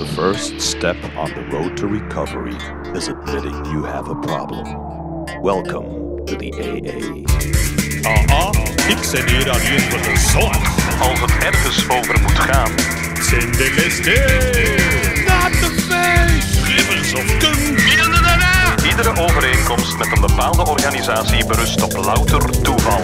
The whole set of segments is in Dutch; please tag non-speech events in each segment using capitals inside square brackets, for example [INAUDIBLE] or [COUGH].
The first step on the road to recovery is admitting you have a problem. Welcome to the AA. Aha, ik zit hier aan hier voor de zorg. Als het ergens over moet gaan, zin de kist Not the face! Glimmers of kum, daarna! Iedere overeenkomst met een bepaalde organisatie berust op louter toeval.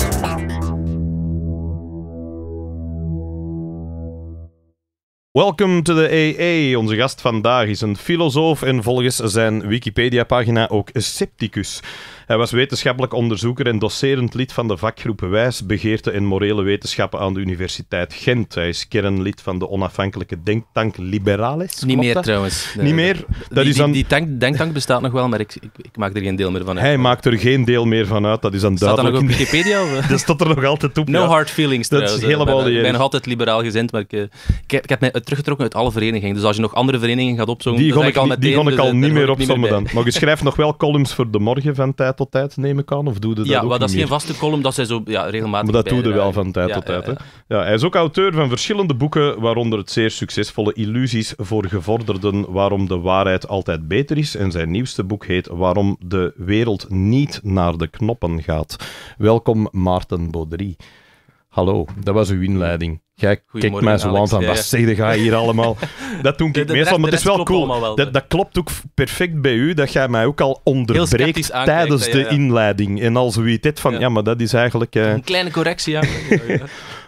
Welkom to the AA. Onze gast vandaag is een filosoof en volgens zijn Wikipedia-pagina ook scepticus. Hij was wetenschappelijk onderzoeker en docerend lid van de vakgroep Wijs, Begeerte en Morele Wetenschappen aan de Universiteit Gent. Hij is kernlid van de onafhankelijke denktank Liberalis. Niet meer trouwens. Niet meer? Dat die, is dan... die, denktank bestaat nog wel, maar ik, ik, maak er geen deel meer van uit. Hij maakt er geen deel meer van uit, dat is dan duidelijk. Staat dat nog op Wikipedia? [LAUGHS] dat staat er nog altijd op. No hard feelings dat Is eh, helemaal ik ben, nog altijd liberaal gezind, maar ik, eh, ik, heb mij teruggetrokken uit alle verenigingen. Dus als je nog andere verenigingen gaat opzoeken... Die kon ik al, die niet meer opzommen dan. Maar je schrijft nog wel columns voor de morgen van tijd tot tijd, neem ik aan? Of doe je dat ja, maar dat is geen vaste column, dat zijn zo ja, regelmatig Maar dat doe je wel eh, van tijd tot tijd. Hè? Ja, hij is ook auteur van verschillende boeken, waaronder het zeer succesvolle Illusies voor gevorderden, waarom de waarheid altijd beter is. En zijn nieuwste boek heet Waarom de wereld niet naar de knoppen gaat. Welkom Maarten Baudry. Hallo, dat was uw inleiding. Jij kijkt mij zo aan van, wat zeg ga je hier allemaal? [LAUGHS] Dat doe ik meestal, maar het is wel cool. Dat, dat, klopt ook perfect bij u, dat jij mij ook al onderbreekt tijdens de inleiding. En als zoiets dit van, ja. maar dat is eigenlijk... Eh, een kleine correctie, [LAUGHS] ja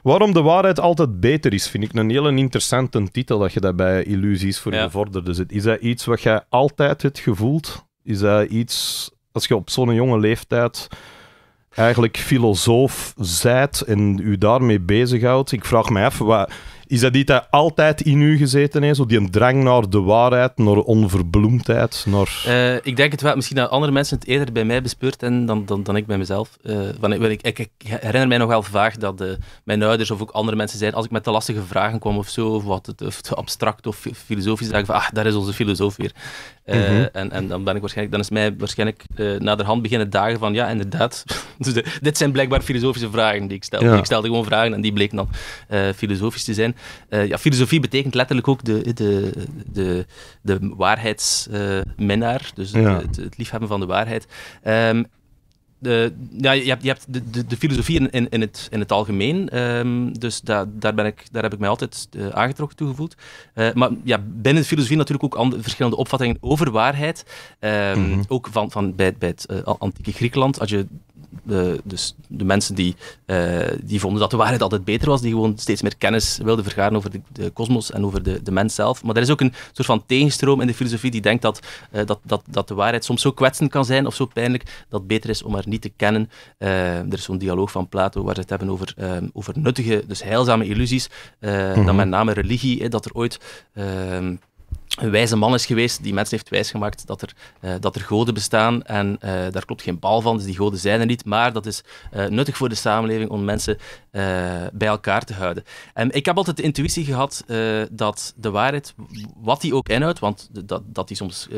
Waarom de waarheid altijd beter is, vind ik een heel interessante titel dat je dat bij Illusies voor gevorderde zit. Is dat iets wat jij altijd hebt gevoeld? Is dat iets, als je op zo'n jonge leeftijd eigenlijk filosoof zijt en u daarmee bezighoudt. Ik vraag me af, wat, is dat iets dat altijd in u gezeten heeft? Zo die drang naar de waarheid, naar onverbloemdheid? Naar... Eh, ik denk het wel. Misschien dat andere mensen het eerder bij mij bespeurd hebben dan, dan, dan ik bij mezelf. Uh, ik, ik, ik, herinner mij nog wel vaag dat eh, mijn ouders of ook andere mensen zeiden, als ik met de lastige vragen kwam of zo, of wat of te abstract of filosofisch, dacht ik van, ah, daar is onze filosoof weer. Mhm. en, en dan, ben ik waarschijnlijk, dan is mij waarschijnlijk naderhand beginnen dagen van, ja, inderdaad. [LAUGHS] Dus dit zijn blijkbaar filosofische vragen die ik stel. Ik stelde gewoon vragen en die bleken dan filosofisch te zijn. Eh, ja, filosofie betekent letterlijk ook de, de, de, de waarheidsminnaar, dus het, het, liefhebben van de waarheid. Ehm, ja, je hebt, je hebt de, de, filosofie in, in, het, in het algemeen. Ehm, dus da, daar, ben ik, daar heb ik mij altijd eh, aangetrokken toegevoegd. Eh, maar ja, binnen de filosofie natuurlijk ook verschillende opvattingen over waarheid. Ehm, mhm. Ook van, van bij, bij het antieke Griekenland als je de, dus de mensen die, eh, die vonden dat de waarheid altijd beter was, die gewoon steeds meer kennis wilden vergaren over de kosmos en over de, de mens zelf. Maar er is ook een soort van tegenstroom in de filosofie die denkt dat, eh, dat, dat, dat de waarheid soms zo kwetsend kan zijn of zo pijnlijk dat het beter is om haar niet te kennen. Eh, er is zo'n dialoog van Plato waar ze het hebben over, over nuttige, dus heilzame illusies. Mm Dan mhm. met name religie, dat er ooit ehm, een wijze man is geweest die mensen heeft wijsgemaakt dat er, eh, dat er goden bestaan. En eh, daar klopt geen bal van, dus die goden zijn er niet. Maar dat is eh, nuttig voor de samenleving om mensen bij elkaar te houden. En ik heb altijd de intuïtie gehad dat de waarheid, wat die ook inhoudt, want dat, dat die soms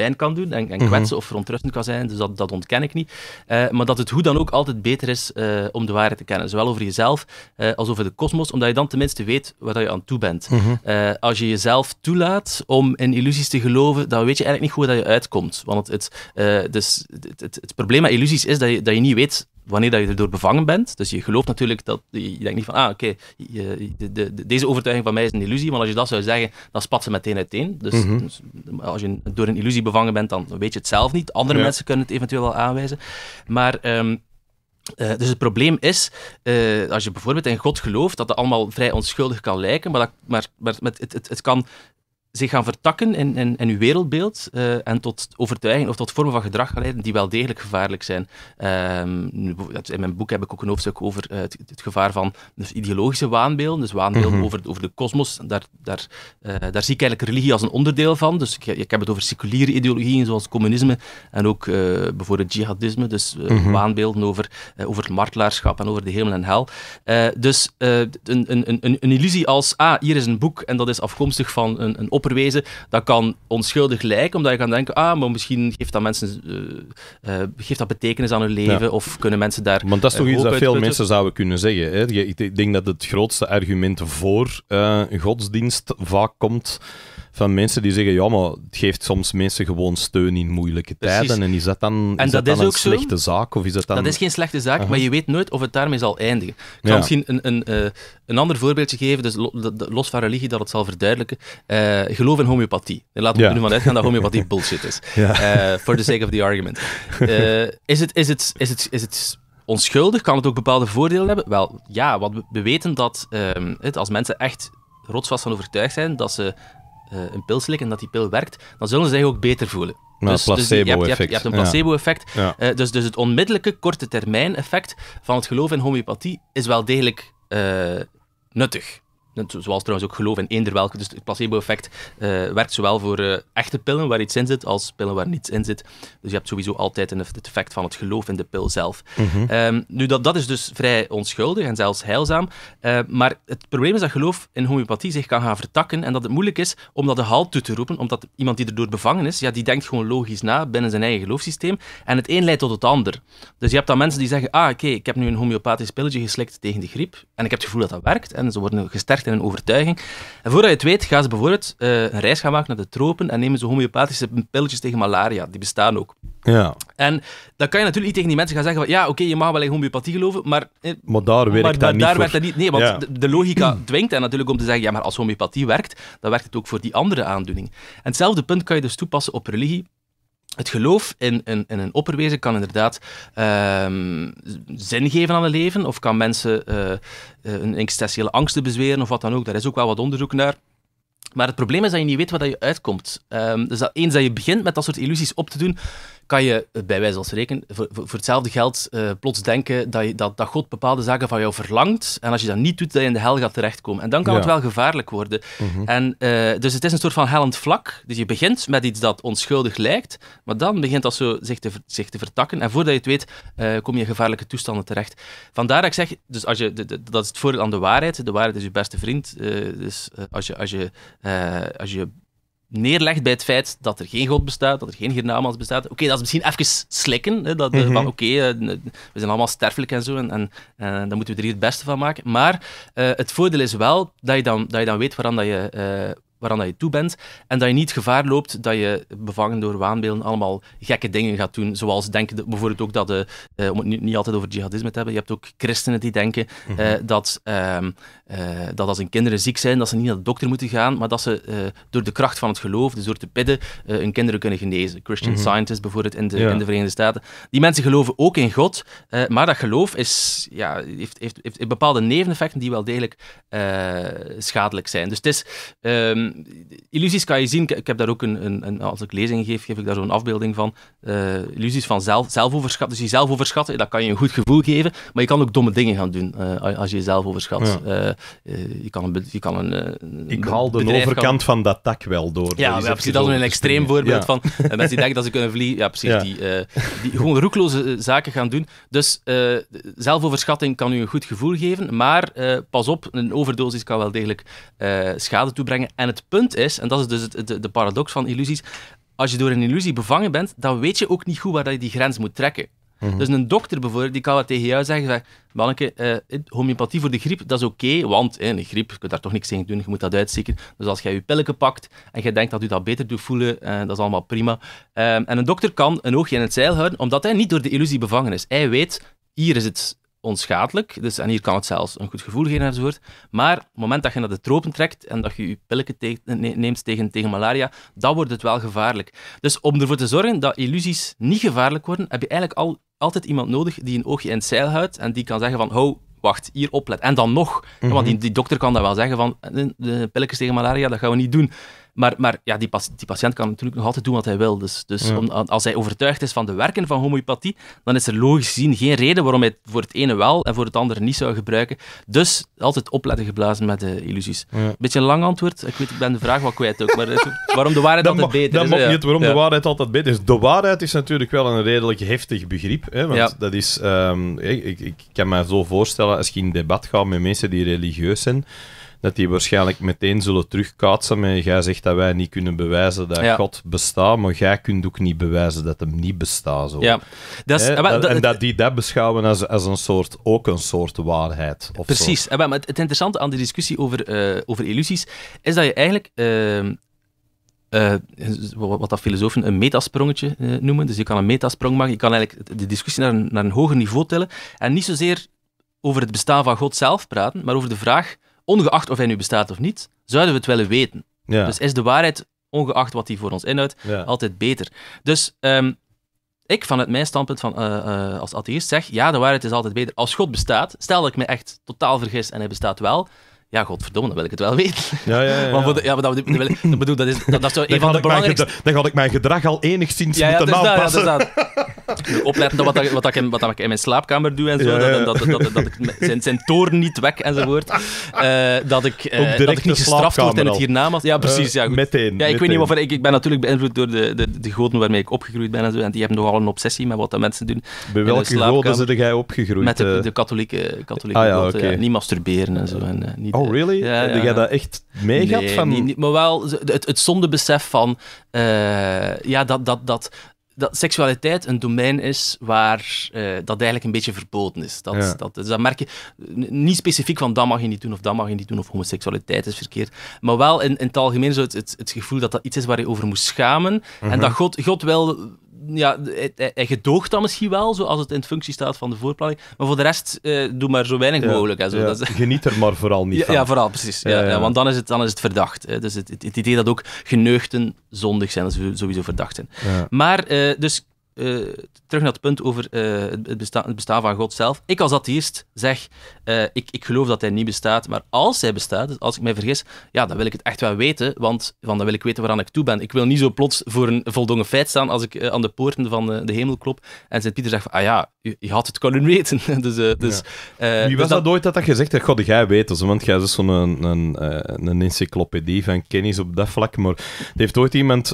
pijn kan doen en, en mhm. kwetsen of verontrustend kan zijn, dus dat, dat ontken ik niet. Eh, maar dat het hoe dan ook altijd beter is eh, om de waarheid te kennen, zowel over jezelf eh, als over de kosmos, omdat je dan tenminste weet waar je aan toe bent. Mhm. als je jezelf toelaat om in illusies te geloven, dan weet je eigenlijk niet goed waar je uitkomt. Want het, dus het, het, probleem met illusies is dat je, dat je niet weet wanneer dat je erdoor bevangen bent. Dus je gelooft natuurlijk dat je denkt niet van, ah oké, de, deze overtuiging van mij is een illusie. Maar als je dat zou zeggen, dan spat ze meteen uiteen. Dus, mhm. dus als je door een illusie bevangen bent, dan weet je het zelf niet. Andere mensen kunnen het eventueel wel aanwijzen. Maar. Ehm, eh, dus het probleem is, eh, als je bijvoorbeeld in God gelooft, dat dat allemaal vrij onschuldig kan lijken, maar, dat, maar, maar het, het, het, kan zich gaan vertakken in, in, in uw wereldbeeld eh, en tot overtuigen of tot vormen van gedrag gaan leiden die wel degelijk gevaarlijk zijn. Ehm, in mijn boek heb ik ook een hoofdstuk over eh, het, het, gevaar van dus ideologische waanbeelden, dus waanbeelden mhm. over, over de kosmos. Daar, daar, eh, daar zie ik eigenlijk religie als een onderdeel van. Dus ik, ik heb het over seculiere ideologieën zoals communisme en ook bijvoorbeeld jihadisme, dus mhm. waanbeelden over, over martelaarschap en over de hemel en hel. dus een, een, een, een illusie als, ah, hier is een boek en dat is afkomstig van een, een opperwezen, dat kan onschuldig lijken, omdat je kan denken, ah, maar misschien geeft dat mensen eh, eh, geeft dat betekenis aan hun leven, of kunnen mensen daar... Want dat is toch eh, iets dat veel mensen zouden kunnen zeggen. Hè? Ik denk dat het grootste argument voor godsdienst vaak komt van mensen die zeggen, ja, maar het geeft soms mensen gewoon steun in moeilijke tijden. En is dat dan, en is dat, een slechte zaak? Of is dat, dan... dat is geen slechte zaak, maar je weet nooit of het daarmee zal eindigen. Ik kan misschien een, een, eh, een ander voorbeeldje geven, dus los van religie, dat het zal verduidelijken. Eh, geloof in homeopathie. Laten we er nu van uitgaan dat homeopathie [LAUGHS] bullshit is. Eh, for the sake of the argument. is het... Is het, is het, is het onschuldig? Kan het ook bepaalde voordelen hebben? Wel, ja, want we weten dat ehm, als mensen echt rotsvast van overtuigd zijn dat ze eh, een pil slikken en dat die pil werkt, dan zullen ze zich ook beter voelen. dus, dus placebo dus je, hebt, je, hebt, een placebo-effect. Eh, dus, dus het onmiddellijke korte termijn effect van het geloof in homeopathie is wel degelijk eh, nuttig. Zoals trouwens ook geloof in eender welke. Dus het placebo-effect eh, werkt zowel voor eh, echte pillen waar iets in zit, als pillen waar niets in zit. Dus je hebt sowieso altijd een, het effect van het geloof in de pil zelf. Mhm. Ehm, nu, dat, dat is dus vrij onschuldig en zelfs heilzaam. Eh, maar het probleem is dat geloof in homeopathie zich kan gaan vertakken en dat het moeilijk is om dat de halt toe te roepen, omdat iemand die erdoor bevangen is, ja, die denkt gewoon logisch na binnen zijn eigen geloofssysteem. En het een leidt tot het ander. Dus je hebt dan mensen die zeggen, ah, oké, ik heb nu een homeopathisch pilletje geslikt tegen de griep en ik heb het gevoel dat dat werkt. En ze worden gesterkt en in overtuiging. En voordat je het weet, gaan ze bijvoorbeeld eh, een reis gaan maken naar de tropen en nemen ze homeopathische pilletjes tegen malaria. Die bestaan ook. Ja. En dan kan je natuurlijk niet tegen die mensen gaan zeggen van ja, oké, je mag wel in homeopathie geloven, maar... Eh, maar daar werkt dat maar niet daar dat niet. Nee, want de, de, logica [CLEARS THROAT] dwingt en natuurlijk om te zeggen ja, maar als homeopathie werkt, dan werkt het ook voor die andere aandoening. En hetzelfde punt kan je dus toepassen op religie het geloof in, in, een opperwezen kan inderdaad ehm, zin geven aan het leven, of kan mensen eh, eh, een existentiële angsten bezweren of wat dan ook. Daar is ook wel wat onderzoek naar. Maar het probleem is dat je niet weet waar je uitkomt. Ehm, dus dat eens dat je begint met dat soort illusies op te doen, kan je eh, bij wijze van spreken voor, hetzelfde geld eh, plots denken dat, je, dat, dat God bepaalde zaken van jou verlangt. En als je dat niet doet, dat je in de hel gaat terechtkomen. En dan kan het wel gevaarlijk worden. Mhm. en, eh, dus het is een soort van hellend vlak. Dus je begint met iets dat onschuldig lijkt, maar dan begint dat zo zich te, zich te vertakken. En voordat je het weet, kom je in gevaarlijke toestanden terecht. Vandaar dat ik zeg, dus als je, de, dat is het voordeel aan de waarheid. De waarheid is je beste vriend. dus als je, als je, als je neerlegt bij het feit dat er geen God bestaat, dat er geen hiernamaals bestaat. Oké, dat is misschien even slikken, hè, dat, mhm. van oké, eh, we zijn allemaal sterfelijk en zo, en, en eh, dan moeten we er hier het beste van maken. Maar eh, het voordeel is wel dat je dan, dat je dan weet waarom dat je waaraan dat je toe bent. En dat je niet gevaar loopt dat je bevangen door waanbeelden allemaal gekke dingen gaat doen. Zoals denken bijvoorbeeld ook dat, we uh, eh, het niet altijd over jihadisme te hebben, je hebt ook christenen die denken mhm. eh, dat, ehm, eh, dat als hun kinderen ziek zijn, dat ze niet naar de dokter moeten gaan, maar dat ze door de kracht van het geloof, dus door te bidden, hun kinderen kunnen genezen. Christian mm scientists bijvoorbeeld in de, in de Verenigde Staten. Die mensen geloven ook in God, maar dat geloof is, ja, heeft, heeft, heeft, bepaalde neveneffecten die wel degelijk schadelijk zijn. Dus het is... Ehm, illusies kan je zien, ik, heb daar ook een, een, een, als ik lezingen geef, geef ik daar zo'n afbeelding van. Eh, illusies van zelf, zelfoverschat. Dus jezelf overschatten, dat kan je een goed gevoel geven, maar je kan ook domme dingen gaan doen eh, als je jezelf overschat. Eh, je kan een, je kan een, ik haal de overkant van dat tak wel door. Ja, precies, dat is een extreem voorbeeld van mensen die denken dat ze kunnen vliegen. Ja, precies, Die, die gewoon roekloze zaken gaan doen. Dus zelfoverschatting kan u een goed gevoel geven, maar pas op, een overdosis kan wel degelijk schade toebrengen en het het punt is, en dat is dus het, de, paradox van illusies, als je door een illusie bevangen bent, dan weet je ook niet goed waar je die grens moet trekken. Mhm. Dus een dokter bijvoorbeeld, die kan wat tegen jou zeggen, zeg, manneke, eh, homeopathie voor de griep, dat is oké, want eh, een griep, je kunt daar toch niks tegen doen, je moet dat uitzieken. Dus als jij je pillen pakt en jij denkt dat u dat beter doet voelen, eh, dat is allemaal prima. Ehm, en een dokter kan een oogje in het zeil houden, omdat hij niet door de illusie bevangen is. Hij weet, hier is het onschadelijk. Dus, en hier kan het zelfs een goed gevoel geven enzovoort. Maar op het moment dat je naar de tropen trekt en dat je je pillen neemt tegen, tegen malaria, dan wordt het wel gevaarlijk. Dus om ervoor te zorgen dat illusies niet gevaarlijk worden, heb je eigenlijk al, altijd iemand nodig die een oogje in het zeil houdt en die kan zeggen van, hou, wacht, hier oplet. En dan nog, mhm. want die, die, dokter kan dat wel zeggen van, de, de pilletjes tegen malaria, dat gaan we niet doen. Maar, maar ja, die, patiënt kan natuurlijk nog altijd doen wat hij wil. Dus, dus als hij overtuigd is van de werken van homeopathie, dan is er logisch gezien geen reden waarom hij het voor het ene wel en voor het andere niet zou gebruiken. Dus altijd opletten geblazen met de illusies. Ja. Beetje een lang antwoord. Ik weet, ik ben de vraag wat kwijt ook. Maar waarom de waarheid altijd beter is. mag niet waarom de waarheid altijd beter is. De waarheid is natuurlijk wel een redelijk heftig begrip. Hè, want dat is... Ehm, ik, ik, ik kan me zo voorstellen, als je in debat gaat met mensen die religieus zijn dat die waarschijnlijk meteen zullen terugkaatsen met jij zegt dat wij niet kunnen bewijzen dat God bestaat, maar jij kunt ook niet bewijzen dat hem niet bestaat. Zo. Ja. Ah, en dat die dat beschouwen als, als een soort, ook een soort waarheid. precies. Ah, maar het, interessante aan die discussie over, uh, over illusies is dat je eigenlijk... Ehm, eh, eh, wat dat filosofen een metasprongetje uh, noemen. Dus je kan een metasprong maken. Je kan eigenlijk de discussie naar een, naar een hoger niveau tillen. En niet zozeer over het bestaan van God zelf praten, maar over de vraag ongeacht of hij nu bestaat of niet, zouden we het willen weten. Dus is de waarheid, ongeacht wat die voor ons inhoudt, altijd beter. Dus ehm, ik, vanuit mijn standpunt van, eh, eh, als atheïst, zeg ja, de waarheid is altijd beter. Als God bestaat, stel dat ik me echt totaal vergis en hij bestaat wel, ja, godverdomme, dan wil ik het wel weten. Ja, ja, ja. Maar voor ja maar dat, dat, bedoel, dat is, dat, is zo een van de belangrijkste... Mijn, dan had ik mijn gedrag al enigszins moeten dus aanpassen. Dat, ja, dus dat. Opletten dat, wat, wat, ik in, wat ik in mijn slaapkamer doe en zo. dat, dat, dat, ik zijn, zijn toren niet weg enzovoort. Uh, dat ik, uh, dat ik niet gestraft word in het hiernamaals. Ja, precies. Eh, ja, goed. Meteen. Ja, ik weet niet of Ik, ik ben natuurlijk beïnvloed door de, de, de goden waarmee ik opgegroeid ben en zo. En die hebben nogal een obsessie met wat de mensen doen. Bij welke goden zit jij opgegroeid? Met de, de katholieke, katholieke ah, ja, okay. Niet masturberen en zo. En, niet oh, Oh, really? Ja, Heb jij dat echt meegeven? van... Niet, niet, maar wel het, het besef van... Eh, ja, dat, dat, dat, dat seksualiteit een domein is waar eh, dat eigenlijk een beetje verboden is. Dat, dat, dus dat merk je niet specifiek van dat mag je niet doen of dat mag je niet doen of homoseksualiteit is verkeerd. Maar wel in, in het algemeen zo het, het, gevoel dat dat iets is waar je over moet schamen. En mhm. dat God, God wel ja, hij, gedoogt dat misschien wel, zo, als het in functie staat van de voorplanning. Maar voor de rest, eh, doe maar zo weinig mogelijk. Hè, zo. Dat [LAUGHS] Geniet er maar vooral niet van. Ja, vooral, precies. Ja, want dan is het, dan is het verdacht. Hè. Dus het, het, idee dat ook geneugten zondig zijn, dat is sowieso verdacht zijn. Maar, eh, dus eh, terug naar het punt over eh, het, bestaan, het, bestaan van God zelf. Ik als atheïst zeg, eh, ik, ik geloof dat hij niet bestaat, maar als hij bestaat, dus als ik mij vergis, ja, dan wil ik het echt wel weten, want dan wil ik weten waaraan ik toe ben. Ik wil niet zo plots voor een voldongen feit staan als ik aan de poorten van de hemel klop en Sint-Pieter zegt van, ah ja, je, had het kunnen weten. [LAUGHS] dus, dus, Wie dus was dat, ooit dat dat gezegd dat God, jij weet dus, want jij is dus zo'n een, een, een, encyclopedie van kennis op dat vlak, maar heeft ooit iemand,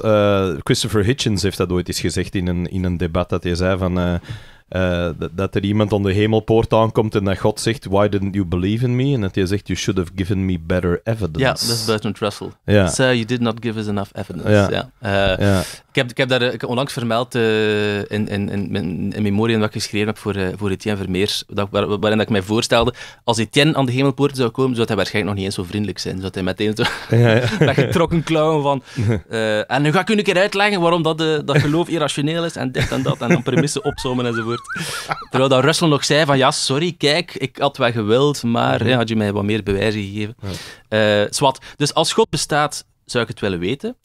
Christopher Hitchens heeft dat ooit eens gezegd in een, in een debat dat je zei van... Uh, dat er iemand onder de hemelpoort aankomt en dat God zegt, why didn't you believe in me? En dat hij zegt, you should have given me better evidence. Ja, yeah, dat is Bertrand Russell. Sir, you did not give us enough evidence. Yeah heb, ik heb daar ik onlangs vermeld in, in, in, in, in wat ik geschreven heb voor, uh, voor Etienne Vermeers, dat, waar, waarin dat ik mij voorstelde, als Etienne aan de hemelpoort zou komen, zou hij waarschijnlijk nog niet eens zo vriendelijk zijn. Zou hij meteen zo, ja, ja. dat getrokken klauwen van... en nu ga ik u een keer uitleggen waarom dat, dat geloof irrationeel is, en dit en dat, en dan premissen opzommen enzovoort. Terwijl dat Russell nog zei van, ja, sorry, kijk, ik had wel gewild, maar had je mij wat meer bewijzen gegeven. Ja. dus als God bestaat, zou ik het willen weten.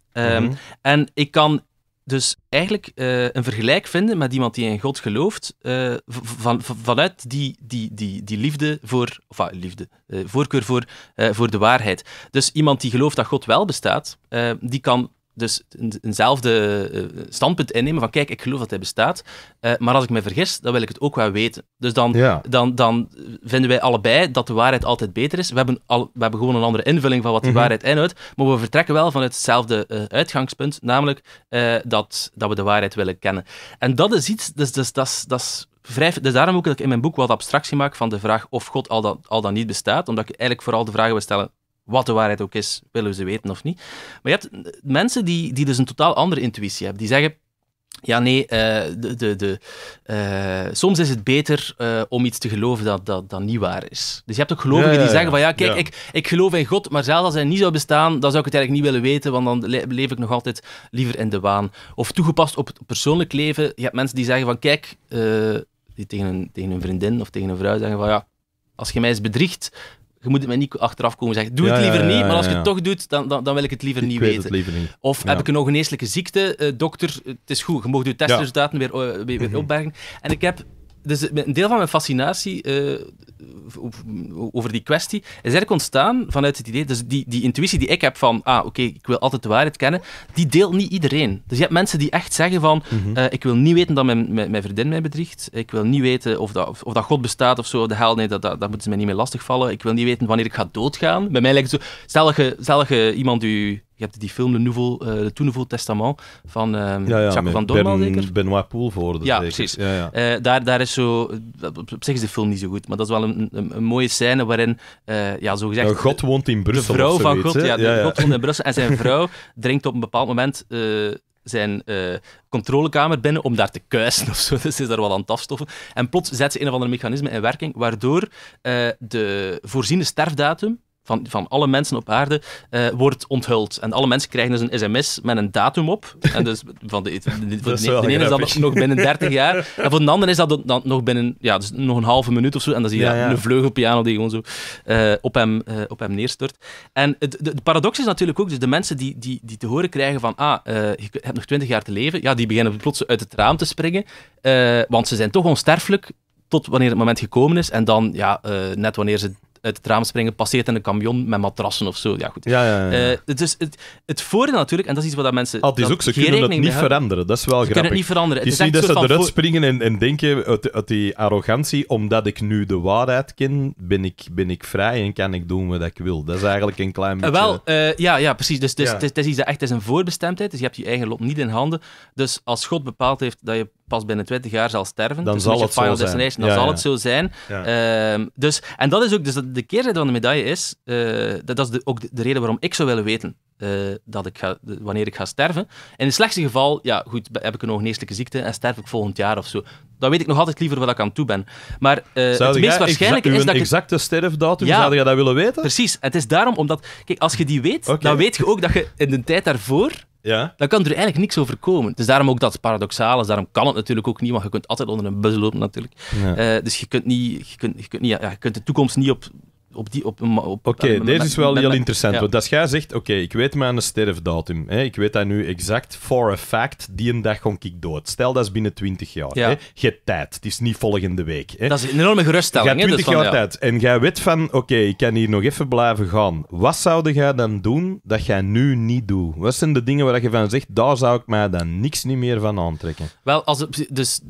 En ik kan dus eigenlijk eh, een vergelijk vinden met iemand die in God gelooft, eh, van, vanuit die, die, die, die liefde voor, of ah, liefde, uh, voorkeur voor, voor de waarheid. Dus iemand die gelooft dat God wel bestaat, die kan dus eenzelfde eh, standpunt innemen van kijk, ik geloof dat hij bestaat, eh, maar als ik me vergis, dan wil ik het ook wel weten. Dus dan, dan, dan vinden wij allebei dat de waarheid altijd beter is. We hebben, al, we hebben gewoon een andere invulling van wat de mhm. waarheid inhoudt, maar we vertrekken wel van hetzelfde eh, uitgangspunt, namelijk dat, dat we de waarheid willen kennen. En dat is iets, dus, dus dat is, dat is vrij, dus daarom ook dat ik in mijn boek wat abstractie maak van de vraag of God al dan, al dan niet bestaat, omdat ik eigenlijk vooral de vragen wil stellen, wat de waarheid ook is, willen we ze weten of niet. Maar je hebt mensen die, die dus een totaal andere intuïtie hebben. Die zeggen, ja, nee, eh, de, de, de, eh, soms is het beter eh, om iets te geloven dat, dat, dat niet waar is. Dus je hebt ook gelovigen die zeggen van ja, kijk, Ik, ik geloof in God, maar zelfs als hij niet zou bestaan, dan zou ik het eigenlijk niet willen weten, want dan leef ik nog altijd liever in de waan. Of toegepast op het persoonlijk leven, je hebt mensen die zeggen van kijk, die tegen een, tegen een vriendin of tegen een vrouw zeggen van ja, als je mij eens bedriegt, je moet het me niet achteraf komen zeggen. Doe het liever niet, maar als je het toch doet, dan, dan, dan wil ik het liever niet weten. Of heb ik een ongeneeslijke ziekte, eh, dokter, het is goed, je mag je testresultaten weer, uh, weer, weer, mhm. opbergen. En ik heb dus eh, een deel van mijn fascinatie eh, over die kwestie is eigenlijk ontstaan vanuit het idee, dus die, die intuïtie die ik heb van, ah oké, ik wil altijd de waarheid kennen, die deelt niet iedereen. Dus je hebt mensen die echt zeggen van, mhm. eh, ik wil niet weten dat mijn, mijn, mijn, vriendin mij bedriegt, ik wil niet weten of dat, of, dat God bestaat of zo, de hel, nee, dat, dat, dat moeten ze mij niet meer lastigvallen, ik wil niet weten wanneer ik ga doodgaan. Bij mij lijkt het zo, stel dat je iemand u je hebt die film, de Nouveau, uh, Tout Nouveau Testament, van eh, Jacques van Dormaal, ben, Benoit Poelvoorde, dus Ja, precies. Ja, ja. Eh, daar, daar is zo... Op zich is de film niet zo goed, maar dat is wel een, een, mooie scène waarin, ja, zo gezegd... God woont in Brussel, De vrouw van God, ja, God woont in Brussel. En zijn vrouw [LAUGHS] drinkt op een bepaald moment zijn uh, controlekamer binnen om daar te kuisen of zo. [LAUGHS] Dus ze is daar wel aan het En plots zet ze een of ander mechanisme in werking, waardoor de voorziene sterfdatum van, alle mensen op aarde uh, wordt onthuld. En alle mensen krijgen dus een sms met een datum op. En dus van de, [LAUGHS] voor de, ene is dat nog binnen 30 [LAUGHS] jaar. En voor de ander is dat dan nog binnen ja, dus nog een halve minuut of zo. En dan zie je ja, een vleugelpiano die gewoon zo eh, op, hem, uh, op hem neerstort. En het, de, de, paradox is natuurlijk ook, dus de mensen die, die, die te horen krijgen van ah, je hebt nog 20 jaar te leven, ja, die beginnen plots uit het raam te springen. want ze zijn toch onsterfelijk tot wanneer het moment gekomen is. En dan, ja, net wanneer ze uit het raam springen passeert in een camion met matrassen of zo. Ja, goed. Ja, dus het, het voordeel natuurlijk, en dat is iets wat mensen. Ah, is ook, ze kunnen het niet veranderen. Dat is wel ze grappig. kunnen het niet veranderen. Het, het is, niet dus dat ze eruit springen en, en denken uit, die arrogantie, omdat ik nu de waarheid ken, ben ik, ben ik vrij en kan ik doen wat ik wil. Dat is eigenlijk een klein eh, beetje. Wel, eh, ja, ja, precies. Dus, dus Het, is, iets dat echt is een voorbestemdheid. Dus je hebt je eigen lot niet in handen. Dus als God bepaald heeft dat je pas binnen 20 jaar zal sterven. Dan dus zal het Final zo zijn. Dan zal het zo zijn. Ehm, dus, en dat is ook dus de keerzijde van de medaille. Is, eh, dat, is ook de, reden waarom ik zou willen weten eh, dat ik ga, wanneer ik ga sterven. In het slechtste geval, ja, goed, heb ik een ongeneeslijke ziekte en sterf ik volgend jaar of zo. Dan weet ik nog altijd liever wat ik aan toe ben. Maar eh, het meest waarschijnlijke is dat je exacte sterfdatum, sterfdatum, zou je dat willen weten? Precies. Het is daarom, omdat... Kijk, als je die weet, dan weet je ook dat je in de tijd daarvoor ja. dan kan er eigenlijk niks over komen. Dus daarom ook dat paradoxale, daarom kan het natuurlijk ook niet, want je kunt altijd onder een bus lopen natuurlijk. Eh, dus je kunt, niet, je, kunt, je, kunt niet, ja, je kunt de toekomst niet op op die... Op, op, oké, deze is wel heel interessant. Want als jij zegt, oké, ik weet mijn sterfdatum. Hè, ik weet dat nu exact for a fact, die een dag kon ik dood. Stel, dat is binnen 20 jaar. Hè, je tijd. Het is niet volgende week. Hè. Dat is een enorme geruststelling. Je hebt 20 dus jaar tijd. En jij weet van, oké, ik kan hier nog even blijven gaan. Wat zou jij dan doen dat jij nu niet doet? Wat zijn de dingen waar je van zegt, daar zou ik mij dan niks niet meer van aantrekken? Wel, als het, dus...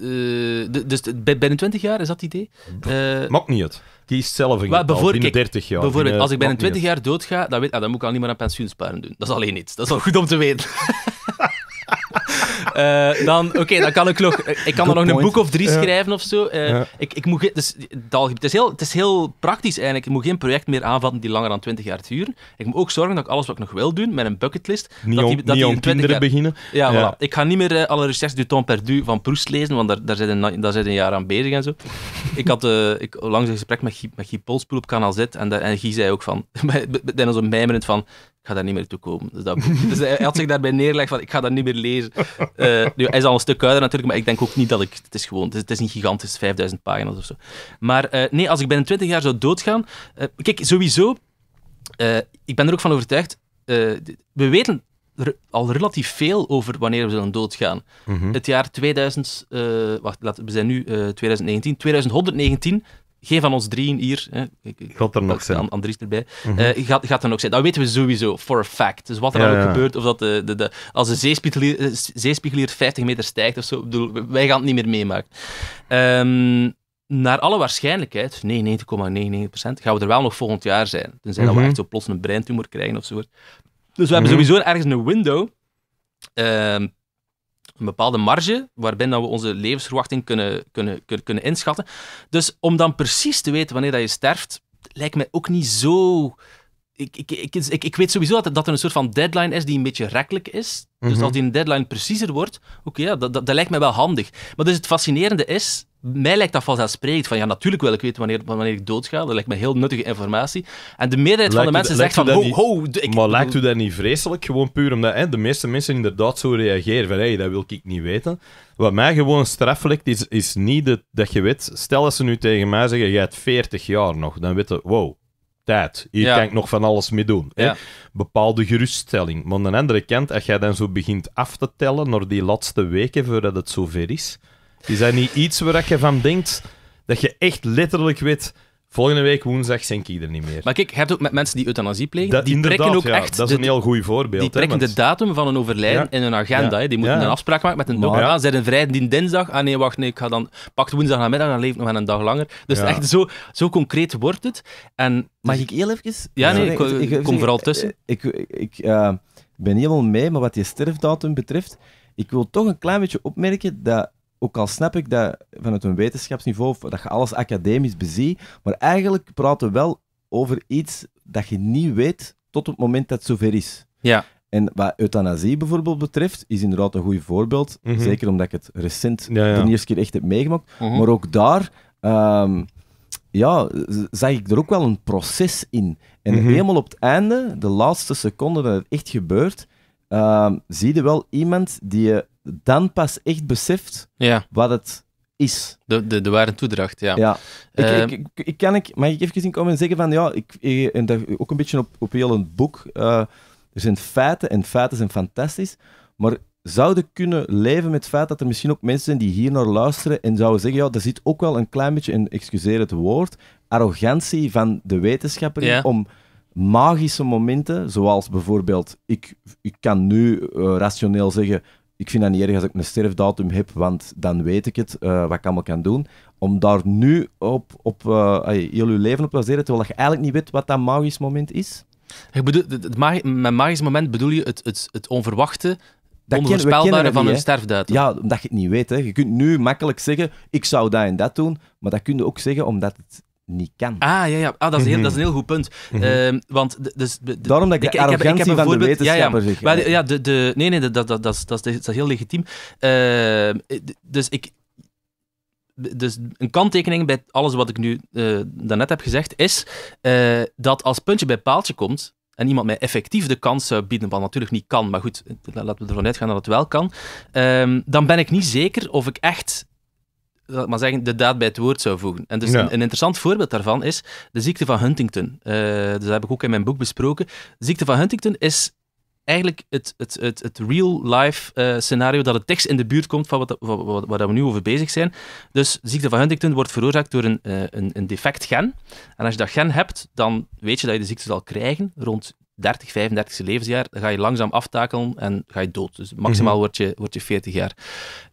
Uh, dus binnen 20 jaar is dat idee? Uh, niet het die is zelf een binnen 30 jaar. Bijvoorbeeld, als ik binnen eh, 20 jaar doodga, dan, weet, ah, dan moet ik al niet meer aan pensioensparen doen. Dat is alleen iets. Dat is wel goed om te weten. Eh, dan, oké, dan kan ik nog, ik kan er nog een boek of drie schrijven of zo. Eh, ik, ik moet, dus, het, is heel, het is heel praktisch eigenlijk. Ik moet geen project meer aanvatten die langer dan 20 jaar duurt. Ik moet ook zorgen dat ik alles wat ik nog wil doen, met een bucketlist... dat die, dat die kinderen beginnen. Ja, Voilà. ik ga niet meer eh, alle recherches du temps perdu van Proust lezen, want daar, daar, zit een, daar zit een jaar aan bezig en zo. ik had ik, langs een gesprek met Guy, met Guy Polspoel op Kanaal Z en, en Guy zei ook van... [LAUGHS] Bij, bij, een mijmerend van ga daar niet meer toe komen. Dus, dat dus hij had zich daarbij neergelegd van, ik ga dat niet meer lezen. Eh, nu, hij is al een stuk kouder natuurlijk, maar ik denk ook niet dat ik... Het is gewoon, het is, niet gigantisch, 5000 pagina's of zo. Maar eh, nee, als ik binnen 20 jaar zou doodgaan... Eh, kijk, sowieso, ik ben er ook van overtuigd, we weten al relatief veel over wanneer we zullen doodgaan. Mm Het jaar 2000, wacht, we zijn nu 2019, 2019 geen van ons drieën hier. Hè, gaat er nog zijn. Andries erbij. Mhm. Eh, gaat, gaat er nog zijn. Dat weten we sowieso, for a fact. Dus wat er dan ook gebeurt, of dat de, de, de, als de zeespiegelier, hier eh, 50 meter stijgt of zo, bedoel, wij gaan het niet meer meemaken. Ehm, naar alle waarschijnlijkheid, 99,99%, ,99 gaan we er wel nog volgend jaar zijn. Tenzij zijn we mhm. echt zo plots een breintumor krijgen of zo. Dus we hebben mhm. sowieso ergens een window. Ehm, een bepaalde marge waarbinnen we onze levensverwachting kunnen, kunnen, kunnen inschatten. Dus om dan precies te weten wanneer dat je sterft, lijkt mij ook niet zo. Ik, ik, ik, ik, weet sowieso dat, dat er een soort van deadline is die een beetje rekkelijk is. Dus mhm. als die deadline preciezer wordt, oké, ja, dat, dat, dat lijkt mij wel handig. Maar dus het fascinerende is, mij lijkt dat vanzelfsprekend. Van ja, natuurlijk wil ik weten wanneer, wanneer ik doodga. Dat lijkt me heel nuttige informatie. En de meerderheid van de mensen zegt van, ho, Ik, maar lijkt u dat niet vreselijk? Gewoon puur omdat hè, de meeste mensen inderdaad zo reageren van, hé, dat wil ik niet weten. Wat mij gewoon straffelijk is, is niet dat, je weet... Stel dat ze nu tegen mij zeggen, jij hebt 40 jaar nog. Dan weten wow, tijd. Hier kan ik nog van alles mee doen. Hè? Bepaalde geruststelling. Maar aan de andere kant, als jij dan zo begint af te tellen naar die laatste weken voordat het zover is... Is dat niet iets waar je van denkt dat je echt letterlijk weet. Volgende week woensdag zink ik er niet meer. Maar kijk, je hebt ook met mensen die euthanasie plegen, dat, die trekken ook echt... Dat is een heel goed voorbeeld. Die trekken de datum van een overlijden in hun agenda. Die moeten een afspraak maken met een dokter. Ja. Ah, Zij vrij die dinsdag. Ah nee, wacht, nee, ik ga dan... Pak woensdag namiddag, dan leef ik nog een dag langer. Dus echt, zo, zo concreet wordt het. En... Mag ik heel even... Ja, nee, ik, kom vooral tussen. Ik, ik uh, ben helemaal mee, maar wat die sterfdatum betreft, ik wil toch een klein beetje opmerken dat ook al snap ik dat vanuit een wetenschapsniveau, dat je alles academisch bezie, maar eigenlijk praten we wel over iets dat je niet weet tot het moment dat het zover is. Ja. En wat euthanasie bijvoorbeeld betreft, is inderdaad een goed voorbeeld. Mhm. Zeker omdat ik het recent de eerste keer echt heb meegemaakt. Mhm. Maar ook daar ehm, ja, zag ik er ook wel een proces in. En mhm. helemaal op het einde, de laatste seconde dat het echt gebeurt, ehm, zie je wel iemand die je dan pas echt beseft wat het is. De, de, de ware toedracht, ja. ja. ik, ehm, ik, kan ik, mag ik even komen en zeggen van, ja, ik, eh, ook een beetje op, op heel een boek, er eh, zijn feiten en feiten zijn fantastisch, maar zouden kunnen leven met het feit dat er misschien ook mensen zijn die hier naar luisteren en zouden zeggen, ja, daar zit ook wel een klein beetje, en excuseer het woord, arrogantie van de wetenschapper om magische momenten, zoals bijvoorbeeld, ik, ik kan nu eh, rationeel zeggen, ik vind dat niet erg als ik een sterfdatum heb, want dan weet ik het, eh, wat ik allemaal kan doen. Om daar nu op, op eh, heel leven op te baseren, terwijl je eigenlijk niet weet wat dat magisch moment is. Ik bedoel, het met magisch moment bedoel je het, het, het onverwachte, dat onvoorspelbare van een sterfdatum. Ja, omdat je het niet weet. Hè. Je kunt nu makkelijk zeggen, ik zou dat en dat doen, maar dat kun je ook zeggen omdat het niet kan. Ah, ja, ja. Ah, dat, is heel, dat is een heel goed punt. Mhm. Ehm, want dus, Daarom dat ik, de arrogantie heb, ik heb van de wetenschapper ja, ja. ja, de, de, nee, nee, dat, dat, dat, dat is heel legitiem. Ehm, eh, dus ik... Dus een kanttekening bij alles wat ik nu uh, daarnet heb gezegd, is eh, dat als puntje bij paaltje komt, en iemand mij effectief de kans zou bieden, wat natuurlijk niet kan, maar goed, laten we ervan uitgaan dat het wel kan, ehm, dan ben ik niet zeker of ik echt maar zeggen, de daad bij het woord zou voegen. En dus een, interessant voorbeeld daarvan is de ziekte van Huntington. Uh, dat heb ik ook in mijn boek besproken. De ziekte van Huntington is eigenlijk het, het, het, het real-life eh, scenario dat het tekst in de buurt komt van wat, wat, waar we nu over bezig zijn. Dus de ziekte van Huntington wordt veroorzaakt door een, eh, een, een defect gen. En als je dat gen hebt, dan weet je dat je de ziekte zal krijgen rond 30, 35 levensjaar, dan ga je langzaam aftakelen en ga je dood. Dus maximaal mhm. word, je, word je 40 jaar.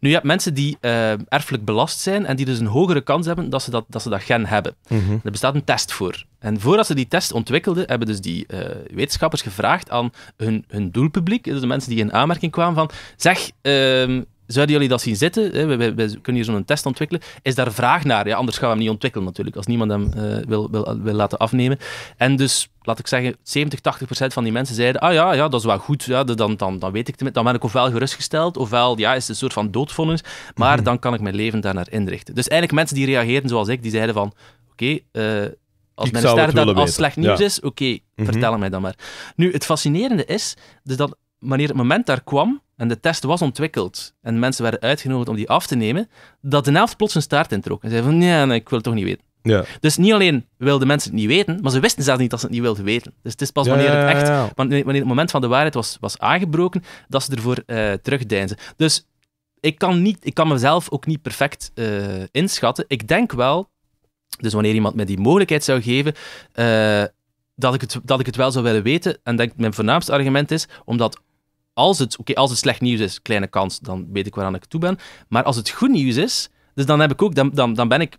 Nu, je hebt mensen die eh, erfelijk belast zijn en die dus een hogere kans hebben dat ze dat, dat, ze dat gen hebben. Mm Er bestaat een test voor. En voordat ze die test ontwikkelden, hebben dus die eh, wetenschappers gevraagd aan hun, hun doelpubliek, dus de mensen die in aanmerking kwamen, van zeg, ehm, Zouden jullie dat zien zitten? We kunnen hier zo'n test ontwikkelen. Is daar vraag naar? Ja, anders gaan we hem niet ontwikkelen natuurlijk, als niemand hem eh, wil, wil, wil, laten afnemen. En dus, laat ik zeggen, 70, 80 procent van die mensen zeiden, ah ja, ja dat is wel goed, ja, dan, dan, dan weet ik het, dan ben ik ofwel gerustgesteld, ofwel ja, is het een soort van doodvonnis, maar mhm. dan kan ik mijn leven daarnaar inrichten. Dus eigenlijk mensen die reageerden zoals ik, die zeiden van, oké, eh, als mijn ster dan als slecht nieuws is, oké, vertel mhm. mij dan maar. Nu, het fascinerende is, dus dat wanneer het moment daar kwam en de test was ontwikkeld en mensen werden uitgenodigd om die af te nemen, dat de helft plots een staart introk en zei van nee, nee ik wil het toch niet weten. Ja. Dus niet alleen wilden mensen het niet weten, maar ze wisten zelfs niet dat ze het niet wilden weten. Dus het is pas wanneer het echt, wanneer het moment van de waarheid was, was aangebroken, dat ze ervoor uh, terugdeinzen. Dus ik kan, niet, ik kan mezelf ook niet perfect eh, inschatten. Ik denk wel, dus wanneer iemand mij die mogelijkheid zou geven, eh, dat, ik het, dat ik het wel zou willen weten. En denk, mijn voornaamste argument is, omdat als het, als het slecht nieuws is, kleine kans, dan weet ik waaraan ik toe ben. Maar als het goed nieuws is, dus dan, heb ik ook, dan, dan, ben ik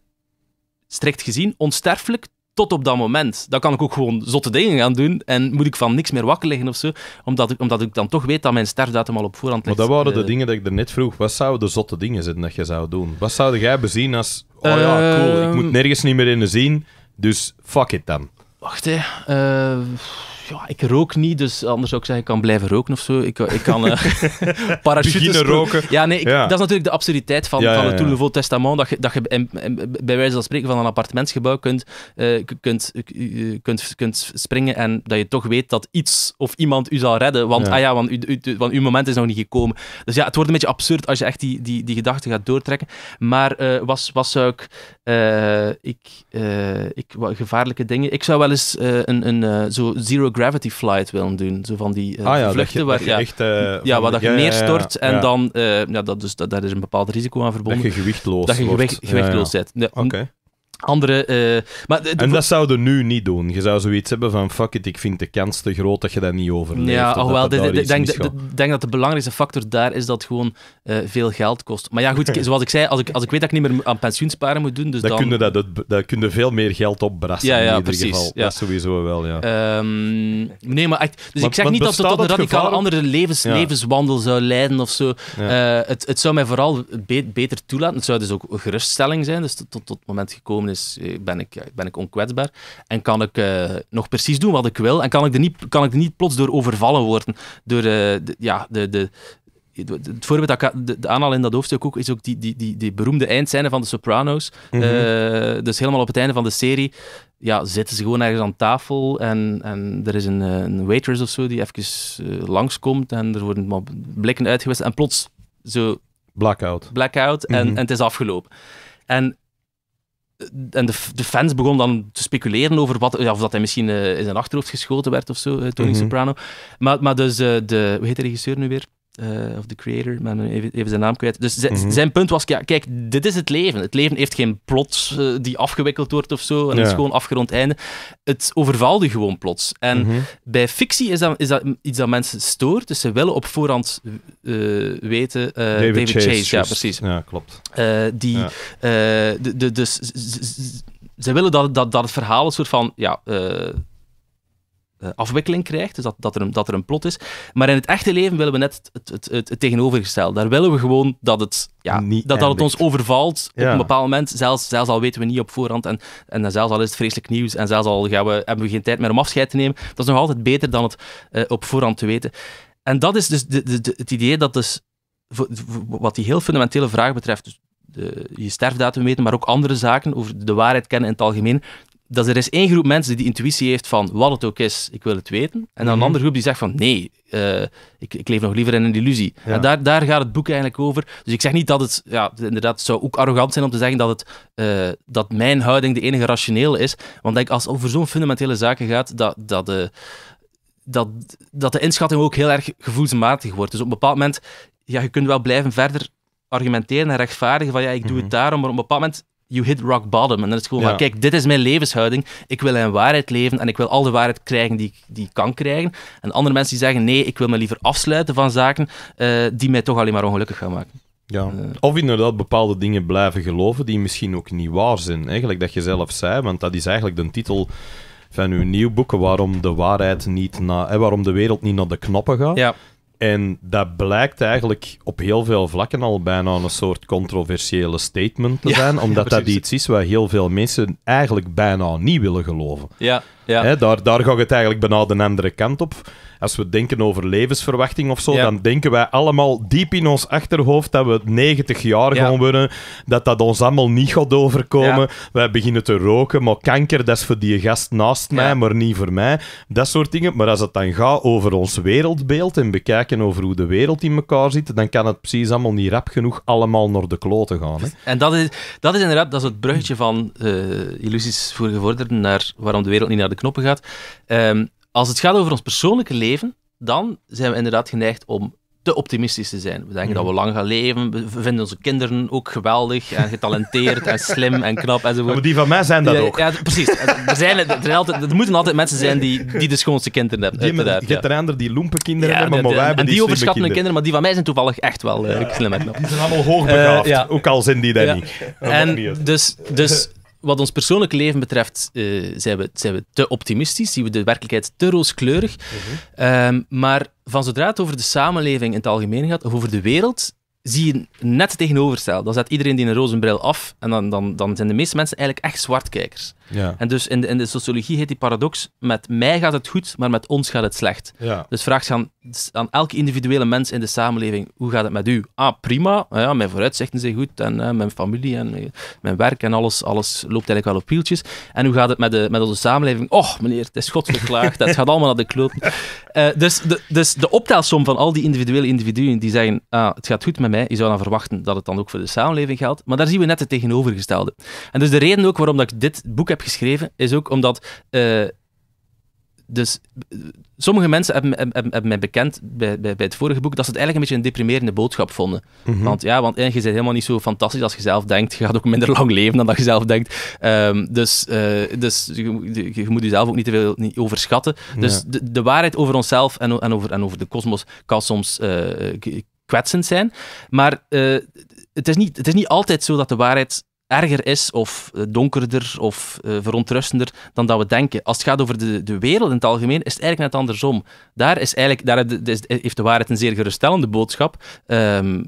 strikt gezien onsterfelijk tot op dat moment. Dan kan ik ook gewoon zotte dingen gaan doen en moet ik van niks meer wakker liggen of zo, omdat ik, omdat ik dan toch weet dat mijn sterfdatum al op voorhand ligt. Maar dat waren de eh, dingen dat ik er net vroeg. Wat zouden de zotte dingen zijn dat je zou doen? Wat zou jij bezien als, oh ja, cool, ik moet ehm, nergens niet meer in zien, dus fuck it dan. Wacht, hè. Uh ja, ik rook niet, dus anders zou ik zeggen, ik kan blijven roken of zo. Ik, ik kan uh, [LAUGHS] parachutes roken. Ja, nee, dat is natuurlijk de absurditeit van, ja, van het testament, dat je, dat je bij wijze van spreken van een appartementsgebouw kunt, eh, kunt, eh, kunt, kunt springen en dat je toch weet dat iets of iemand u zal redden, want, ah ja, want, u, uw moment is nog niet gekomen. Dus ja, het wordt een beetje absurd als je echt die, die, die gedachten gaat doortrekken. Maar was, was zou ik, ik, ik gevaarlijke dingen... Ik zou wel eens een, een zo zero gravity flight willen doen. Zo van die uh, vluchten waar, je, echt, ja, waar dat neerstort en dan... ja, dat, dus, daar is een bepaald risico aan verbonden. Dat je gewichtloos Dat je gewicht, gewichtloos bent. Okay. Andere, eh, maar en dat zouden nu niet doen. Je zou zoiets hebben van: fuck it, ik vind de kans te groot dat je dat niet overleeft. Ja, oh, ik denk, denk, dat de belangrijkste factor daar is dat gewoon eh, veel geld kost. Maar ja, goed, [LAUGHS] zoals ik zei, als ik, als ik weet dat ik niet meer aan pensioensparen moet doen. Dus dan, dan... Kun je dat, dat, kun je veel meer geld opbrassen. Ja, ja, in ieder precies, geval. Ja. Dat sowieso wel. Ja. Ehm, nee, maar echt. Dus maar, ik zeg niet dat het tot een radicale andere levens, levenswandel zou leiden of zo. Eh, het, het zou mij vooral beter toelaten. Het zou dus ook geruststelling zijn. Dus tot, tot het moment gekomen is is, eh, ben, ik, eh, ben ik onkwetsbaar en kan ik eh, nog precies doen wat ik wil en kan ik er niet, kan ik niet plots door overvallen worden door ja, de, de, het voorbeeld dat ik de, de aanhaal in dat hoofdstuk ook is ook die, die, die, die beroemde eindscène van de Sopranos. Mhm. dus helemaal op het einde van de serie ja, zitten ze gewoon ergens aan tafel en, en er is een, een waitress of zo die even uh, langskomt en er worden blikken uitgewisseld en plots zo... Blackout. Blackout en mhm. het is afgelopen. En eh, en de, fans begonnen dan te speculeren over wat, ja, of dat hij misschien eh, in zijn achterhoofd geschoten werd of zo, eh, Tony mhm. Soprano. Maar, maar dus de, hoe heet de regisseur nu weer? Eh, of de creator, maar even, even, zijn naam kwijt. Dus mhm. zijn punt was, ja, kijk, dit is het leven. Het leven heeft geen plot eh, die afgewikkeld wordt of zo. En het is gewoon afgerond einde. Het overvalde gewoon plots. En mhm. bij fictie is dat, is dat iets dat mensen stoort. Dus ze willen op voorhand eh, weten... David, David, Chase, ja, precies. Ja, klopt. die... de, de, dus, ze willen dat, dat, dat het verhaal een soort van... Ja, eh, afwikkeling krijgt. Dus dat, dat, er een, dat er een plot is. Maar in het echte leven willen we net het, het, het, het tegenovergestelde. Daar willen we gewoon dat het, ja, dat, dat het ons overvalt op een bepaald moment. Zelfs, zelfs al weten we niet op voorhand. En, en zelfs al is het vreselijk nieuws. En zelfs al gaan we, hebben we geen tijd meer om afscheid te nemen. Dat is nog altijd beter dan het eh, op voorhand te weten. En dat is dus de, de, de, het idee dat dus, wat die heel fundamentele vraag betreft, dus de, je sterfdatum weten, maar ook andere zaken over de waarheid kennen in het algemeen, dat er is één groep mensen die intuïtie heeft van wat het ook is, ik wil het weten. En dan een mhm. andere groep die zegt van nee, eh, ik, ik, leef nog liever in een illusie. En daar, daar gaat het boek eigenlijk over. Dus ik zeg niet dat het, ja, inderdaad, het zou ook arrogant zijn om te zeggen dat, het, eh, dat mijn houding de enige rationele is. Want als het over zo'n fundamentele zaken gaat, dat, dat, eh, dat, dat de inschatting ook heel erg gevoelsmatig wordt. Dus op een bepaald moment, ja, je kunt wel blijven verder argumenteren en rechtvaardigen van ja, ik doe het mhm. daarom, maar op een bepaald moment you hit rock bottom. En dan is gewoon van, kijk, dit is mijn levenshouding. Ik wil in waarheid leven en ik wil al de waarheid krijgen die, die ik kan krijgen. En andere mensen die zeggen, nee, ik wil me liever afsluiten van zaken eh, die mij toch alleen maar ongelukkig gaan maken. Ja. Eh. Of inderdaad bepaalde dingen blijven geloven die misschien ook niet waar zijn. Eigenlijk dat je zelf zei, want dat is eigenlijk de titel van uw nieuw boeken, waarom de waarheid niet naar, waarom de wereld niet naar de knoppen gaat. Ja. En dat blijkt eigenlijk op heel veel vlakken al bijna een soort controversiële statement te zijn, [LAUGHS] omdat dat iets is waar heel veel mensen eigenlijk bijna niet willen geloven. Ja. Ja. Hè, daar, daar gaat het eigenlijk bijna de andere kant op. Als we denken over levensverwachting of zo, dan denken wij allemaal diep in ons achterhoofd dat we 90 jaar gaan worden, dat dat ons allemaal niet gaat overkomen. Wij beginnen te roken, maar kanker, dat is voor die gast naast mij, maar niet voor mij. Dat soort dingen. Maar als het dan gaat over ons wereldbeeld en bekijken over hoe de wereld in elkaar zit, dan kan het precies allemaal niet rap genoeg allemaal naar de klote gaan. Hè. En dat is, dat is inderdaad dat is het bruggetje van eh, illusies voor gevorderden naar waarom de wereld niet naar de knoppen gaat. Ehm, als het gaat over ons persoonlijke leven, dan zijn we inderdaad geneigd om te optimistisch te zijn. We denken dat we mhm. lang gaan leven. We vinden onze kinderen ook geweldig en getalenteerd en [LAUGHS] slim en knap enzovoort. maar die van mij zijn dat ook. Ja, precies. Er, zijn, er, zijn altijd, moeten altijd mensen zijn die, die de schoonste kinderen hebben. Die met, je hebt die lumpen kinderen hebben, maar, wij hebben die, die overschattende kinderen. kinderen. Maar die van mij zijn toevallig echt wel uh, slim en knap. Die zijn allemaal hoogbegaafd, eh, ook al zijn die dat niet. en dus... dus wat ons persoonlijke leven betreft eh, zijn, we, we te optimistisch, zien we de werkelijkheid te rooskleurig. Mhm. Ehm, maar van zodra het over de samenleving in het algemeen gaat, of over de wereld, zie je net tegenovergestelde. Dan zet iedereen die een rozenbril af en dan, dan, dan zijn de meeste mensen eigenlijk echt zwartkijkers. En dus in de, in de sociologie heet die paradox, met mij gaat het goed, maar met ons gaat het slecht. Dus vraag je aan, aan elke individuele mens in de samenleving. Hoe gaat het met u? Ah, prima. Ah ja, mijn vooruitzichten zijn goed. En eh, mijn familie en eh, mijn werk en alles, alles loopt eigenlijk wel op pieltjes. En hoe gaat het met, de, met onze samenleving? Och, meneer, het is godverklaagd. het gaat allemaal naar de klote. Eh, dus, de, dus de optelsom van al die individuele individuen die zeggen: ah, het gaat goed met mij. Je zou dan verwachten dat het dan ook voor de samenleving geldt. Maar daar zien we net het tegenovergestelde. En dus de reden ook waarom dat ik dit boek heb geschreven, is ook omdat dus sommige mensen hebben, hebben, hebben mij bekend bij, bij, bij, het vorige boek dat ze het eigenlijk een beetje een deprimerende boodschap vonden. Mhm. Want ja, want je bent helemaal niet zo fantastisch als je zelf denkt. Je gaat ook minder lang leven dan dat je zelf denkt. Ehm, dus eh, dus je, moet jezelf ook niet te veel niet overschatten. Dus de, de, waarheid over onszelf en, en, over, en over de kosmos kan soms eh, kwetsend zijn. Maar eh, het, is niet, het is niet altijd zo dat de waarheid erger is of eh, donkerder of eh, verontrustender dan dat we denken. Als het gaat over de, de wereld in het algemeen, is het eigenlijk net andersom. Daar, is eigenlijk, daar heeft de waarheid een zeer geruststellende boodschap. Ehm,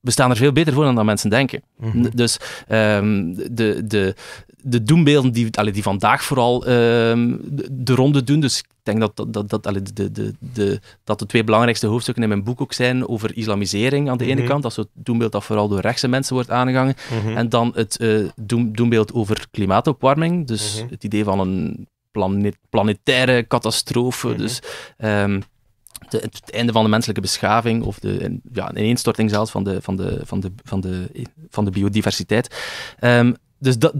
we staan er veel beter voor dan dat mensen denken. Mhm. Dus ehm, de, de, de doembeelden die, allee, die vandaag vooral ehm, de, ronde doen. Dus ik denk dat, dat, dat, de, de, de, dat de twee belangrijkste hoofdstukken in mijn boek ook zijn over islamisering aan de ene mhm. kant. Dat is het doembeeld dat vooral door rechtse mensen wordt aangehangen. Mhm. En dan het uh, doem, doembeeld over klimaatopwarming. Dus mhm. het idee van een planet, planetaire catastrofe. Dus... Ehm, het einde van de menselijke beschaving of de ja, ineenstorting zelfs van de, van de, van de, van de, van de biodiversiteit. Ehm, dus dat,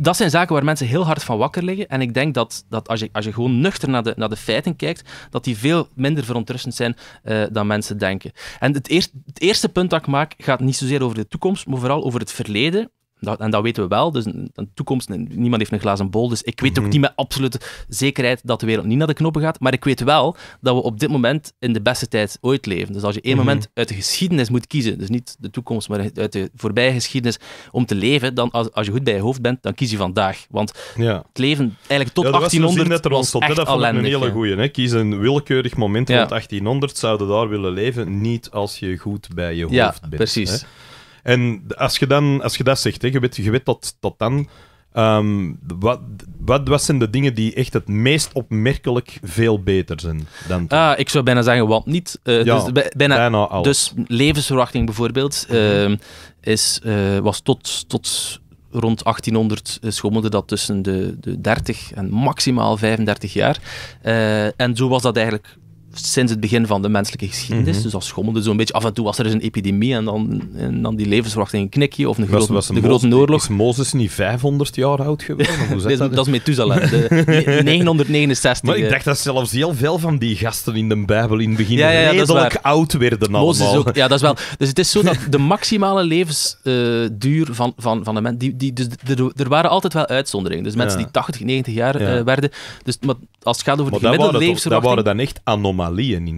dat zijn zaken waar mensen heel hard van wakker liggen. En ik denk dat, dat als, je, als je gewoon nuchter naar de, naar de feiten kijkt, dat die veel minder verontrustend zijn eh, dan mensen denken. En het, eerst, het eerste punt dat ik maak gaat niet zozeer over de toekomst, maar vooral over het verleden. Dat, en dat weten we wel. Dus de toekomst, niemand heeft een glazen bol. Dus ik weet ook mhm. niet met absolute zekerheid dat de wereld niet naar de knoppen gaat. Maar ik weet wel dat we op dit moment in de beste tijd ooit leven. Dus als je één mhm. moment uit de geschiedenis moet kiezen, dus niet de toekomst, maar uit de voorbije geschiedenis, om te leven, dan als, je goed bij je hoofd bent, dan kies je vandaag. Want het leven eigenlijk tot 1800 net was stond, echt Dat vond een hele goeie. Hè? Kies een willekeurig moment ja. rond 1800, zouden daar willen leven. Niet als je goed bij je hoofd bent. Ja, precies. En als je, dan, als je dat zegt, hè, je, weet, je weet dat, tot dan. Ehm, wat, wat, zijn de dingen die echt het meest opmerkelijk veel beter zijn dan toen? Ah, ik zou bijna zeggen, wat niet. Eh, dus ja, dus bijna, bijna Dus levensverwachting bijvoorbeeld mhm. ehm, is, eh, was tot, tot rond 1800 eh, schommelde dat tussen de, de 30 en maximaal 35 jaar. en zo was dat eigenlijk sinds het begin van de menselijke geschiedenis. Mhm. Dus dat schommelde zo'n beetje af en toe was er eens dus een epidemie en dan, en dan die levensverwachting een knikje of een, grote, was de grote oorlog. Is Mozes niet 500 jaar oud geweest? [LAUGHS] dat, dat, is Methuselah, [LAUGHS] 969. Maar ik eh. dacht dat zelfs heel veel van die gasten in de Bijbel in het begin ja, ja, redelijk oud werden allemaal. Mozes ook, ja, dat is wel. [LAUGHS] Dus het is zo dat de maximale levensduur van, van, van de mensen... Die, die, dus er waren altijd wel uitzonderingen. Dus mensen die 80, 90 jaar eh, werden. Dus, maar als het gaat over die de gemiddelde levensverwachting... dat waren dan echt anomalies.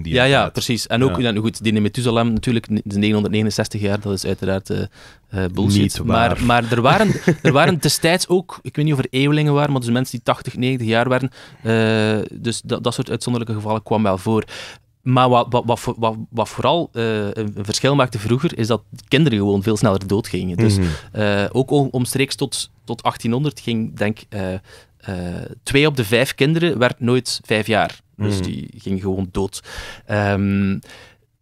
Ja, ja, precies. En ook, ja. goed, die Methuselam natuurlijk, de 969 jaar, dat is uiteraard eh, eh, bullshit. Maar, maar er, waren, [LAUGHS] er waren destijds ook, ik weet niet of er eeuwelingen waren, maar dus mensen die 80, 90 jaar waren. Eh, dus dat, dat soort uitzonderlijke gevallen kwam wel voor. Maar wat, wat, wat, wat vooral een verschil maakte vroeger, is dat kinderen gewoon veel sneller doodgingen. Dus mhm. ook omstreeks tot, tot 1800 ging, denk ik, twee op de vijf kinderen werd nooit vijf jaar. Dus hmm. die ging gewoon dood. Ehm,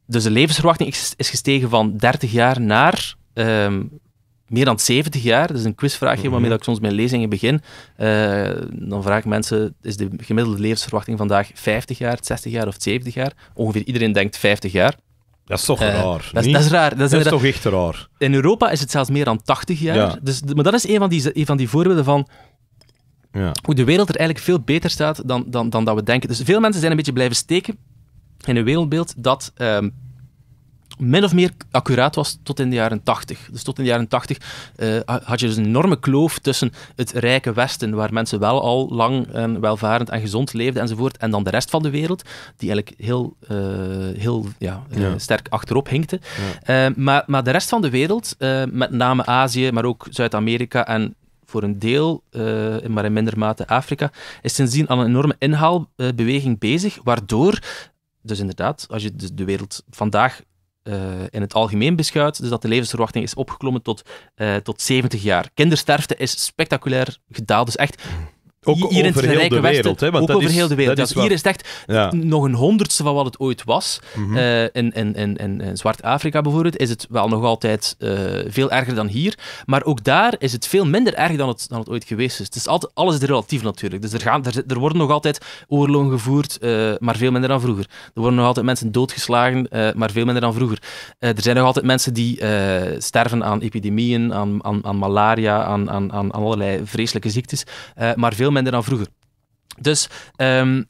dus de levensverwachting is, gestegen van 30 jaar naar ehm, meer dan 70 jaar. Dat is een quizvraagje mm -hmm. waarmee ik soms mijn lezingen begin. Eh, dan vraag ik mensen, is de gemiddelde levensverwachting vandaag 50 jaar, 60 jaar of 70 jaar? Ongeveer iedereen denkt 50 jaar. Dat is toch eh, raar? Dat is, dat is, raar. dat is toch echt raar? In Europa is het zelfs meer dan 80 jaar. Ja. Dus, maar dat is een van die, een van die voorbeelden van ja. Hoe de wereld er eigenlijk veel beter staat dan, dan, dan dat we denken. Dus veel mensen zijn een beetje blijven steken in een wereldbeeld dat ehm, min of meer accuraat was tot in de jaren 80. Dus tot in de jaren 80 eh, had je dus een enorme kloof tussen het rijke Westen, waar mensen wel al lang en welvarend en gezond leefden enzovoort, en dan de rest van de wereld, die eigenlijk heel, eh, heel eh, ja, sterk achterop hinkte. maar, maar de rest van de wereld, met name Azië, maar ook Zuid-Amerika en voor een deel, eh, maar in minder mate Afrika, is sindsdien al een enorme inhaalbeweging bezig, waardoor, dus inderdaad, als je de, wereld vandaag eh, in het algemeen beschouwt, dus dat de levensverwachting is opgeklommen tot, eh, tot 70 jaar. Kindersterfte is spectaculair gedaald, dus echt ook over heel de wereld. Hè, want ook dat over is, heel de wereld. Dat is hier is echt nog een honderdste van wat het ooit was. Mm in, in, in, Zwart-Afrika bijvoorbeeld is het wel nog altijd eh, veel erger dan hier. Maar ook daar is het veel minder erg dan het, dan het ooit geweest is. Het is altijd, alles is relatief natuurlijk. Dus er, gaan, er, er worden nog altijd oorlogen gevoerd, eh, maar veel minder dan vroeger. Er worden nog altijd mensen doodgeslagen, maar veel minder dan vroeger. er zijn nog altijd mensen die sterven aan epidemieën, aan, aan, aan malaria, aan, aan, aan allerlei vreselijke ziektes, maar veel minder dan vroeger. Dus um,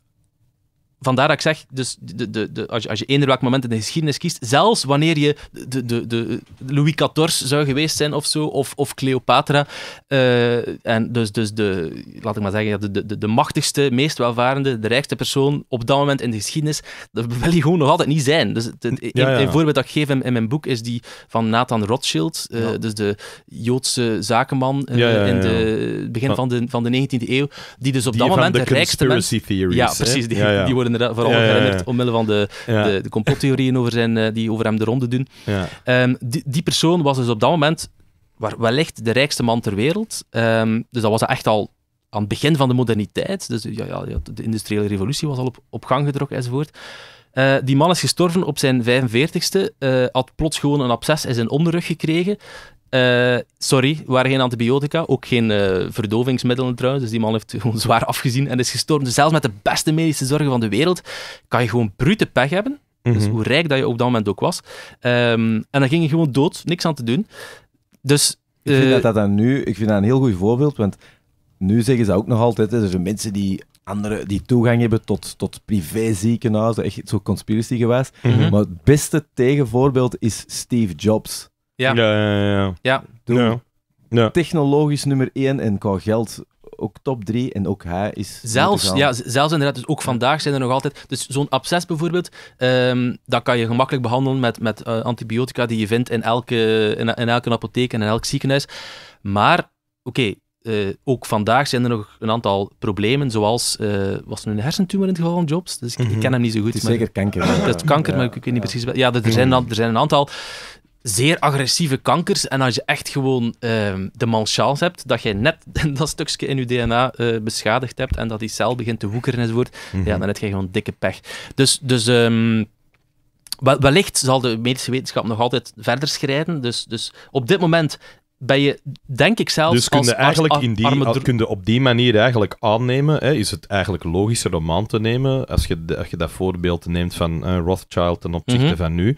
vandaar dat ik zeg, dus de, de, de, als, je, als je eender welk moment in de geschiedenis kiest, zelfs wanneer je de, de, de Louis XIV zou geweest zijn of zo, of, of Cleopatra, eh, en dus, dus de, laat ik maar zeggen, de, de, de machtigste, meest welvarende, de rijkste persoon op dat moment in de geschiedenis, dat wil je gewoon nog altijd niet zijn. Dus het, een, voorbeeld dat ik geef in, mijn boek is die van Nathan Rothschild, eh, dus de Joodse zakenman eh, in het begin van de, van de 19e eeuw, die dus op dat moment de, rijkste... Conspiracy theories, ja, precies, die, die worden inderdaad vooral herinnerd omwille van de, de, de, complottheorieën over zijn, eh, die over hem de ronde doen. Ehm, die, die persoon was dus op dat moment wellicht de rijkste man ter wereld. Ehm, dus dat was echt al aan het begin van de moderniteit. Dus ja, ja, de industriële revolutie was al op, op gang gedrokken enzovoort. Eh, die man is gestorven op zijn 45ste, eh, had plots gewoon een absces in zijn onderrug gekregen uh, sorry, waren geen antibiotica, ook geen eh, verdovingsmiddelen trouwens. Dus die man heeft gewoon zwaar afgezien en is gestorven. Dus zelfs met de beste medische zorgen van de wereld kan je gewoon brute pech hebben. Dus mhm. hoe rijk dat je op dat moment ook was. Ehm, en dan ging je gewoon dood, niks aan te doen. Dus, ik vind eh, dat, dat nu, ik vind dat een heel goed voorbeeld, want nu zeggen ze ook nog altijd, dus er zijn mensen die andere, die toegang hebben tot, tot privéziekenhuizen, echt zo conspiracy geweest. Mhm. Maar het beste tegenvoorbeeld is Steve Jobs. Ja, ja, ja. ja. ja. Technologisch nummer 1 en qua geld ook top 3 en ook hij is. Zelfs, ja, zelfs inderdaad. Dus ook vandaag zijn er nog altijd. Dus zo'n absces bijvoorbeeld, ehm, dat kan je gemakkelijk behandelen met, met eh, antibiotica die je vindt in elke, in, elke apotheek en in elk ziekenhuis. Maar, oké. Eh, ook vandaag zijn er nog een aantal problemen, zoals eh, was er een hersentumor in het geval van Jobs? Dus ik, mhm. ken hem niet zo goed. Het is zeker kanker. Het is kanker, maar ik, weet niet ja. precies. Ja, er, zijn, er zijn een aantal zeer agressieve kankers. En als je echt gewoon ehm, de malchance hebt dat je net [LAUGHS] dat stukje in je DNA eh, beschadigd hebt en dat die cel begint te woekeren enzovoort, mm -hmm. ja, dan heb je gewoon dikke pech. Dus, dus um, wellicht zal de medische wetenschap nog altijd verder schrijden. Dus, dus op dit moment ben je, denk ik zelfs. Dus kun je, eigenlijk ah, op die manier eigenlijk aannemen, hè, is het eigenlijk logischer om aan te nemen, als je, als je dat voorbeeld neemt van eh, Rothschild ten opzichte mhm. van nu,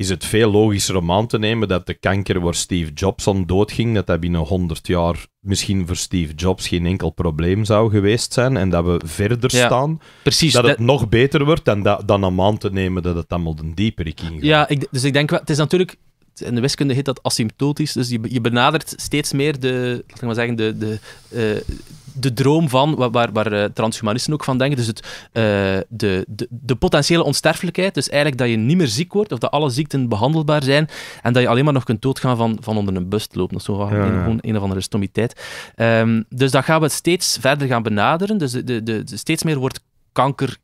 is het veel logischer om aan te nemen dat de kanker waar Steve Jobs aan doodging, dat dat binnen 100 jaar misschien voor Steve Jobs geen enkel probleem zou geweest zijn en dat we verder staan, dat, het nog beter wordt dan, dat, dan om aan te nemen dat het allemaal een diepere ging gaat. Ja, dus ik denk wel, het is natuurlijk in de wiskunde heet dat asymptotisch. Dus je, benadert steeds meer de, ik maar zeggen, de, de, eh, de droom van, waar, waar, waar eh, transhumanisten ook van denken, dus het, eh, de, de, de, potentiële onsterfelijkheid, dus eigenlijk dat je niet meer ziek wordt, of dat alle ziekten behandelbaar zijn, en dat je alleen maar nog kunt doodgaan van, van onder een bus lopen, of zo, ja, ja. Een, of andere stomiteit. Ehm, dus dat gaan we steeds verder gaan benaderen, dus de, de, de steeds meer wordt kanker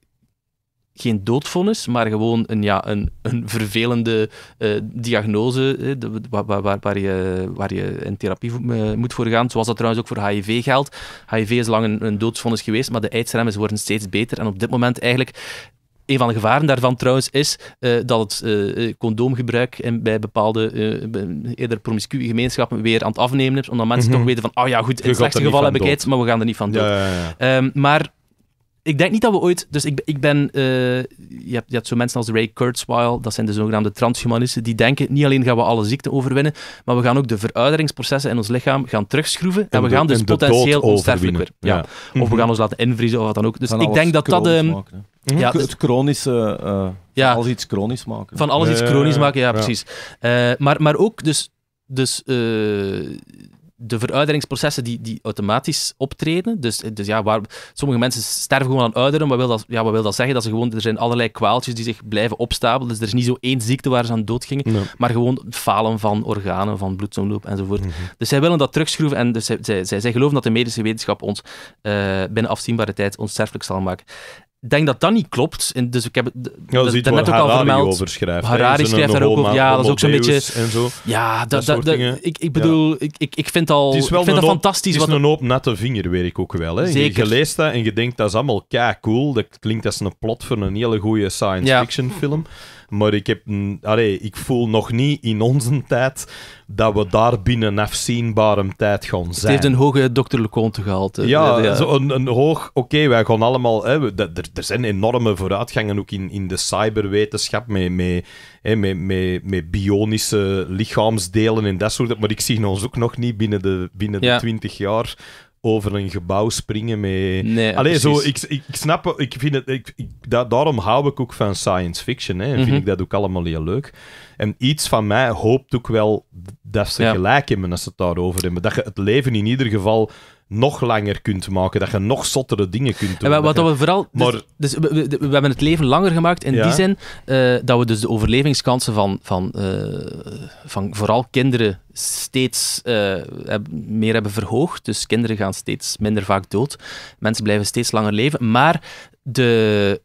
geen doodvonnis, maar gewoon een, ja, een, een vervelende eh, diagnose eh, waar, waar, waar, je, waar je in therapie eh, moet voor gaan. Zoals dat trouwens ook voor HIV geldt. HIV is lang een, een doodvonnis geweest, maar de eidsremmen worden steeds beter. En op dit moment eigenlijk een van de gevaren daarvan trouwens is dat het condoomgebruik in, bij bepaalde uh, eerder promiscue gemeenschappen weer aan het afnemen is, omdat mensen mhm. toch weten van, oh ja, goed, in het slechtste geval heb ik iets, maar we gaan er niet van doen. Ja, ja, ja. Ehm, maar ik denk niet dat we ooit. Dus ik, ik ben. Eh, je, hebt, je hebt zo mensen als Ray Kurzweil, dat zijn de zogenaamde transhumanisten, die denken: niet alleen gaan we alle ziekten overwinnen, maar we gaan ook de verouderingsprocessen in ons lichaam gaan terugschroeven. En, we gaan dus potentieel onsterfelijk weer. Ja. Of we gaan ons laten invriezen of wat dan ook. Dus ik denk dat dat. Ehm, ja, het dus chronische. Uh, eh, ja, alles iets chronisch maken. Van alles iets chronisch maken, ja, precies. Eh, maar, maar ook dus. dus de verouderingsprocessen die, die automatisch optreden. Dus, dus ja, waar, sommige mensen sterven gewoon aan ouderen. Wat wil, dat, ja, wat wil dat zeggen? Dat ze gewoon, er zijn allerlei kwaaltjes die zich blijven opstapelen. Dus er is niet zo één ziekte waar ze aan dood gingen. Maar gewoon falen van organen, van bloedsomloop enzovoort. Mhm. Dus zij willen dat terugschroeven. En dus zij, zij, zij, geloven dat de medische wetenschap ons eh, binnen afzienbare tijd onsterfelijk zal maken denk dat dat niet klopt. En dus ik heb dat net ook al vermeld. Over schrijft, Harari schrijft daar ook over. Ja, dat is ook zo'n beetje. Zo, ja, dat, dat, ik, ik bedoel, ik, ik, ik vind al, het is wel vind fantastisch. Het is wat een hoop natte vinger, weet ik ook wel. Hè. Je, leest dat en je denkt dat is allemaal kei cool. Dat klinkt als een plot voor een hele goede science fiction film. Maar ik, heb, ik voel nog niet in onze tijd dat we daar binnen afzienbare tijd gaan zijn. Het heeft een hoge Dr. Leconte gehaald. Ja, Zo een, een hoog... Oké, wij gaan allemaal... Hè, er, er zijn enorme vooruitgangen ook in, in de cyberwetenschap met, met, met, met, bionische lichaamsdelen en dat soort... Maar ik zie ons ook nog niet binnen de, binnen de twintig jaar over een gebouw springen mee. Nee, zo, ik, ik, snap, ik vind het, ik, daarom hou ik ook van science fiction. Hè, en vind mhm. ik dat ook allemaal heel leuk. En iets van mij hoopt ook wel dat ze gelijk hebben als ze het daarover hebben. Dat je het leven in ieder geval nog langer kunt maken, dat je nog zottere dingen kunt doen. En wat, we vooral, dus, dus we, hebben het leven langer gemaakt in die zin eh, dat we dus de overlevingskansen van, van, eh, van vooral kinderen steeds eh, meer hebben verhoogd. Dus kinderen gaan steeds minder vaak dood. Mensen blijven steeds langer leven. Maar de,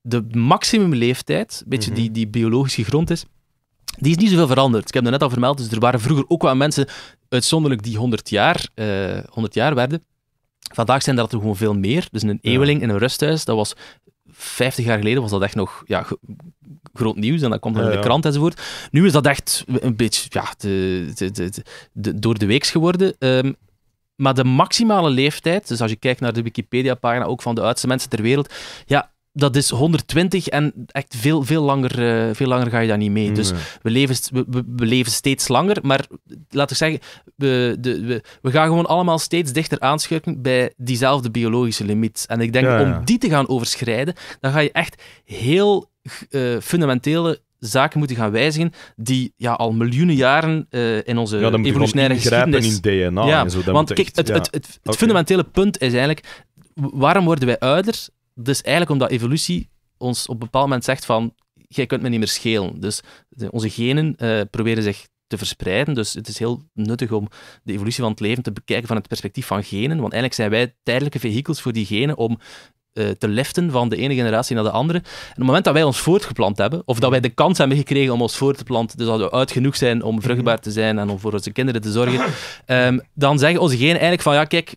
de maximumleeftijd, een beetje mhm. die, die biologische grond is, die is niet zoveel veranderd. Ik heb het net al vermeld, dus er waren vroeger ook wel mensen uitzonderlijk die 100 jaar, 100 eh, jaar werden. Vandaag zijn dat er gewoon veel meer. Dus een eeuweling in een rusthuis, dat was 50 jaar geleden was dat echt nog ja, groot nieuws en dat komt dan in de krant enzovoort. Nu is dat echt een beetje ja, de, de, de, door de weeks geworden. Ehm, maar de maximale leeftijd, dus als je kijkt naar de Wikipedia-pagina ook van de oudste mensen ter wereld, ja, dat is 120 en echt veel, veel, langer, eh, veel langer ga je daar niet mee. Mm, dus we leven, we, leven steeds langer, maar laten we zeggen, we, de, we, we, gaan gewoon allemaal steeds dichter aanschuiven bij diezelfde biologische limiet. En ik denk, om die te gaan overschrijden, dan ga je echt heel eh, fundamentele zaken moeten gaan wijzigen die ja, al miljoenen jaren eh, in onze ja, dan evolutionaire geschiedenis... in DNA ja, en zo. want echt, het, het, het, het fundamentele punt is eigenlijk, waarom worden wij ouder? dus eigenlijk omdat evolutie ons op een bepaald moment zegt van, jij kunt me niet meer schelen. Dus onze genen eh, proberen zich te verspreiden. Dus het is heel nuttig om de evolutie van het leven te bekijken van het perspectief van genen. Want eigenlijk zijn wij tijdelijke vehikels voor die genen om eh, te liften van de ene generatie naar de andere. En op het moment dat wij ons voortgeplant hebben, of dat wij de kans hebben gekregen om ons voort te planten, dus dat we uit genoeg zijn om vruchtbaar te zijn en om voor onze kinderen te zorgen, [CLEARS THROAT] ehm, dan zeggen onze genen eigenlijk van ja, kijk,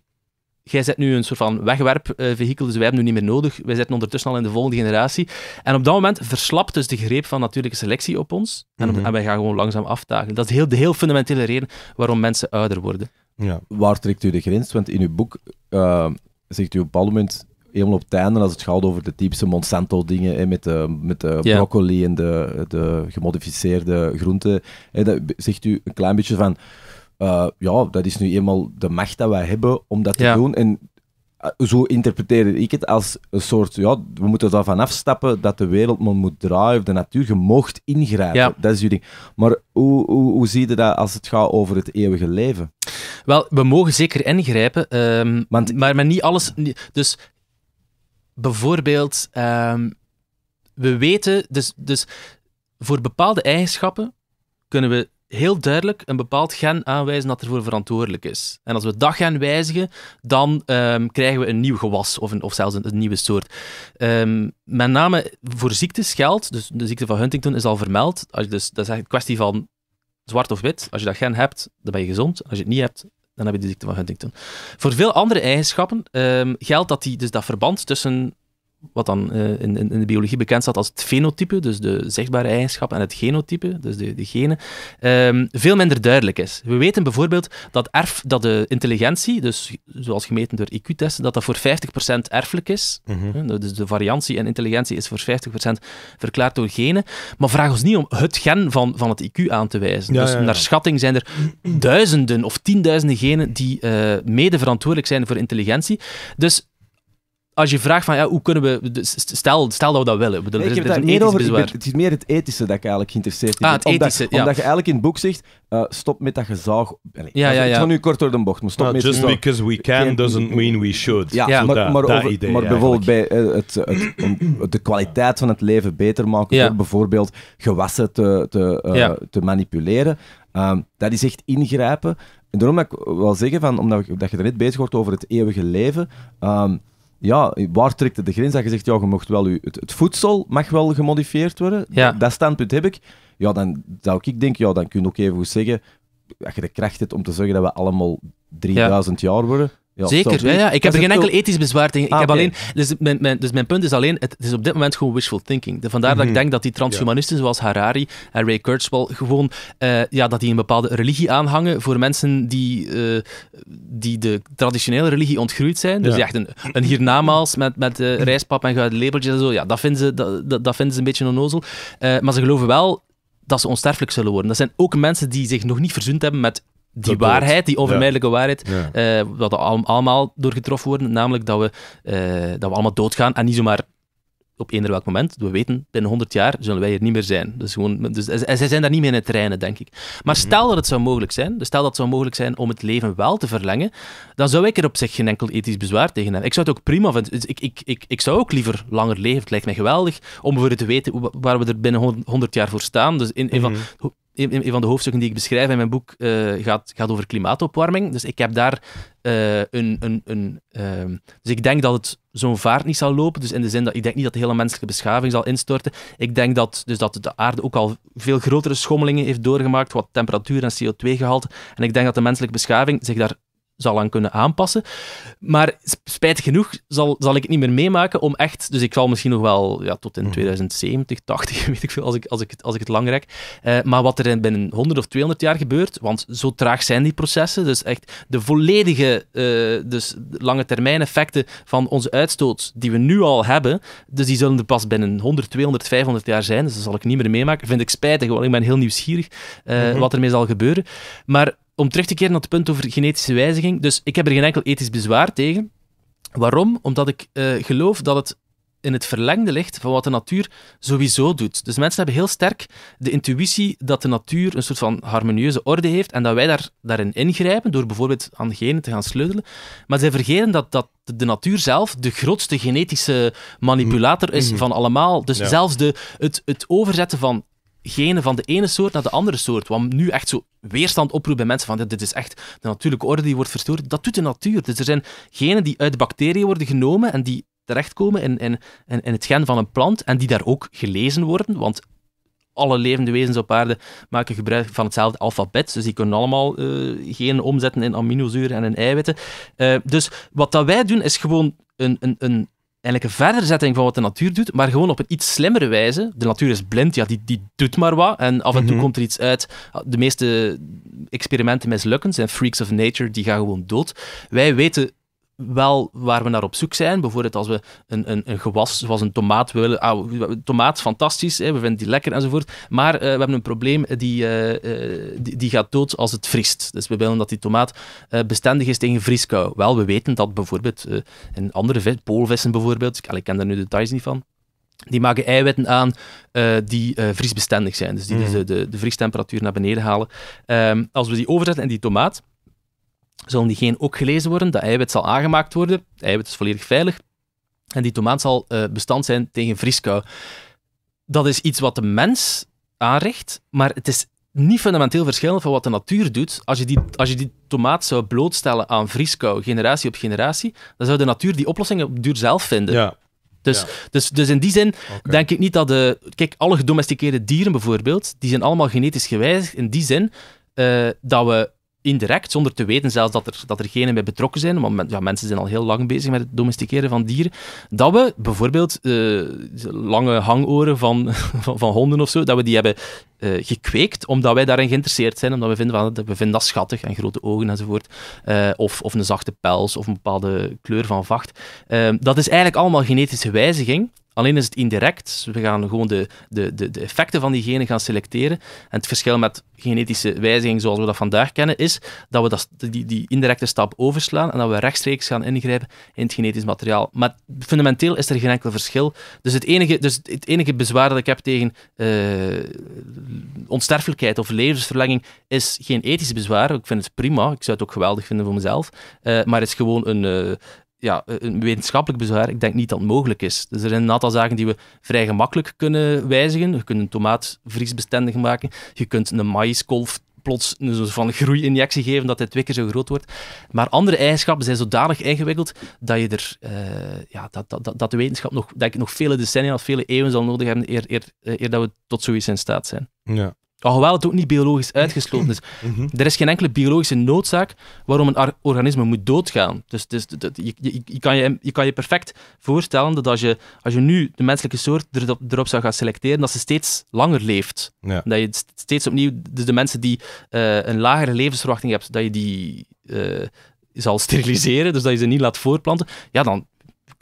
jij zet nu een soort van wegwerpvehikel, dus wij hebben nu niet meer nodig. Wij zitten ondertussen al in de volgende generatie. En op dat moment verslapt dus de greep van natuurlijke selectie op ons. En, mhm. wij gaan gewoon langzaam aftagen. Dat is heel, de heel fundamentele reden waarom mensen ouder worden. Ja. Waar trekt u de grens? Want in uw boek uh, zegt u op een moment helemaal op het einde, als het gaat over de typische Monsanto-dingen, met de, met de broccoli en de, de gemodificeerde groenten, zegt u een klein beetje van eh, ja, dat is nu eenmaal de macht dat wij hebben om dat te doen. En eh, zo interpreteerde ik het als een soort, ja, we moeten daarvan afstappen dat de wereld moet draaien, of de natuur, je ingrijpen. Dat is je ding. Maar hoe, hoe, hoe zie je dat als het gaat over het eeuwige leven? Wel, we mogen zeker ingrijpen, ehm, Want, maar, niet alles. Dus bijvoorbeeld, ehm, we weten, dus, dus voor bepaalde eigenschappen kunnen we heel duidelijk een bepaald gen aanwijzen dat ervoor verantwoordelijk is. En als we dat gen wijzigen, dan ehm, krijgen we een nieuw gewas of, een, of zelfs een, nieuwe soort. Ehm, met name voor ziektes geldt, dus de ziekte van Huntington is al vermeld, dus, dat is echt een kwestie van zwart of wit. Als je dat gen hebt, dan ben je gezond. Als je het niet hebt, dan heb je de ziekte van Huntington. Voor veel andere eigenschappen ehm, geldt dat die, dus dat verband tussen wat dan eh, in, in, de biologie bekend staat als het fenotype, dus de zichtbare eigenschap, en het genotype, dus de, de genen, ehm, veel minder duidelijk is. We weten bijvoorbeeld dat, erf, dat de intelligentie, dus zoals gemeten door IQ-testen, dat dat voor 50% erfelijk is. Mhm. Dus de variantie in intelligentie is voor 50% verklaard door genen. Maar vraag ons niet om het gen van, van het IQ aan te wijzen. dus naar schatting zijn er duizenden of tienduizenden genen die eh, mede verantwoordelijk zijn voor intelligentie. Dus als je vraagt van ja, hoe kunnen we. Stel, stel dat we dat willen. ik heb het over. Het is meer het ethische dat ik eigenlijk geïnteresseerd in. Ah, omdat, ethische, omdat je eigenlijk in het boek zegt: eh, stop met dat gezag. Nee, ja, Ik ga nu kort door de bocht, stop nou, met Just because we can doesn't mean we should. Ja, maar, maar, idee, maar bijvoorbeeld bij eh, het, het, de kwaliteit van het leven beter maken. Door bijvoorbeeld gewassen te, te, eh, te manipuleren. Ehm, dat is echt ingrijpen. En daarom wil ik wel zeggen: van, omdat, dat je er net bezig wordt over het eeuwige leven. Ehm, ja, waar trekt het de grens? Dat je zegt, ja, je wel, u, het, het, voedsel mag wel gemodificeerd worden. Dat standpunt heb ik. Ja, dan zou ik denken, ja, dan kun je ook even goed zeggen, als je de kracht hebt om te zeggen dat we allemaal 3000 jaar worden, Zeker, ja, ik heb er geen enkel ethisch bezwaar tegen. Ik ah, heb alleen, dus, dus, mijn, punt is alleen, het, is op dit moment gewoon wishful thinking. De, vandaar dat ik mhm. denk dat die transhumanisten zoals Harari en Ray Kurzweil gewoon eh, ja, dat die een bepaalde religie aanhangen voor mensen die, eh, die de traditionele religie ontgroeid zijn. Dus echt een, een hiernamaals met, met uh, eh, rijspap en gouden labeltjes en zo. Ja, dat vinden ze, dat, dat, dat vinden ze een beetje onnozel. maar ze geloven wel dat ze onsterfelijk zullen worden. Dat zijn ook mensen die zich nog niet verzoend hebben met die waarheid, die onvermijdelijke waarheid, wat eh, we allemaal doorgetroffen worden, namelijk dat we, eh, dat we allemaal doodgaan en niet zomaar op of welk moment. We weten, binnen 100 jaar zullen wij hier niet meer zijn. Dus gewoon, dus, en zij zijn daar niet meer in het trainen, denk ik. Maar mhm. stel dat het zou mogelijk zijn, dus stel dat het zou mogelijk zijn om het leven wel te verlengen, dan zou ik er op zich geen enkel ethisch bezwaar tegen hebben. Ik zou het ook prima vinden. Dus ik, ik, ik, ik zou ook liever langer leven. Het lijkt mij geweldig om voor te weten waar we er binnen 100 jaar voor staan. Dus in, in van, mhm een van de hoofdstukken die ik beschrijf in mijn boek eh, gaat, gaat over klimaatopwarming. Dus ik heb daar eh, een. een, een ehm, dus ik denk dat het zo'n vaart niet zal lopen. Dus in de zin dat ik denk niet dat de hele menselijke beschaving zal instorten. Ik denk dat, dus dat de aarde ook al veel grotere schommelingen heeft doorgemaakt. Wat temperatuur en CO2-gehalte. En ik denk dat de menselijke beschaving zich daar zal aan kunnen aanpassen. Maar spijtig genoeg zal, zal ik het niet meer meemaken om echt... Dus ik zal misschien nog wel ja, tot in 2070, mhm. 80, [LAUGHS] weet ik veel, als ik, als ik, het, als ik het lang rek. Eh, maar wat er binnen 100 of 200 jaar gebeurt, want zo traag zijn die processen, dus echt de volledige eh, dus lange termijn effecten van onze uitstoot die we nu al hebben, dus die zullen er pas binnen 100, 200, 500 jaar zijn, dus dat zal ik niet meer meemaken. Vind ik spijtig, want ik ben heel nieuwsgierig uh, mm -hmm. wat ermee zal gebeuren. Maar om terug te keren naar het punt over genetische wijziging. Dus ik heb er geen enkel ethisch bezwaar tegen. Waarom? Omdat ik eh, geloof dat het in het verlengde ligt van wat de natuur sowieso doet. Dus mensen hebben heel sterk de intuïtie dat de natuur een soort van harmonieuze orde heeft en dat wij daar, daarin ingrijpen door bijvoorbeeld aan de genen te gaan sleutelen. Maar zij vergeten dat, dat de natuur zelf de grootste genetische manipulator is mhm. van allemaal. Dus zelfs de, het, het overzetten van genen van de ene soort naar de andere soort. Wat nu echt zo weerstand oproept bij mensen van dit is echt de natuurlijke orde die wordt verstoord. Dat doet de natuur. Dus er zijn genen die uit bacteriën worden genomen en die terechtkomen in, in, in, in het gen van een plant en die daar ook gelezen worden, want alle levende wezens op aarde maken gebruik van hetzelfde alfabet. Dus die kunnen allemaal uh, genen omzetten in aminozuren en in eiwitten. Eh, dus wat dat wij doen, is gewoon een, een, een eigenlijk een van wat de natuur doet, maar gewoon op een iets slimmere wijze. De natuur is blind, ja, die, die doet maar wat. En af en toe mhm. komt er iets uit. De meeste experimenten mislukken, zijn freaks of nature, die gaan gewoon dood. Wij weten wel waar we naar op zoek zijn. Bijvoorbeeld als we een, een, een gewas zoals een tomaat willen. Ah, tomaat, fantastisch, hè, we vinden die lekker enzovoort. Maar eh, we hebben een probleem eh, die, eh, die, die, gaat dood als het vriest. Dus we willen dat die tomaat bestendig is tegen vrieskou. Wel, we weten dat bijvoorbeeld in andere vis, poolvissen bijvoorbeeld, ik ken daar nu details niet van, die maken eiwitten aan die vriesbestendig zijn. Dus die mm. dus de, de, vriestemperatuur naar beneden halen. Ehm, als we die overzetten in die tomaat, zullen diegenen ook gelezen worden. Dat eiwit zal aangemaakt worden. eiwit is volledig veilig. En die tomaat zal eh, bestand zijn tegen vrieskou. Dat is iets wat de mens aanricht, maar het is niet fundamenteel verschillend van wat de natuur doet. Als je die, als je die tomaat zou blootstellen aan vrieskou, generatie op generatie, dan zou de natuur die oplossingen op duur zelf vinden. Ja. Dus, dus, dus in die zin denk ik niet dat de... Kijk, alle gedomesticeerde dieren bijvoorbeeld, die zijn allemaal genetisch gewijzigd in die zin eh, dat we indirect, zonder te weten zelfs dat er, dat er genen bij betrokken zijn, want ja, mensen zijn al heel lang bezig met het domesticeren van dieren, dat we bijvoorbeeld eh, lange hangoren van, [LAUGHS] van, van, honden of zo, dat we die hebben eh, gekweekt omdat wij daarin geïnteresseerd zijn, omdat we vinden, we vinden dat schattig en grote ogen enzovoort, eh, of, of een zachte pels of een bepaalde kleur van vacht. Ehm, dat is eigenlijk allemaal genetische wijziging Alleen is het indirect. We gaan gewoon de, de, de, de, effecten van die genen gaan selecteren. En het verschil met genetische wijziging zoals we dat vandaag kennen, is dat we dat, die, die indirecte stap overslaan en dat we rechtstreeks gaan ingrijpen in het genetisch materiaal. Maar fundamenteel is er geen enkel verschil. Dus het enige, dus het enige bezwaar dat ik heb tegen eh, onsterfelijkheid of levensverlenging is geen ethisch bezwaar. Ik vind het prima. Ik zou het ook geweldig vinden voor mezelf. Eh, maar het is gewoon een, eh, ja, een wetenschappelijk bezwaar, ik denk niet dat het mogelijk is. Dus er zijn een aantal zaken die we vrij gemakkelijk kunnen wijzigen. we kunnen een tomaat vriesbestendig maken. Je kunt een maïskolf plots een soort van groeiinjectie geven dat hij twee keer zo groot wordt. Maar andere eigenschappen zijn zodanig ingewikkeld dat, je er, eh, ja, dat, dat, dat de wetenschap nog, dat ik nog vele decennia vele eeuwen zal nodig hebben eer, eer, eh, eer dat we tot zoiets in staat zijn. Ja. Alhoewel het ook niet biologisch uitgesloten is. [LAUGHS] Mhm. Er is geen enkele biologische noodzaak waarom een organisme moet doodgaan. Dus, dat, dus je, je, kan je, perfect voorstellen dat als je, als je nu de menselijke soort erop, zou gaan selecteren, dat ze steeds langer leeft. Dat je steeds opnieuw, dus de mensen die eh, een lagere levensverwachting hebben, dat je die eh, zal steriliseren, dus dat je ze niet laat voorplanten. Ja, dan,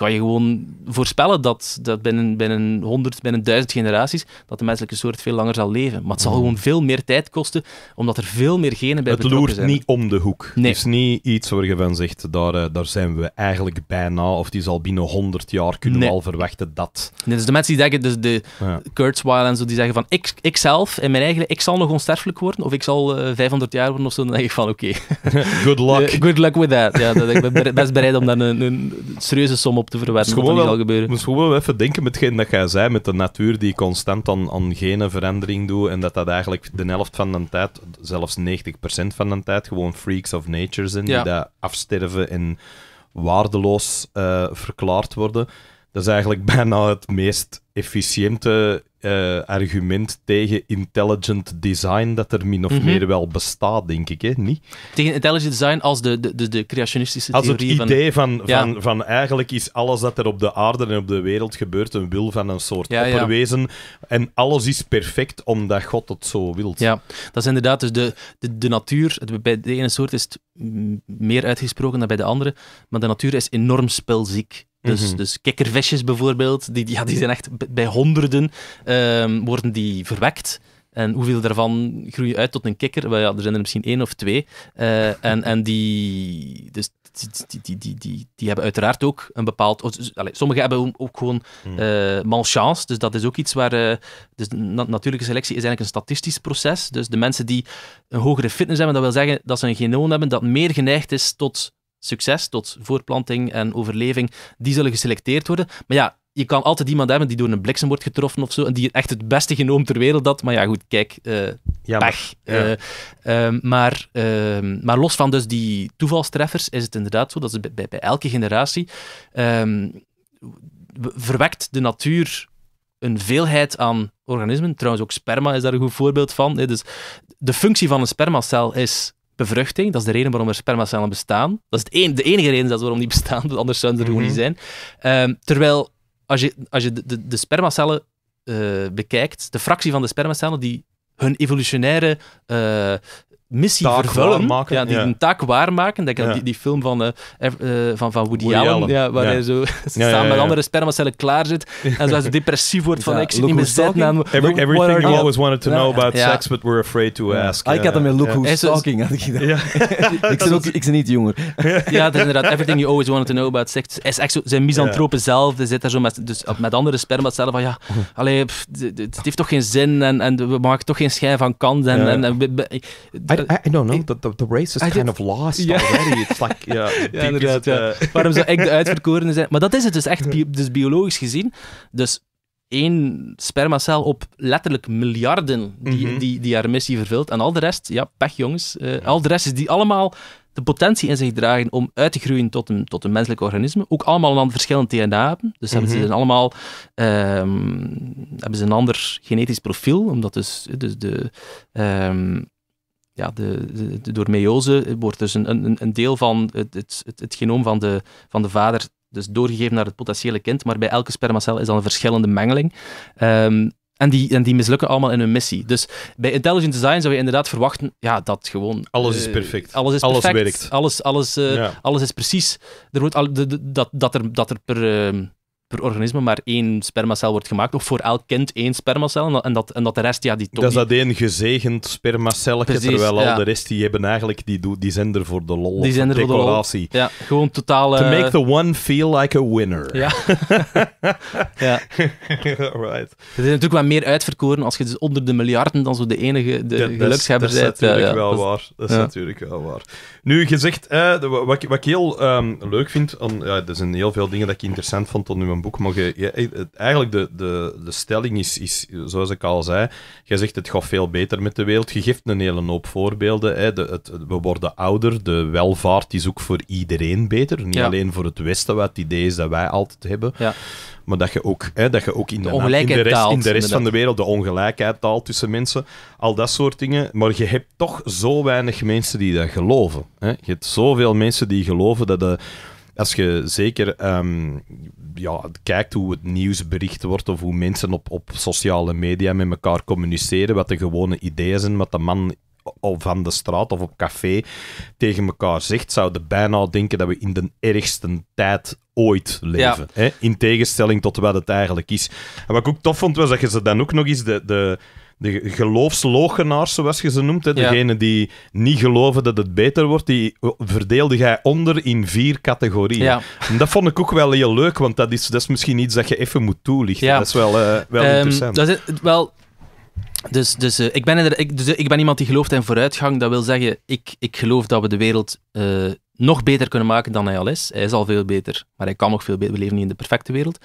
kan je gewoon voorspellen dat, dat binnen, binnen 100, binnen 1000 generaties, dat de menselijke soort veel langer zal leven. Maar het zal mm. gewoon veel meer tijd kosten, omdat er veel meer genen bij het betrokken zijn. Het loert niet om de hoek. Het is niet iets waar je van zegt, daar, eh, daar zijn we eigenlijk bijna, of die zal binnen 100 jaar kunnen we al verwachten dat. Nee, dus de mensen die denken, dus de ja. Kurzweil en zo, die zeggen van, ik, ik zelf, in mijn eigen, ik zal nog onsterfelijk worden, of ik zal 500 eh, jaar worden of zo, dan denk ik van, oké. [LAUGHS] good luck. Eh, good luck with that. Ja, dat, ik ben best bereid om daar een, een serieuze som op te verwerken dus wat er wel, al gebeuren. Moest gewoon even denken met hetgeen dat jij zei, met de natuur die constant aan, aan verandering doet en dat dat eigenlijk de helft van de tijd, zelfs 90% van de tijd, gewoon freaks of nature zijn die dat afsterven en waardeloos eh, verklaard worden. Dat is eigenlijk [LAUGHS] bijna het meest efficiënte uh, argument tegen intelligent design dat er min of mhm. meer wel bestaat, denk ik. Hè? Niet? Tegen intelligent design als de, de, de, creationistische als Als het idee van, van, van, eigenlijk is alles dat er op de aarde en op de wereld gebeurt een wil van een soort opperwezen. En alles is perfect omdat God het zo wil. Ja, dat is inderdaad dus de, de, de natuur. Het, bij de ene soort is het meer uitgesproken dan bij de andere. Maar de natuur is enorm spelziek. Dus, mhm. dus kikkervisjes bijvoorbeeld, die, ja, die zijn echt bij honderden ehm, worden die verwekt. En hoeveel daarvan groeien uit tot een kikker? ja, er zijn er misschien één of twee. Eh, en, en die, dus die, die, die, die, die hebben uiteraard ook een bepaald. Oh, sommigen hebben ook gewoon mhm. eh, malchance. Dus dat is ook iets waar. Uh, dus natuurlijke selectie is eigenlijk een statistisch proces. Dus de mensen die een hogere fitness hebben, dat wil zeggen dat ze een genoom hebben dat meer geneigd is tot succes tot voorplanting en overleving, die zullen geselecteerd worden. Maar ja, je kan altijd iemand hebben die door een bliksem wordt getroffen of zo. En die echt het beste genoom ter wereld had. Maar ja, goed, kijk, uh, ja, pech. Eh, ehm, maar, ehm, maar los van dus die toevalstreffers is het inderdaad zo dat ze bij, bij, elke generatie ehm, verwekt de natuur een veelheid aan organismen. Trouwens, ook sperma is daar een goed voorbeeld van. Dus de functie van een spermacel is bevruchting. Dat is de reden waarom er spermacellen bestaan. Dat is de, enige, de enige reden waarom die bestaan, want anders zouden ze er gewoon niet mhm. zijn. Ehm, terwijl, als je, als je de, de, spermacellen eh, bekijkt, de fractie van de spermacellen die hun evolutionaire eh, missie taak vervullen. Maken, ja, die een taak waarmaken. die, film van, eh, eh, van, van Woody, Allen, Ja, waar hij zo [LAUGHS] samen met andere spermacellen klaar zit en zo depressief wordt van ik zit niet meer zitten. everything you always wanted to know about sex, but we're afraid to ask. Ah, ik had hem in Look Who's Talking. ik, [LAUGHS] ik, zit ook, ik ben niet jonger. ja, is inderdaad everything you always wanted to know about sex. Is echt zo, zijn misantropen zelf, Ze zit daar zo met, dus, met andere spermacellen van ja, allee, het heeft toch geen zin en, en we maken toch geen schijn van kans. En, en, eh, I, I, the, the, race is kind of lost already. [LAUGHS] ja, inderdaad. Eh. Waarom zou ik de [LAUGHS] uitverkorene zijn? Maar dat is het dus echt, dus biologisch gezien. Dus één spermacel op letterlijk miljarden die, mhm. die, die haar missie vervult. En al de rest, ja, pech jongens. Eh, al de rest is die allemaal de potentie in zich dragen om uit te groeien tot een, tot een menselijk organisme. Ook allemaal een ander verschillend DNA hebben. Dus hebben ze mhm. allemaal ehm, hebben ze een ander genetisch profiel, omdat dus, dus de, ehm, ja, de, door meiose eh, wordt dus een, een, een deel van het, het, het, genoom van de, van de vader dus doorgegeven naar het potentiële kind, maar bij elke spermacel is dan een verschillende mengeling. Ehm, en die, en die mislukken allemaal in hun missie. Dus bij intelligent design zou je inderdaad verwachten ja, dat gewoon... Alles is eh, perfect. alles is perfect. Alles werkt. Alles, alles, eh, alles is precies... Er wordt, al, de, dat, dat, er, dat er per... Ehm, per organisme maar één spermacel wordt gemaakt, of voor elk kind één spermacel, en dat, en dat de rest, ja, die toch... Dat is dat één gezegend spermacelletje, terwijl al de rest, die hebben eigenlijk, die, die zijn er voor de lol. Die zijn er voor de lol. Ja, gewoon totaal... To make the one feel like a winner. Ja. [LAUGHS] ja. right. Het is natuurlijk wel meer uitverkoren als je dus onder de miljarden dan zo de enige de ja, gelukshebber bent. Dat is natuurlijk wel waar. Dat is natuurlijk wel waar. Nu, gezegd, uh, eh, wat, wat ik heel um, leuk vind, ja, er zijn heel veel dingen dat ik interessant vond tot nu boek. Maar je, eigenlijk de, de, de stelling is, is, zoals ik al zei, jij zegt het gaat veel beter met de wereld. Je geeft een hele hoop voorbeelden. Hè. De, het, we worden ouder, de welvaart is ook voor iedereen beter. Niet alleen voor het Westen, wat het idee is dat wij altijd hebben. Ja. Maar dat je ook, hè, dat je ook in, de, in de rest, in de rest van de wereld de ongelijkheid taalt tussen mensen. Al dat soort dingen. Maar je hebt toch zo weinig mensen die dat geloven. Hè. Je hebt zoveel mensen die geloven dat... De, als je zeker ehm, ja, kijkt hoe het nieuws bericht wordt of hoe mensen op, op sociale media met elkaar communiceren, wat de gewone ideeën zijn, wat de man of van de straat of op café tegen elkaar zegt, zouden bijna denken dat we in de ergste tijd ooit leven. Hè? In tegenstelling tot wat het eigenlijk is. En wat ik ook tof vond, was dat je ze dan ook nog eens de, de de geloofslogenaars, zoals je ze noemt. Hè. Degene die niet geloven dat het beter wordt, die verdeelde jij onder in vier categorieën. En dat vond ik ook wel heel leuk, want dat is, dat is misschien iets dat je even moet toelichten. Ja. Dat is wel, eh, wel um, interessant. Dat is wel... Dus, dus, eh, ik ben er, ik, dus, eh, ik ben iemand die gelooft in vooruitgang. Dat wil zeggen, ik, ik geloof dat we de wereld nog beter kunnen maken dan hij al is. Hij is al veel beter, maar hij kan nog veel beter. We leven niet in de perfecte wereld.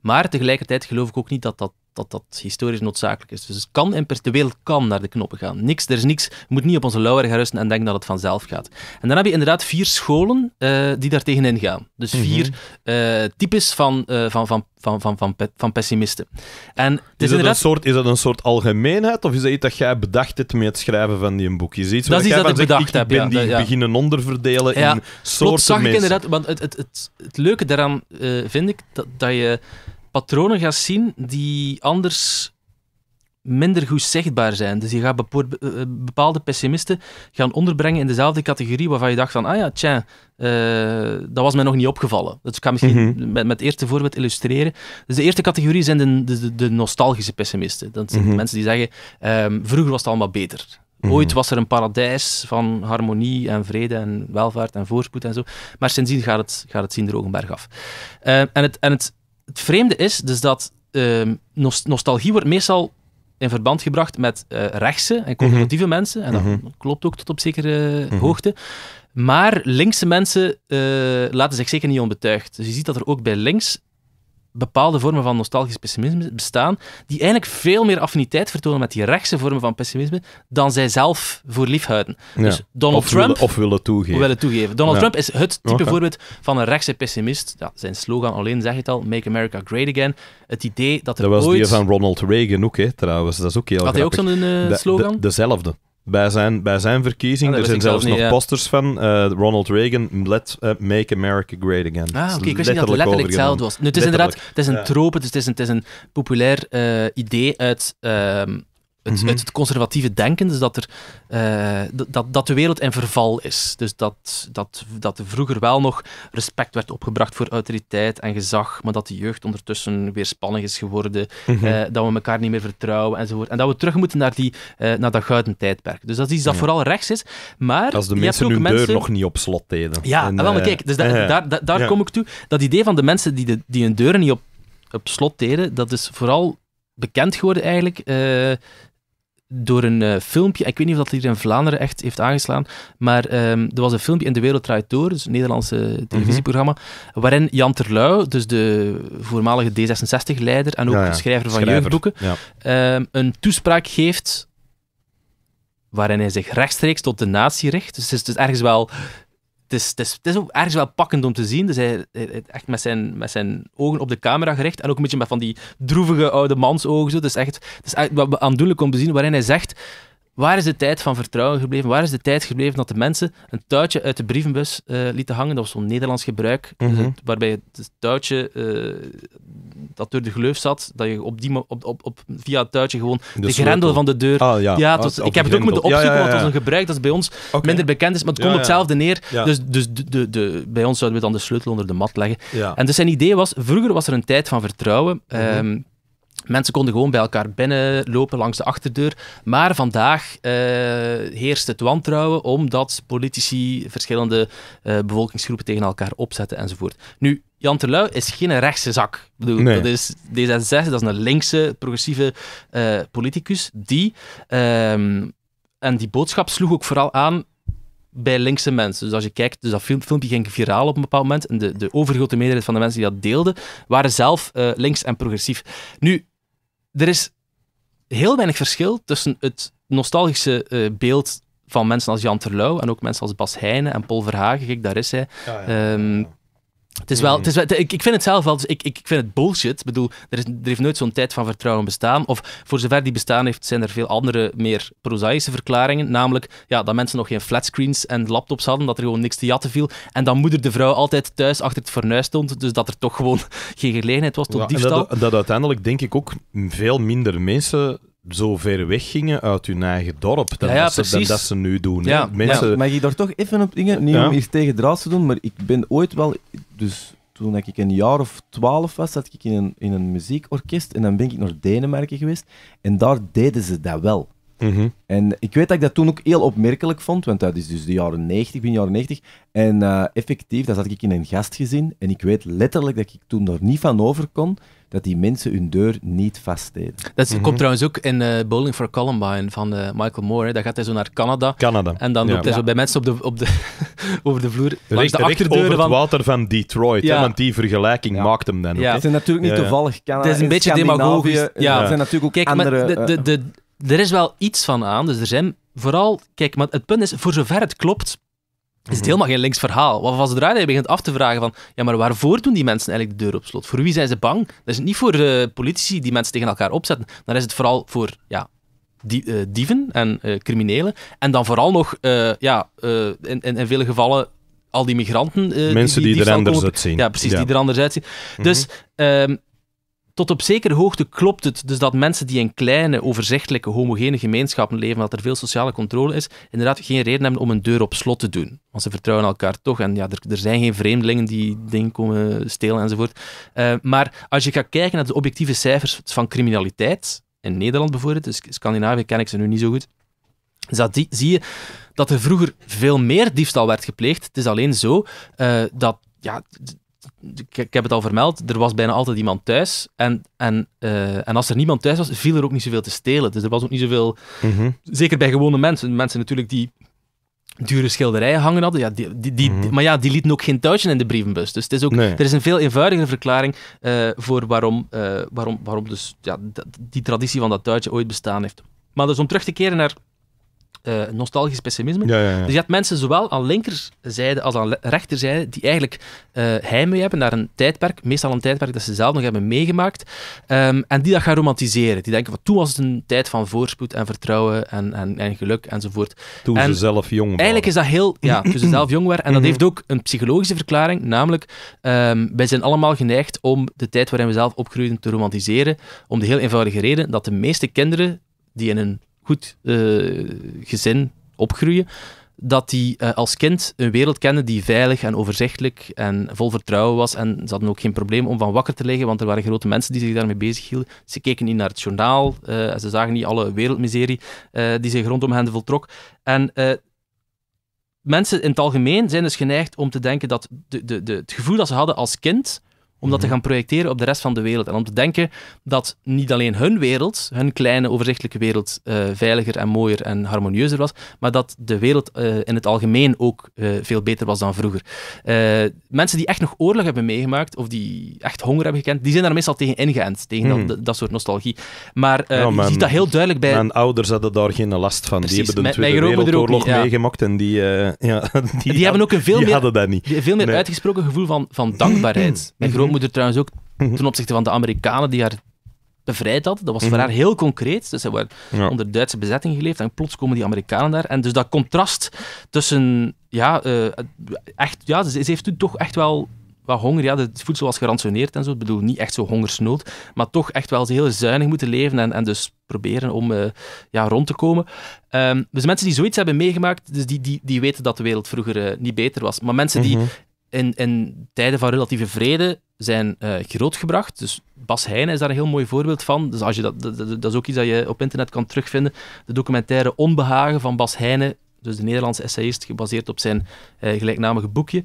Maar tegelijkertijd geloof ik ook niet dat dat dat dat historisch noodzakelijk is. Dus het kan en de wereld kan naar de knoppen gaan. Niks, er is niks, moet niet op onze lauweren gaan rusten en denken dat het vanzelf gaat. En dan heb je inderdaad vier scholen eh, die daar tegenin gaan. Dus mhm. vier eh, types eh, van, van, van, van, van, van, van, pessimisten. En is, dat een soort, is dat een soort algemeenheid of is dat iets dat jij bedacht hebt met het schrijven van die een boek? Is iets dat is iets dat ik zegt, bedacht ik heb. Ben ja, die beginnen onderverdelen in soorten zag mensen. Ik inderdaad, want het, het, het, het leuke daaraan vind ik dat, dat je patronen gaan zien die anders minder goed zichtbaar zijn. Dus je gaat eh, bepaalde pessimisten gaan onderbrengen in dezelfde categorie waarvan je dacht van, ah ja, tja, eh, dat was mij nog niet opgevallen. Dus ik ga misschien mhm. met, met, het eerste voorbeeld illustreren. Dus de eerste categorie zijn de, de, de nostalgische pessimisten. Dat zijn mm mensen die zeggen, ehm, vroeger was het allemaal beter. Mhm. Ooit was er een paradijs van harmonie en vrede en welvaart en voorspoed en zo. Maar sindsdien gaat het, gaat het zien de af. Uh, en, het, en het het vreemde is dus dat ehm, nostalgie wordt meestal in verband gebracht met uh, rechtse en mhm. conservatieve mensen. En dat mhm. klopt ook tot op zekere eh, mhm. hoogte. Maar linkse mensen eh, laten zich zeker niet onbetuigd. Dus je ziet dat er ook bij links bepaalde vormen van nostalgisch pessimisme bestaan, die eigenlijk veel meer affiniteit vertonen met die rechtse vormen van pessimisme dan zij zelf voor liefhuiden. Ja. Dus Donald Trump... of willen toegeven. Willen toegeven. Donald Trump is het type voorbeeld van een rechtse pessimist. Ja, zijn slogan alleen zeg het al, Make America Great Again. Het idee dat er Dat was ooit... die van Ronald Reagan ook, hè, trouwens. Dat is ook heel Had hij ook zo'n eh, slogan? dezelfde bij zijn, bij zijn verkiezing. Ah, er zijn zelfs nog posters van. Eh, Ronald Reagan, let make America great again. Ah, oké. Ik wist niet dat het letterlijk hetzelfde was. Nu, het is inderdaad het is een trope, dus het is een, het is een populair eh, idee uit... Ehm, uit mhm. het conservatieve denken, dus dat, er, eh, dat, dat de wereld in verval is. Dus dat, dat, dat er vroeger wel nog respect werd opgebracht voor autoriteit en gezag, maar dat de jeugd ondertussen weer spannig is geworden, mhm. eh, dat we elkaar niet meer vertrouwen enzovoort. En dat we terug moeten naar, die, eh, naar dat gouden tijdperk. Dus dat is iets dat vooral rechts is, maar... Als de mensen hun deur nog niet op slot deden. Ja, en, ah, wel, kijk, dus daar, daar, daar kom ik toe. Dat idee van de mensen die, de, die hun deuren niet op, op slot deden, dat is vooral bekend geworden eigenlijk door een eh, filmpje, ik weet niet of dat hier in Vlaanderen echt heeft aangeslaan, maar ehm, er was een filmpje in De Wereld Draait Door, dus een Nederlandse mhm. televisieprogramma, waarin Jan Terlouw, dus de voormalige D66-leider en ook schrijver van jeugdboeken, ehm, een toespraak geeft waarin hij zich rechtstreeks tot de natie richt. Dus het is dus ergens wel het is, is, ook ergens wel pakkend om te zien. Dus hij, hij, echt met zijn, met zijn ogen op de camera gericht. En ook een beetje met van die droevige oude mansogen. Zo. Dus echt, het is echt aandoenlijk om te zien. Waarin hij zegt, waar is de tijd van vertrouwen gebleven? Waar is de tijd gebleven dat de mensen een touwtje uit de brievenbus uh, lieten hangen? Dat was zo'n Nederlands gebruik. dus mhm. het, waarbij het touwtje eh, dat door de gleuf zat, dat je op die, op, op, op, via het tuitje gewoon de, grendel van de deur... Ah, ja, ah, ik heb het ook moeten opzoeken, want het was een gebruik dat bij ons minder bekend is, maar het komt hetzelfde neer. Dus, dus de, de, de, bij ons zouden we dan de sleutel onder de mat leggen. En dus zijn idee was, vroeger was er een tijd van vertrouwen... Mhm. Ehm, mensen konden gewoon bij elkaar binnenlopen langs de achterdeur. Maar vandaag eh, heerst het wantrouwen omdat politici verschillende eh, bevolkingsgroepen tegen elkaar opzetten enzovoort. Nu, Jan Terlouw is geen rechtse zak. Ik bedoel, dat is D66, dat is een linkse, progressieve eh, politicus. Die, ehm, en die boodschap sloeg ook vooral aan bij linkse mensen. Dus als je kijkt, dus dat filmpje ging viraal op een bepaald moment. En de, de overgrote meerderheid van de mensen die dat deelden, waren zelf eh, links en progressief. Nu, er is heel weinig verschil tussen het nostalgische eh, beeld van mensen als Jan Terlouw en ook mensen als Bas Heijnen en Paul Verhagen. Kijk, daar is hij. Het is wel, hmm. ik, vind het zelf wel, dus ik, ik, vind het bullshit. Ik bedoel, er, is, heeft nooit zo'n tijd van vertrouwen bestaan. Of voor zover die bestaan heeft, zijn er veel andere, meer prozaïsche verklaringen. Namelijk ja, dat mensen nog geen flatscreens en laptops hadden, dat er gewoon niks te jatten viel. En dat moeder de vrouw altijd thuis achter het fornuis stond. Dus dat er toch gewoon [LAUGHS] geen gelegenheid was tot ja, diefstal. dat uiteindelijk, denk ik, ook veel minder mensen zo ver weg gingen uit hun eigen dorp dan, dat, ze, dan dat, ze, nu doen. Ja. mag ik daar toch even op dingen? Niet om hier tegen draad te doen, maar ik ben ooit wel... Dus toen ik een jaar of twaalf was, zat ik in een, in een muziekorkest en dan ben ik naar Denemarken geweest. En daar deden ze dat wel. Mhm. En ik weet dat ik dat toen ook heel opmerkelijk vond, want dat is dus de jaren 90, begin jaren 90. En eh, effectief, dat zat ik in een gastgezin en ik weet letterlijk dat ik toen daar niet van over kon dat die mensen hun deur niet vaststeden. Dat komt mhm. trouwens ook in uh, Bowling for Columbine van eh, Michael Moore. Hè. Daar gaat hij zo naar Canada. Canada. En dan loopt hij zo bij mensen op de, op de, [LAUGHS] over de vloer. Langs de achterdeuren over van... het water van Detroit. want die vergelijking maakt hem dan. Ja. Het zijn natuurlijk niet toevallig Canada. Het is een beetje demagogisch. Ja. zijn natuurlijk ook Kijk, Maar de, eh, de, de, er is wel iets van aan. Dus er zijn vooral... Kijk, maar het punt is, voor zover het klopt is het mhm. helemaal geen links verhaal. Wat van zodra je begint af te vragen van, ja, maar waarvoor doen die mensen eigenlijk de deur op slot? Voor wie zijn ze bang? Dat is het niet voor uh, politici die mensen tegen elkaar opzetten. Dan is het vooral voor, ja, die, eh, dieven en eh, criminelen. En dan vooral nog, ja, in, in, in, vele gevallen al die migranten. mensen die, die, die, er anders uitzien. Ja, precies, die er anders uitzien. Dus... Mhm. Ehm, tot op zekere hoogte klopt het dus dat mensen die in kleine, overzichtelijke, homogene gemeenschappen leven, dat er veel sociale controle is, inderdaad geen reden hebben om een deur op slot te doen. Want ze vertrouwen elkaar toch en ja, er, er zijn geen vreemdelingen die dingen komen stelen enzovoort. Uh, maar als je gaat kijken naar de objectieve cijfers van criminaliteit, in Nederland bijvoorbeeld, dus Scandinavië ken ik ze nu niet zo goed, die, zie je dat er vroeger veel meer diefstal werd gepleegd. Het is alleen zo eh, dat ja, ik, ik, heb het al vermeld, er was bijna altijd iemand thuis. En, en, eh, en als er niemand thuis was, viel er ook niet zoveel te stelen. Dus er was ook niet zoveel... Mm Zeker bij gewone mensen. Mensen natuurlijk die dure schilderijen hangen hadden. Ja, die, die, die mhm. Maar ja, die lieten ook geen tuitje in de brievenbus. Dus het is ook, er is een veel eenvoudigere verklaring eh, voor waarom, eh, waarom, waarom dus, ja, die traditie van dat tuitje ooit bestaan heeft. Maar dus om terug te keren naar eh, nostalgisch pessimisme. Dus je had mensen zowel aan linkerzijde als aan rechterzijde die eigenlijk uh, heimwee hebben naar een tijdperk, meestal een tijdperk dat ze zelf nog hebben meegemaakt, ehm, en die dat gaan romantiseren. Die denken van toen was het een tijd van voorspoed en vertrouwen en, en, en geluk enzovoort. Toen en ze zelf jong waren. Eigenlijk is dat heel, ja, [CLEARS THROAT] toen ze zelf jong waren. En dat mhm. heeft ook een psychologische verklaring, namelijk ehm, wij zijn allemaal geneigd om de tijd waarin we zelf opgroeiden te romantiseren, om de heel eenvoudige reden dat de meeste kinderen die in een goed eh, gezin opgroeien, dat die eh, als kind een wereld kende die veilig en overzichtelijk en vol vertrouwen was. En ze hadden ook geen probleem om van wakker te liggen, want er waren grote mensen die zich daarmee bezighielden. Ze keken niet naar het journaal, eh, en ze zagen niet alle wereldmiserie die zich rondom hen voltrok. En mensen in het algemeen zijn dus geneigd om te denken dat de, de, de, het gevoel dat ze hadden als kind om dat te mhm. gaan projecteren op de rest van de wereld. En om te denken dat niet alleen hun wereld, hun kleine overzichtelijke wereld, eh, veiliger en mooier en harmonieuzer was, maar dat de wereld eh, in het algemeen ook eh, veel beter was dan vroeger. mensen die echt nog oorlog hebben meegemaakt, of die echt honger hebben gekend, die zijn daar meestal tegen ingeënt, tegen dat, mhm. soort nostalgie. Maar ja, je ziet dat heel duidelijk bij... Mijn ouders hadden daar geen last van. Precies, die hebben de Tweede Wereldoorlog niet, ja. meegemaakt en die, ja, [LAUGHS] die, hebben ook een veel meer, Veel meer uitgesproken gevoel van, van dankbaarheid. [CLEARS THROAT] moeten trouwens ook mhm. ten opzichte van de Amerikanen die haar bevrijd had. Dat was voor mhm. haar heel concreet. Dus ze waren onder Duitse bezetting geleefd en plots komen die Amerikanen daar. En dus dat contrast tussen, ja, eh, echt, ja ze, heeft toen toch echt wel wat honger. Ja, het voedsel was gerantioneerd en zo. Ik bedoel, niet echt zo hongersnood, maar toch echt wel heel zuinig moeten leven en, en dus proberen om eh, ja, rond te komen. Um, dus mensen die zoiets hebben meegemaakt, dus die, die, die weten dat de wereld vroeger eh, niet beter was. Maar mensen die mhm. in, in tijden van relatieve vrede zijn uh, grootgebracht. Dus Bas Heijnen is daar een heel mooi voorbeeld van. Dus als je dat, dat, is ook iets dat je op internet kan terugvinden. De documentaire Onbehagen van Bas Heijnen, dus de Nederlandse essayist, gebaseerd op zijn eh, gelijknamige boekje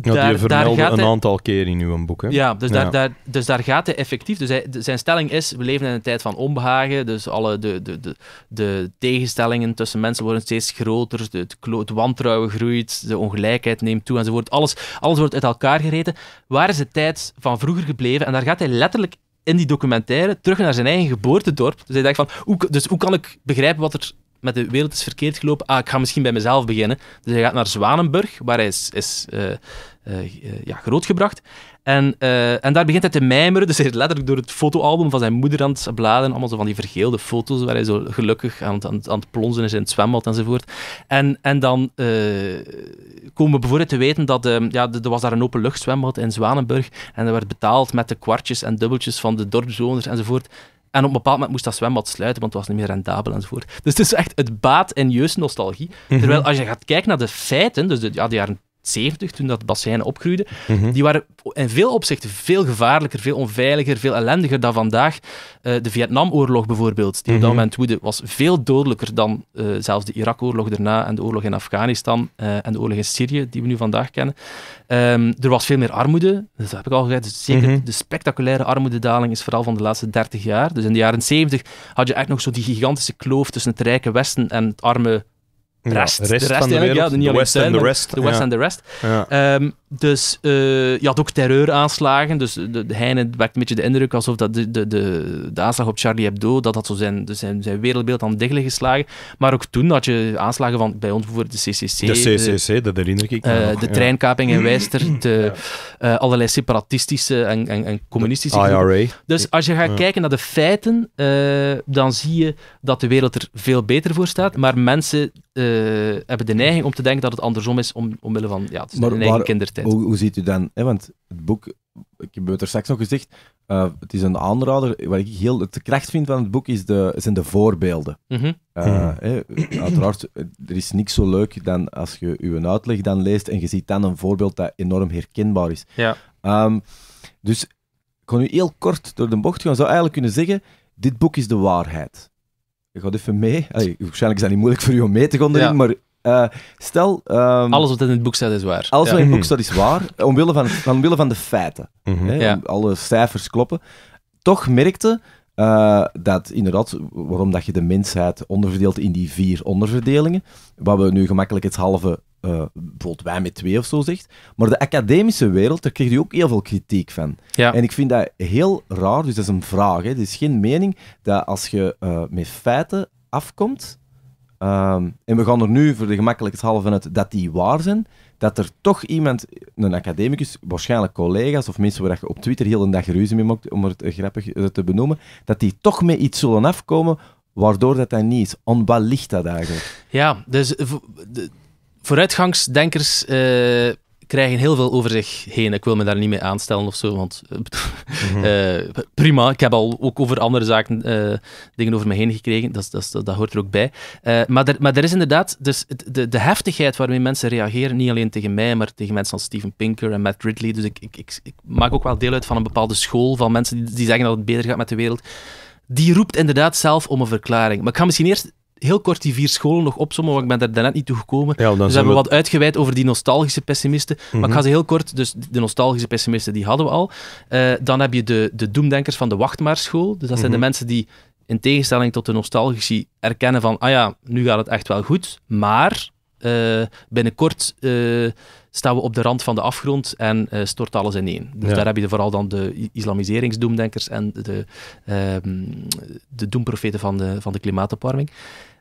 ja, daar, je vermeldde een aantal keer in uw boek. Hè? Ja, dus, Daar, dus daar gaat hij effectief. Dus zijn stelling is: we leven in een tijd van onbehagen. Dus alle de, de, de, de tegenstellingen tussen mensen worden steeds groter. het, wantrouwen groeit. De ongelijkheid neemt toe enzovoort. Alles, alles wordt uit elkaar gereden. Waar is de tijd van vroeger gebleven? En daar gaat hij letterlijk in die documentaire terug naar zijn eigen geboortedorp. Dus hij denkt van, hoe, dus hoe kan ik begrijpen wat er met de wereld is verkeerd gelopen. Ah, ik ga misschien bij mezelf beginnen. Dus hij gaat naar Zwanenburg, waar hij is, is uh, ja, grootgebracht. En, en daar begint hij te mijmeren. Dus hij is letterlijk door het fotoalbum van zijn moeder aan het bladen. Allemaal zo van die vergeelde foto's waar hij zo gelukkig aan, aan, aan het plonzen is in het zwembad enzovoort. En, en dan komen we bijvoorbeeld te weten dat ehm, ja, er was daar een openluchtzwembad in Zwanenburg. En dat werd betaald met de kwartjes en dubbeltjes van de dorpsbewoners enzovoort. En op een bepaald moment moest dat zwembad sluiten, want het was niet meer rendabel enzovoort. Dus het is echt het baat- in jeugdnostalgie. Mhm. Terwijl als je gaat kijken naar de feiten, dus ja, die jaren 70, toen dat basseinen opgroeiden, mhm. die waren in veel opzichten veel gevaarlijker, veel onveiliger, veel ellendiger dan vandaag. Eh, de Vietnamoorlog bijvoorbeeld, die op dat mhm. moment woedde, was veel dodelijker dan eh, zelfs de Irak-oorlog daarna en de oorlog in Afghanistan eh, en de oorlog in Syrië, die we nu vandaag kennen. Ehm, er was veel meer armoede, dat heb ik al gezegd. Dus zeker mhm. de spectaculaire armoededaling is vooral van de laatste 30 jaar. Dus in de jaren 70 had je echt nog zo die gigantische kloof tussen het rijke Westen en het arme Rest, de rest, de rest, van de ja, de, West the Rest. De West and the Rest. Ehm, dus uh, je had ook terreuraanslagen. Dus de, de Heine wekt een beetje de indruk alsof dat de, de, de, aanslag op Charlie Hebdo, dat had zo zijn, dus zijn, zijn wereldbeeld aan geslagen. Maar ook toen had je aanslagen van bij ons bijvoorbeeld de CCC. De CCC, dat herinner ik me eh, De treinkaping in Wijster, de, eh, allerlei separatistische en, en, en communistische... IRA. Dus als je gaat kijken naar de feiten, dan zie je dat de wereld er veel beter voor staat. Maar mensen hebben de neiging om te denken dat het andersom is om, omwille van ja, het is maar, eigen kindertijd. Hoe, hoe ziet u dan, hè, want het boek, ik heb het er straks nog gezegd, eh, het is een aanrader. Wat ik heel de kracht vind van het boek is de, zijn de voorbeelden. Mhm. Eh, mhm. uiteraard, er is niks zo leuk dan als je uw uitleg dan leest en je ziet dan een voorbeeld dat enorm herkenbaar is. Ja. Ehm, dus ik ga nu heel kort door de bocht gaan. zou eigenlijk kunnen zeggen: dit boek is de waarheid. Ik ga even mee. Allee, waarschijnlijk is dat niet moeilijk voor u om mee te gaan erin, maar eh, stel... Ehm, alles wat in het boek staat is waar. Alles wat in het boek staat is waar, omwille van, van de feiten. Mhm. hè, Alle cijfers kloppen. Toch merkte eh, dat inderdaad, waarom dat je de mensheid onderverdeelt in die vier onderverdelingen, wat we nu gemakkelijkheidshalve uh, eh, bijvoorbeeld wij met twee of zo zegt. Maar de academische wereld, daar kreeg je ook heel veel kritiek van. En ik vind dat heel raar, dus dat is een vraag. Het is geen mening dat als je met feiten afkomt, Ehm, en we gaan er nu voor de gemakkelijkheidshalve uit dat die waar zijn. Dat er toch iemand, een academicus, waarschijnlijk collega's of mensen waar je op Twitter heel een dag ruzie mee maakt, om het eh, grappig eh, te benoemen, dat die toch mee iets zullen afkomen waardoor dat dan niet is. On wat ligt dat eigenlijk? Ja, dus vooruitgangsdenkers eh, krijgen heel veel over zich heen. Ik wil me daar niet mee aanstellen of zo, want eh, [LAUGHS] mhm. eh, prima. Ik heb al ook over andere zaken eh, dingen over me heen gekregen. Dat, dat, dat hoort er ook bij. maar, er, maar er is inderdaad dus de, de heftigheid waarmee mensen reageren, niet alleen tegen mij, maar tegen mensen als Steven Pinker en Matt Ridley. Dus ik, ik, ik, maak ook wel deel uit van een bepaalde school van mensen die, die zeggen dat het beter gaat met de wereld die roept inderdaad zelf om een verklaring. Maar ik ga misschien eerst heel kort die vier scholen nog opzommen, want ik ben daar net niet toe gekomen. dus hebben we hebben wat uitgeweid over die nostalgische pessimisten. Maar ik mhm. ga ze heel kort, dus de nostalgische pessimisten, die hadden we al. Eh, dan heb je de, de doemdenkers van de wachtmaarschool. Dus dat zijn de mhm. mensen die in tegenstelling tot de nostalgici erkennen van, ah ja, nu gaat het echt wel goed, maar eh, binnenkort eh, staan we op de rand van de afgrond en stort alles in één. Dus daar heb je vooral dan de islamiseringsdoemdenkers en de, ehm, de doemprofeten van de, van de klimaatopwarming.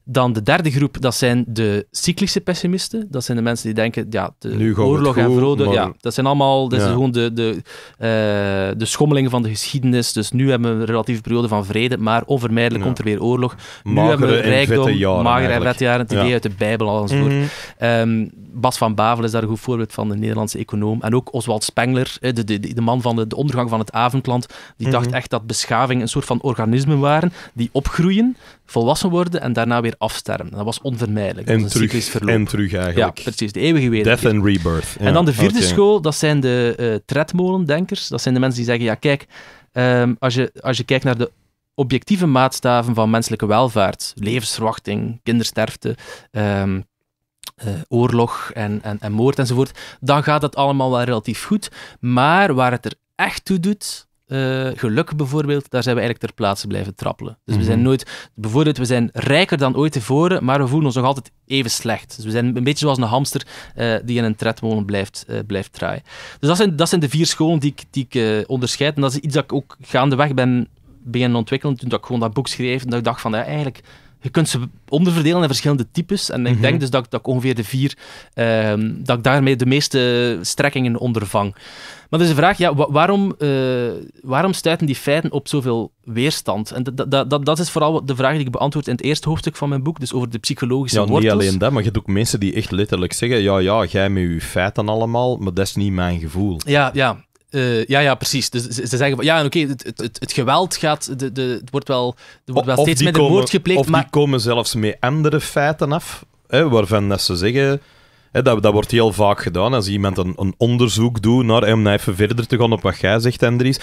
Dan de derde groep, dat zijn de cyclische pessimisten. Dat zijn de mensen die denken, ja, de oorlog en vrede, ja, dat zijn allemaal dat is gewoon de, de, eh, de schommelingen van de geschiedenis. Dus nu hebben we een relatieve periode van vrede, maar onvermijdelijk komt er weer oorlog. Magere nu hebben we rijkdom, magere en vette jaren, het idee uit de Bijbel enzovoort. Mhm. Mm ehm, Bas van Bavel is daar een goed voorbeeld van, de Nederlandse econoom. En ook Oswald Spengler, de, de, de man van de, ondergang van het avondland, die dacht mhm. echt dat beschaving een soort van organismen waren die opgroeien, volwassen worden en daarna weer afsterven. Dat was onvermijdelijk. En, was terug, en terug eigenlijk. Ja, precies. De eeuwige wereld. Death and rebirth. En dan de vierde school, dat zijn de uh, tredmolendenkers. Dat zijn de mensen die zeggen, ja kijk, ehm, als, je, als je kijkt naar de objectieve maatstaven van menselijke welvaart, levensverwachting, kindersterfte... Ehm, eh, oorlog en, en, en moord enzovoort, dan gaat dat allemaal wel relatief goed. Maar waar het er echt toe doet, uh, geluk bijvoorbeeld, daar zijn we eigenlijk ter plaatse blijven trappelen. Dus we mhm. zijn nooit, bijvoorbeeld, we zijn rijker dan ooit tevoren, maar we voelen ons nog altijd even slecht. Dus we zijn een beetje zoals een hamster eh, die in een tredmolen blijft, blijft draaien. Dus dat zijn, dat zijn de vier scholen die ik, die ik onderscheid. En dat is iets dat ik ook gaandeweg ben beginnen ontwikkelen toen ik gewoon dat boek schreef. En dat ik dacht van, ja, eigenlijk je kunt ze onderverdelen in verschillende types. En ik mhm. denk dus dat, dat ik ongeveer de vier, ehm, dat ik daarmee de meeste strekkingen ondervang. Maar dat is de vraag, ja, waarom, uh, waarom stuiten die feiten op zoveel weerstand? En dat, dat, dat, dat is vooral de vraag die ik beantwoord in het eerste hoofdstuk van mijn boek, dus over de psychologische ja, wortels. Ja, niet alleen dat, maar je hebt ook mensen die echt letterlijk zeggen, ja, ja, jij met je feiten allemaal, maar dat is niet mijn gevoel. Ja, ja. Eh, ja, ja, precies. Dus ze, zeggen van ja, oké, het, het, het, geweld gaat, de, de, het wordt wel, er wordt wel steeds minder moord gepleegd. Of die komen zelfs mee andere feiten af, hè, waarvan dat ze zeggen dat, dat wordt heel vaak gedaan. Als iemand een, een onderzoek doet naar, om nou even verder te gaan op wat jij zegt, Andries.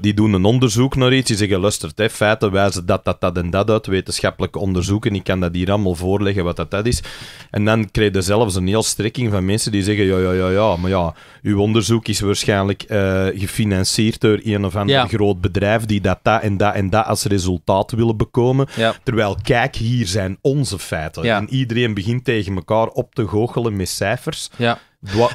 Die doen een onderzoek naar iets. Die zeggen, luister, feiten wijzen dat, dat, dat en dat uit. Wetenschappelijke onderzoeken. Ik kan dat hier allemaal voorleggen wat dat, dat is. En dan krijg je zelfs een heel strekking van mensen die zeggen, ja, ja, ja, ja. Maar ja, uw onderzoek is waarschijnlijk eh, gefinancierd door een of ander groot bedrijf die dat, dat en dat en dat als resultaat willen bekomen. Terwijl, kijk, hier zijn onze feiten. En iedereen begint tegen elkaar op te goochelen met cijfers. Ja.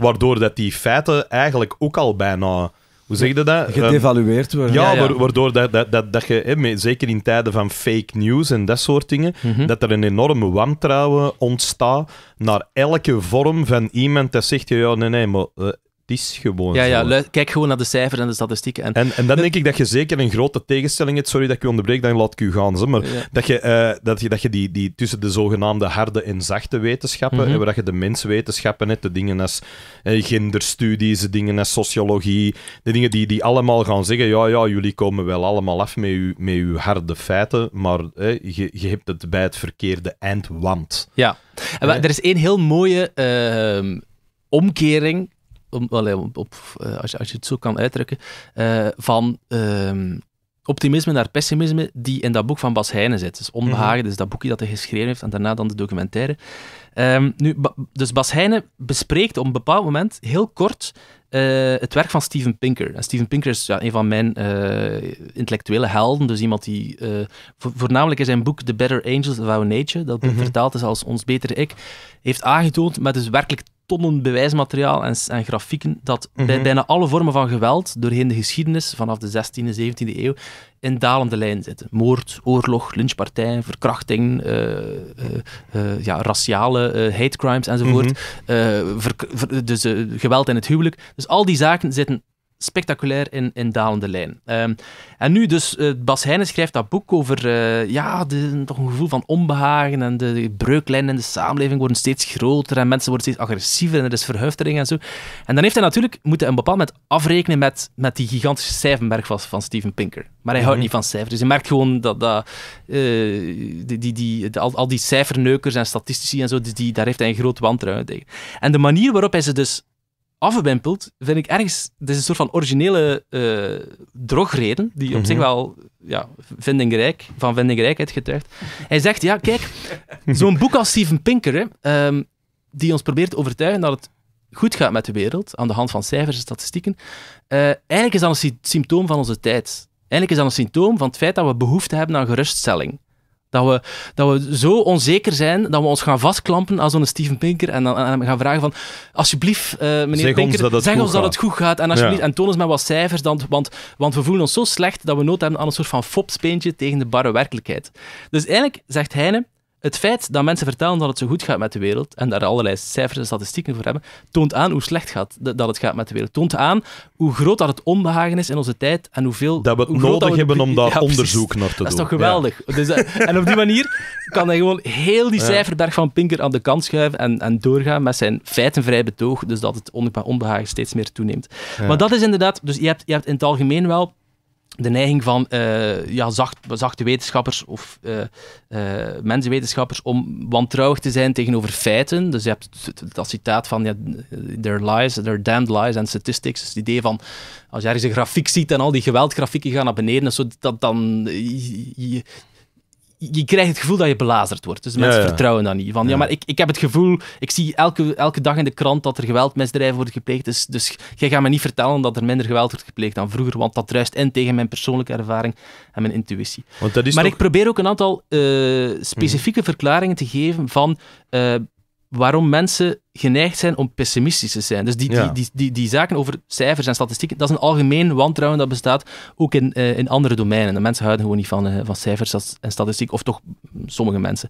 waardoor dat die feiten eigenlijk ook al bijna hoe zeg je dat? Ehm, Gedevalueerd worden. Ja, waardoor dat, dat, dat, dat je, hè, zeker in tijden van fake news en dat soort dingen, mhm. dat er een enorme wantrouwen ontstaat naar elke vorm van iemand dat zegt, ja, nee, nee, maar eh, is gewoon Ja, ja kijk gewoon naar de cijfers en de statistieken. En, en, dan denk ik dat je zeker een grote tegenstelling hebt. Sorry dat ik u onderbreek, dan laat ik u gaan. Zo. Maar dat je, eh, dat je, dat je die, die tussen de zogenaamde harde en zachte wetenschappen, en mhm. waar dat je de menswetenschappen hebt, de dingen als uh, genderstudies, de dingen als sociologie, de dingen die, die allemaal gaan zeggen, ja, ja, jullie komen wel allemaal af met uw, met uw harde feiten, maar je, je hebt het bij het verkeerde want Ja. er is één heel mooie ehm, omkering om, op, eh, als, je, als je het zo kan uitdrukken, eh, van ehm, optimisme naar pessimisme, die in dat boek van Bas Heijnen zit. Dus mhm. Onbehagen, dus dat boekje dat hij geschreven heeft en daarna dan de documentaire. Ehm, nu, dus Bas Heijnen bespreekt op een bepaald moment heel kort eh, het werk van Steven Pinker. En Steven Pinker is ja, een van mijn intellectuele helden, dus iemand die voornamelijk in zijn boek The Better Angels of Our Nature, dat mhm. vertaald is als Ons Betere Ik, heeft aangetoond met dus werkelijk tonnen bewijsmateriaal en, en grafieken dat bij mhm. bijna alle vormen van geweld doorheen de geschiedenis vanaf de 16e, 17e eeuw in dalende lijn zitten. Moord, oorlog, lynchpartijen, verkrachting, eh, eh, eh, ja, raciale hate crimes enzovoort. Mhm. dus geweld in het huwelijk. Dus al die zaken zitten spectaculair in, in dalende lijn. Um, en nu dus, eh, Bas Heijnen schrijft dat boek over eh, ja, de, toch een gevoel van onbehagen en de, breuklijnen in de samenleving worden steeds groter en mensen worden steeds agressiever en er is verhuftering en zo. En dan heeft hij natuurlijk moeten een bepaald moment afrekenen met, met die gigantische cijferberg van, van Steven Pinker. Maar hij houdt mhm. niet van cijfers. Dus je merkt gewoon dat, dat eh, die, die, die, al, al die cijferneukers en statistici en zo, dus die, daar heeft hij een groot wantrouwen tegen. En de manier waarop hij ze dus afwempeld vind ik ergens... Het is een soort van originele eh, drogreden, die op mhm. zich wel ja, vindingrijk, van vindingrijkheid getuigt. Hij zegt, ja, kijk, [LAUGHS] zo'n boek als Steven Pinker, ehm, die ons probeert te overtuigen dat het goed gaat met de wereld, aan de hand van cijfers en statistieken, eh, eigenlijk is dat een symptoom van onze tijd. Eigenlijk is dat een symptoom van het feit dat we behoefte hebben aan geruststelling. Dat we, dat we zo onzeker zijn dat we ons gaan vastklampen aan zo'n Steven Pinker en dan gaan vragen van alsjeblieft, eh, meneer Pinker, zeg ons dat het goed gaat en, alsjeblieft, ja. toon ons maar wat cijfers, dan, want, want we voelen ons zo slecht dat we nood hebben aan een soort van fopspeentje tegen de barre werkelijkheid. Dus eigenlijk zegt Heine, het feit dat mensen vertellen dat het zo goed gaat met de wereld, en daar allerlei cijfers en statistieken voor hebben, toont aan hoe slecht gaat, dat het gaat met de wereld. Toont aan hoe groot dat het onbehagen is in onze tijd en hoeveel... Dat we het nodig hebben om daar [LAUGHS] onderzoek naar te doen. Dat is toch geweldig? Dus, eh, en op die manier kan hij gewoon heel die cijferberg van Pinker aan de kant schuiven en, en doorgaan met zijn feitenvrij betoog, dus dat het onbehagen steeds meer toeneemt. Maar dat is inderdaad... Dus je hebt, je hebt in het algemeen wel de neiging van eh, ja, zacht, zachte wetenschappers of eh, eh, mensenwetenschappers om wantrouwig te zijn tegenover feiten. Dus je hebt dat citaat van ja, their lies, their damned lies and statistics. Dus het idee van als je ergens een grafiek ziet en al die geweldgrafieken gaan naar beneden, dat, dan, je krijgt het gevoel dat je belazerd wordt. Dus mensen vertrouwen dat niet. Van, ja. maar ik, ik heb het gevoel, ik zie elke, elke dag in de krant dat er geweldmisdrijven worden gepleegd. Dus, dus jij gaat me niet vertellen dat er minder geweld wordt gepleegd dan vroeger, want dat druist in tegen mijn persoonlijke ervaring en mijn intuïtie. maar ik probeer ook een aantal eh, specifieke verklaringen te geven van eh, waarom mensen geneigd zijn om pessimistisch te zijn. Dus die, die, die, die, die, zaken over cijfers en statistieken, dat is een algemeen wantrouwen dat bestaat ook in, eh, in andere domeinen. De mensen houden gewoon niet van, eh, van cijfers en statistiek, of toch sommige mensen.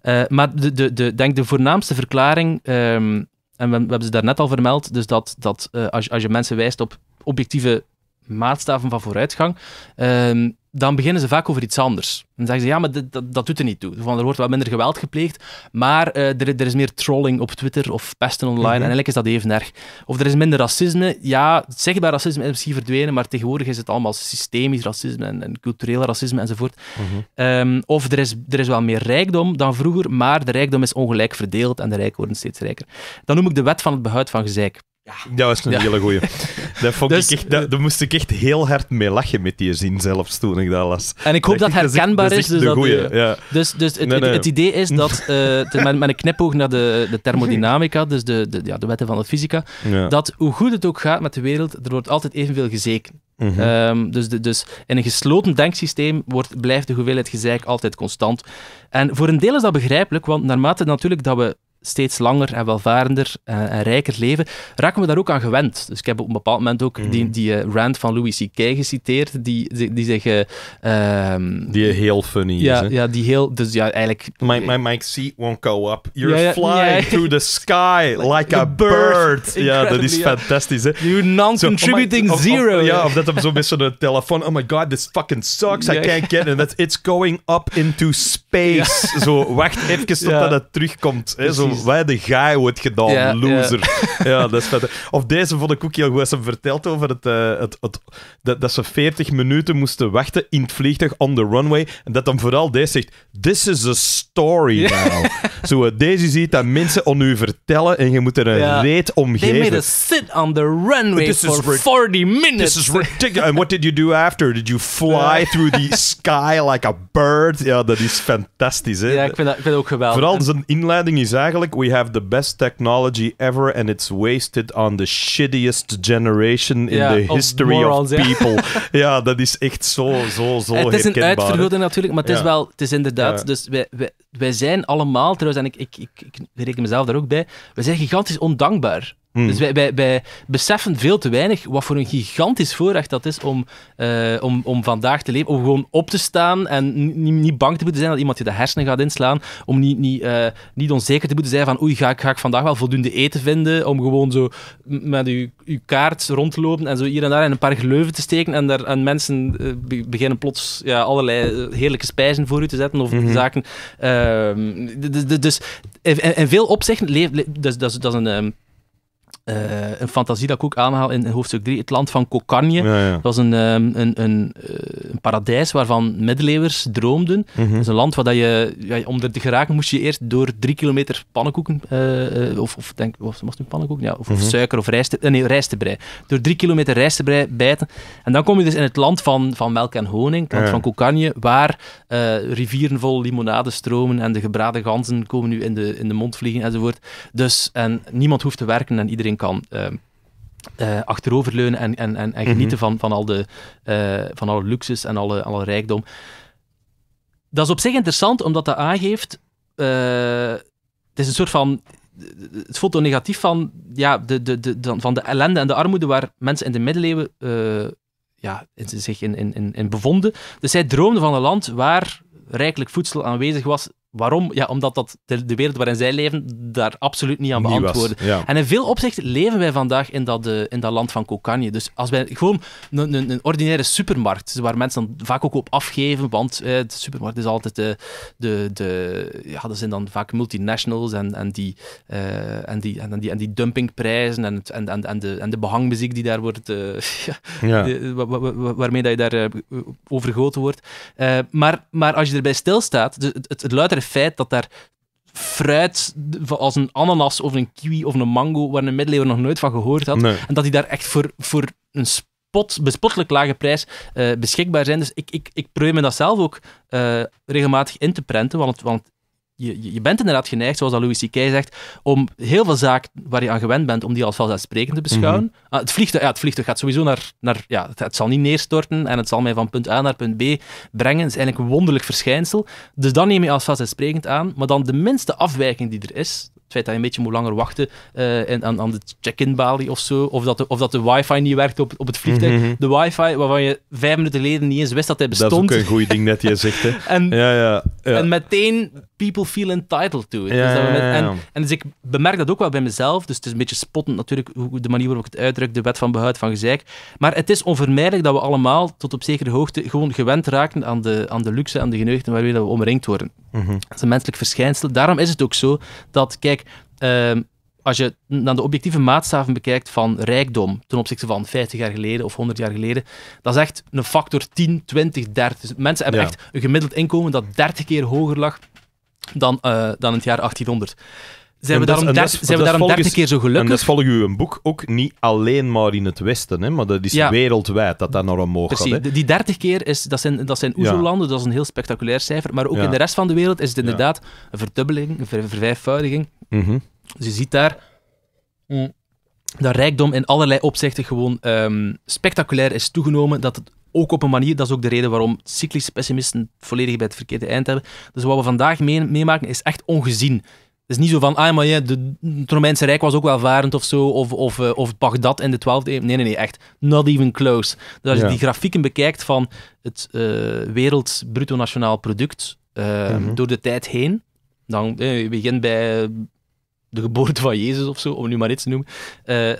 Eh, maar de, de, de, denk de voornaamste verklaring, ehm, en we, hebben ze daarnet al vermeld, dus dat, dat als, als je mensen wijst op objectieve maatstaven van vooruitgang, ehm, dan beginnen ze vaak over iets anders. Dan zeggen ze, ja, maar dat, dat, doet er niet toe. Van, er wordt wat minder geweld gepleegd, maar eh, er, is meer trolling op Twitter of pesten online, mhm. en eigenlijk is dat even erg. Of er is minder racisme. Ja, zichtbaar racisme is misschien verdwenen, maar tegenwoordig is het allemaal systemisch racisme en, en cultureel racisme enzovoort. Mhm. Ehm, of er is, er is wel meer rijkdom dan vroeger, maar de rijkdom is ongelijk verdeeld en de rijken worden steeds rijker. Dan noem ik de wet van het behoud van gezeik. Ja. Dat was een hele goeie. Daar vond dus, ik echt, dat, eh, moest ik echt heel hard mee lachen met die zin zelfs toen ik dat las. En ik hoop dat, dat herkenbaar is. Dus, het, idee is dat, uh, met, met, een knipoog naar de, de thermodynamica, dus de, de, ja, de wetten van de fysica, dat hoe goed het ook gaat met de wereld, er wordt altijd evenveel gezeken. Mhm. Ehm, dus, dus in een gesloten denksysteem wordt, blijft de hoeveelheid gezeik altijd constant. En voor een deel is dat begrijpelijk, want naarmate natuurlijk dat we steeds langer en welvarender eh, en rijker leven, raken we daar ook aan gewend. Dus ik heb op een bepaald moment ook mhm. die, die eh, rant van Louis C.K. geciteerd, die, die, die zeggen... Eh, ehm, die heel funny is, Ja, die heel... Dus ja, eigenlijk... My, my, my seat won't go up. You're flying through the sky [LAUGHS] like, a bird. Ja, dat is fantastisch, hè. You non-contributing oh zero. ja, of dat hem zo'n beetje zo'n telefoon... Oh my god, this fucking sucks. I can't get it. it's going up into space. Zo, wacht even totdat het terugkomt. Hè, zo precies. de guy wordt gedaan, loser. [LAUGHS] Ja. dat is vet. Of deze vond ik ook heel goed. Ze vertelt over het, eh, het, het, dat, dat ze 40 minuten moesten wachten in het vliegtuig on the runway. En dat dan vooral deze zegt, this is a story now. [LAUGHS] Zo, eh, deze ziet dat mensen om u vertellen en je moet er een reet om They made us sit on the runway for 40 minutes. This is ridiculous. And what did you do after? Did you fly through the sky like a bird? Ja, dat is fantastisch, ja, ik vind dat, ik vind ook geweldig. Vooral zijn inleiding is eigenlijk we have the best technology ever and it's wasted on the shittiest generation in the history of, people. [LAUGHS] ja, dat is echt zo, zo, zo Het is een uitvergrote natuurlijk, maar het is wel, het is inderdaad, dus wij, wij, wij zijn allemaal, trouwens, en ik, ik, ik, ik reken mezelf daar ook bij, wij zijn gigantisch ondankbaar. Hmm. Dus wij, wij, wij, beseffen veel te weinig wat voor een gigantisch voorrecht dat is om, eh, om, om vandaag te leven. Om gewoon op te staan en niet, niet bang te moeten zijn dat iemand je de hersenen gaat inslaan. Om niet, niet, eh, niet onzeker te moeten zijn van oei, ga ik, ga ik vandaag wel voldoende eten vinden? Om gewoon zo met u uw kaart rondlopen en zo hier en daar in een paar gleuven te steken. En, daar, en mensen eh, beginnen plots ja, allerlei eh, heerlijke spijzen voor u te zetten of mm zaken. Ehm, dus in, veel opzichten leeft. Dus, dat dat is een. Ehm, eh, een fantasie dat ik ook aanhaal in hoofdstuk 3, het land van Kokanje. Dat was een, ehm, een, een, eh, een, paradijs waarvan middeleeuwers droomden. Mm Dat is een land waar dat je, ja, om er te geraken, moest je eerst door drie kilometer pannenkoeken, eh, of, of, denk, of was het nu pannenkoeken? Ja, of, mhm. suiker of rijst, nee, rijstebrei. Door drie kilometer rijstebrei bijten. En dan kom je dus in het land van, van melk en honing, het land van Kokanje waar rivieren vol limonade stromen en de gebraden ganzen komen nu in de, in de mond vliegen enzovoort. Dus, en niemand hoeft te werken en iedereen kan ehm, eh, achteroverleunen en, en, en, genieten mhm. van, van, al de, uh, van alle luxes en alle, alle rijkdom. Dat is op zich interessant, omdat dat aangeeft. Eh, het is een soort van. Het fotonegatief van, ja, de, de, de, van de ellende en de armoede waar mensen in de middeleeuwen ja, in, zich in, in, in, bevonden. Dus zij droomden van een land waar rijkelijk voedsel aanwezig was Waarom? Ja, omdat dat de, wereld waarin zij leven daar absoluut niet aan beantwoordt. En in veel opzichten leven wij vandaag in dat, de eh, in dat land van kokanje. Dus als wij gewoon een, een, een, ordinaire supermarkt, waar mensen dan vaak ook op afgeven, want eh, de supermarkt is altijd de, de, de... Ja, dat zijn dan vaak multinationals en, en, die, eh, en, die, en, die, en die dumpingprijzen en, en, en, de, en de behangmuziek die daar wordt... [LAUGHS] ja. waarmee dat je daar overgoten wordt. maar, maar als je erbij stilstaat, dus het, het, feit dat daar fruit als een ananas of een kiwi of een mango, waar een middeleeuwen nog nooit van gehoord had, en dat die daar echt voor, voor een spot, bespottelijk lage prijs eh, beschikbaar zijn. Dus ik, ik, ik probeer me dat zelf ook eh, regelmatig in te prenten, want, want je, je bent inderdaad geneigd, zoals dat Louis C.K. zegt, om heel veel zaken waar je aan gewend bent, om die als vanzelfsprekend te beschouwen. Mhm. Ah, het, vliegtuig, ja, het vliegtuig gaat sowieso naar... naar ja, het, zal niet neerstorten en het zal mij van punt A naar punt B brengen. Dat is eigenlijk een wonderlijk verschijnsel. Dus dan neem je als vanzelfsprekend aan. Maar dan de minste afwijking die er is, het feit dat je een beetje moet langer wachten eh, aan, aan de check-in balie of zo. Of dat de, of dat de wifi niet werkt op, op het vliegtuig. Mhm, mhm. De wifi waarvan je vijf minuten geleden niet eens wist dat hij bestond. Dat is ook een goed ding net, je zegt. Hè. [LAUGHS] ja, ja, ja, En meteen people feel entitled to it. Dus en, en, dus ik bemerk dat ook wel bij mezelf. Dus het is een beetje spottend natuurlijk, hoe, de manier waarop ik het uitdruk, de wet van behoud van gezeik. Maar het is onvermijdelijk dat we allemaal tot op zekere hoogte gewoon gewend raken aan de, aan de luxe, aan de geneugten waarmee we omringd worden. Dat mhm. is een menselijk verschijnsel. Daarom is het ook zo dat, kijk... Ehm, als je naar de objectieve maatstaven bekijkt van rijkdom ten opzichte van 50 jaar geleden of 100 jaar geleden, dat is echt een factor 10, 20, 30. mensen hebben echt een gemiddeld inkomen dat 30 keer hoger lag dan, uh, dan het jaar 1800. Zijn we daarom, dertig, zijn we daarom dertig keer zo gelukkig? En dat volg u een boek ook niet alleen maar in het Westen, hè, maar dat is wereldwijd dat dat naar omhoog Precies. gaat. Die dertig keer, is, dat zijn, dat zijn landen dat is een heel spectaculair cijfer, maar ook in de rest van de wereld is het inderdaad een verdubbeling, een ver, vervijfvoudiging. Mhm. Dus je ziet daar... dat rijkdom in allerlei opzichten gewoon ehm, spectaculair is toegenomen, dat het ook op een manier, dat is ook de reden waarom cyclische pessimisten volledig bij het verkeerde eind hebben. Dus wat we vandaag meemaken is echt ongezien. Het is niet zo van, ah, maar ja, de, het Romeinse Rijk was ook wel varend of zo, of, of, eh, of Bagdad in de 12e eeuw. Nee, nee, nee, echt. Not even close. Dus als je die grafieken bekijkt van het uh, werelds bruto nationaal product eh, mhm. door de tijd heen, dan begin begin bij de geboorte van Jezus of zo, om nu maar iets te noemen,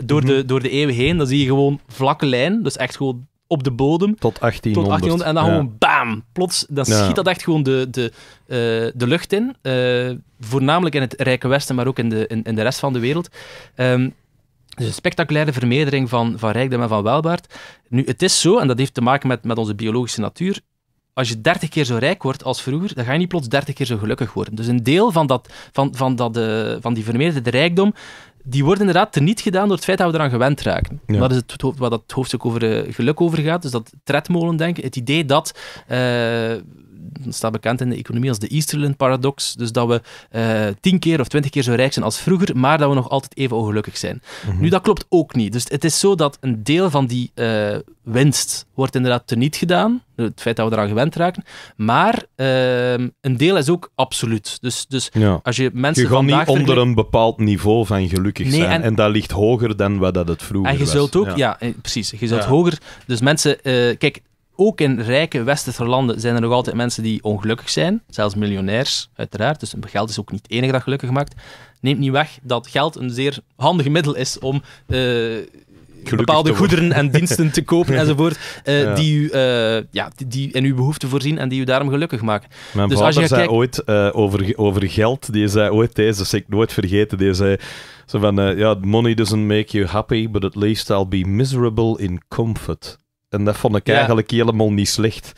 door, de, mhm. door de eeuwen heen, dan zie je gewoon vlakke lijn, dus echt gewoon op de bodem. Tot 1800. Tot 1800 en dan gewoon bam! Plots, dan schiet dat echt gewoon de, de, eh, de lucht in. Eh, voornamelijk in het Rijke Westen, maar ook in de, in, in de rest van de wereld. Ehm, dus een spectaculaire vermeerdering van, van rijkdom en van welvaart. Nu, het is zo, en dat heeft te maken met, met onze biologische natuur. Als je 30 keer zo rijk wordt als vroeger, dan ga je niet plots 30 keer zo gelukkig worden. Dus een deel van, dat, van, van, dat, uh, van die vermeerderde rijkdom die worden inderdaad teniet gedaan door het feit dat we eraan gewend raken. Dat is het, wat dat hoofdstuk over eh, geluk over gaat. Dus dat tredmolen denken, het idee dat, eh, dat staat bekend in de economie als de Easterland paradox, dus dat we eh, tien keer of twintig keer zo rijk zijn als vroeger, maar dat we nog altijd even ongelukkig zijn. Mhm. Nu, dat klopt ook niet. Dus het is zo dat een deel van die winst wordt inderdaad teniet gedaan het feit dat we eraan gewend raken. Maar ehm, een deel is ook absoluut. Dus, dus als je mensen. Je gaat niet onder een bepaald niveau van gelukkig zijn. En... dat ligt hoger dan wat dat het vroeger was. En je zult ook, ja. Eh, precies. Je zult hoger. Dus mensen, eh, kijk, ook in rijke westerse landen zijn er nog altijd mensen die ongelukkig zijn. Zelfs miljonairs, uiteraard. Dus geld is ook niet het enige dat gelukkig maakt. Neemt niet weg dat geld een zeer handig middel is om. Eh, bepaalde goederen en diensten te kopen [LAUGHS] enzovoort, eh, die, u, eh, ja, die, in uw behoefte voorzien en die u daarom gelukkig maken. Mijn dus als je zei ooit eh, over, over geld, die zei ooit deze, is ik nooit vergeten, die zei zo van, ja, money doesn't make you happy, but at least I'll be miserable in comfort. En dat vond ik eigenlijk helemaal niet slecht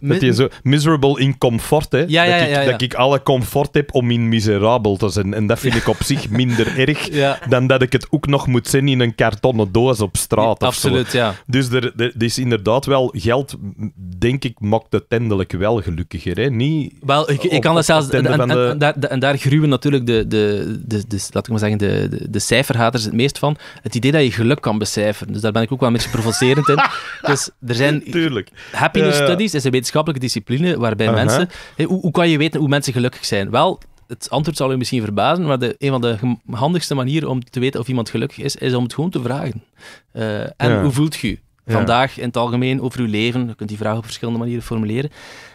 dat je zo miserable in comfort, hè? dat, ik, dat ik alle comfort heb om in miserabel te zijn. En dat vind ik op zich minder [LAUGHS] erg dan dat ik het ook nog moet zijn in een kartonnen doos op straat. Absoluut, ja. Dus er, is inderdaad wel geld, denk ik, maakt het tendelijk wel gelukkiger. Hè? Niet wel, ik, kan dat zelfs. En, daar, daar, gruwen natuurlijk de, de, de, dus laat ik maar zeggen, de, de, cijferhaters het meest van. Het idee dat je geluk kan becijferen. Dus daar ben ik ook wel een beetje provocerend in. [LAUGHS] Dus er zijn. Tuurlijk. Happiness studies is een beetje wetenschappelijke discipline waarbij mensen... hoe, kan je weten hoe mensen gelukkig zijn? Wel, het antwoord zal u misschien verbazen, maar de, een van de handigste manieren om te weten of iemand gelukkig is, is om het gewoon te vragen. Eh, en hoe voelt u vandaag in het algemeen over uw leven? Je kunt die vraag op verschillende manieren formuleren.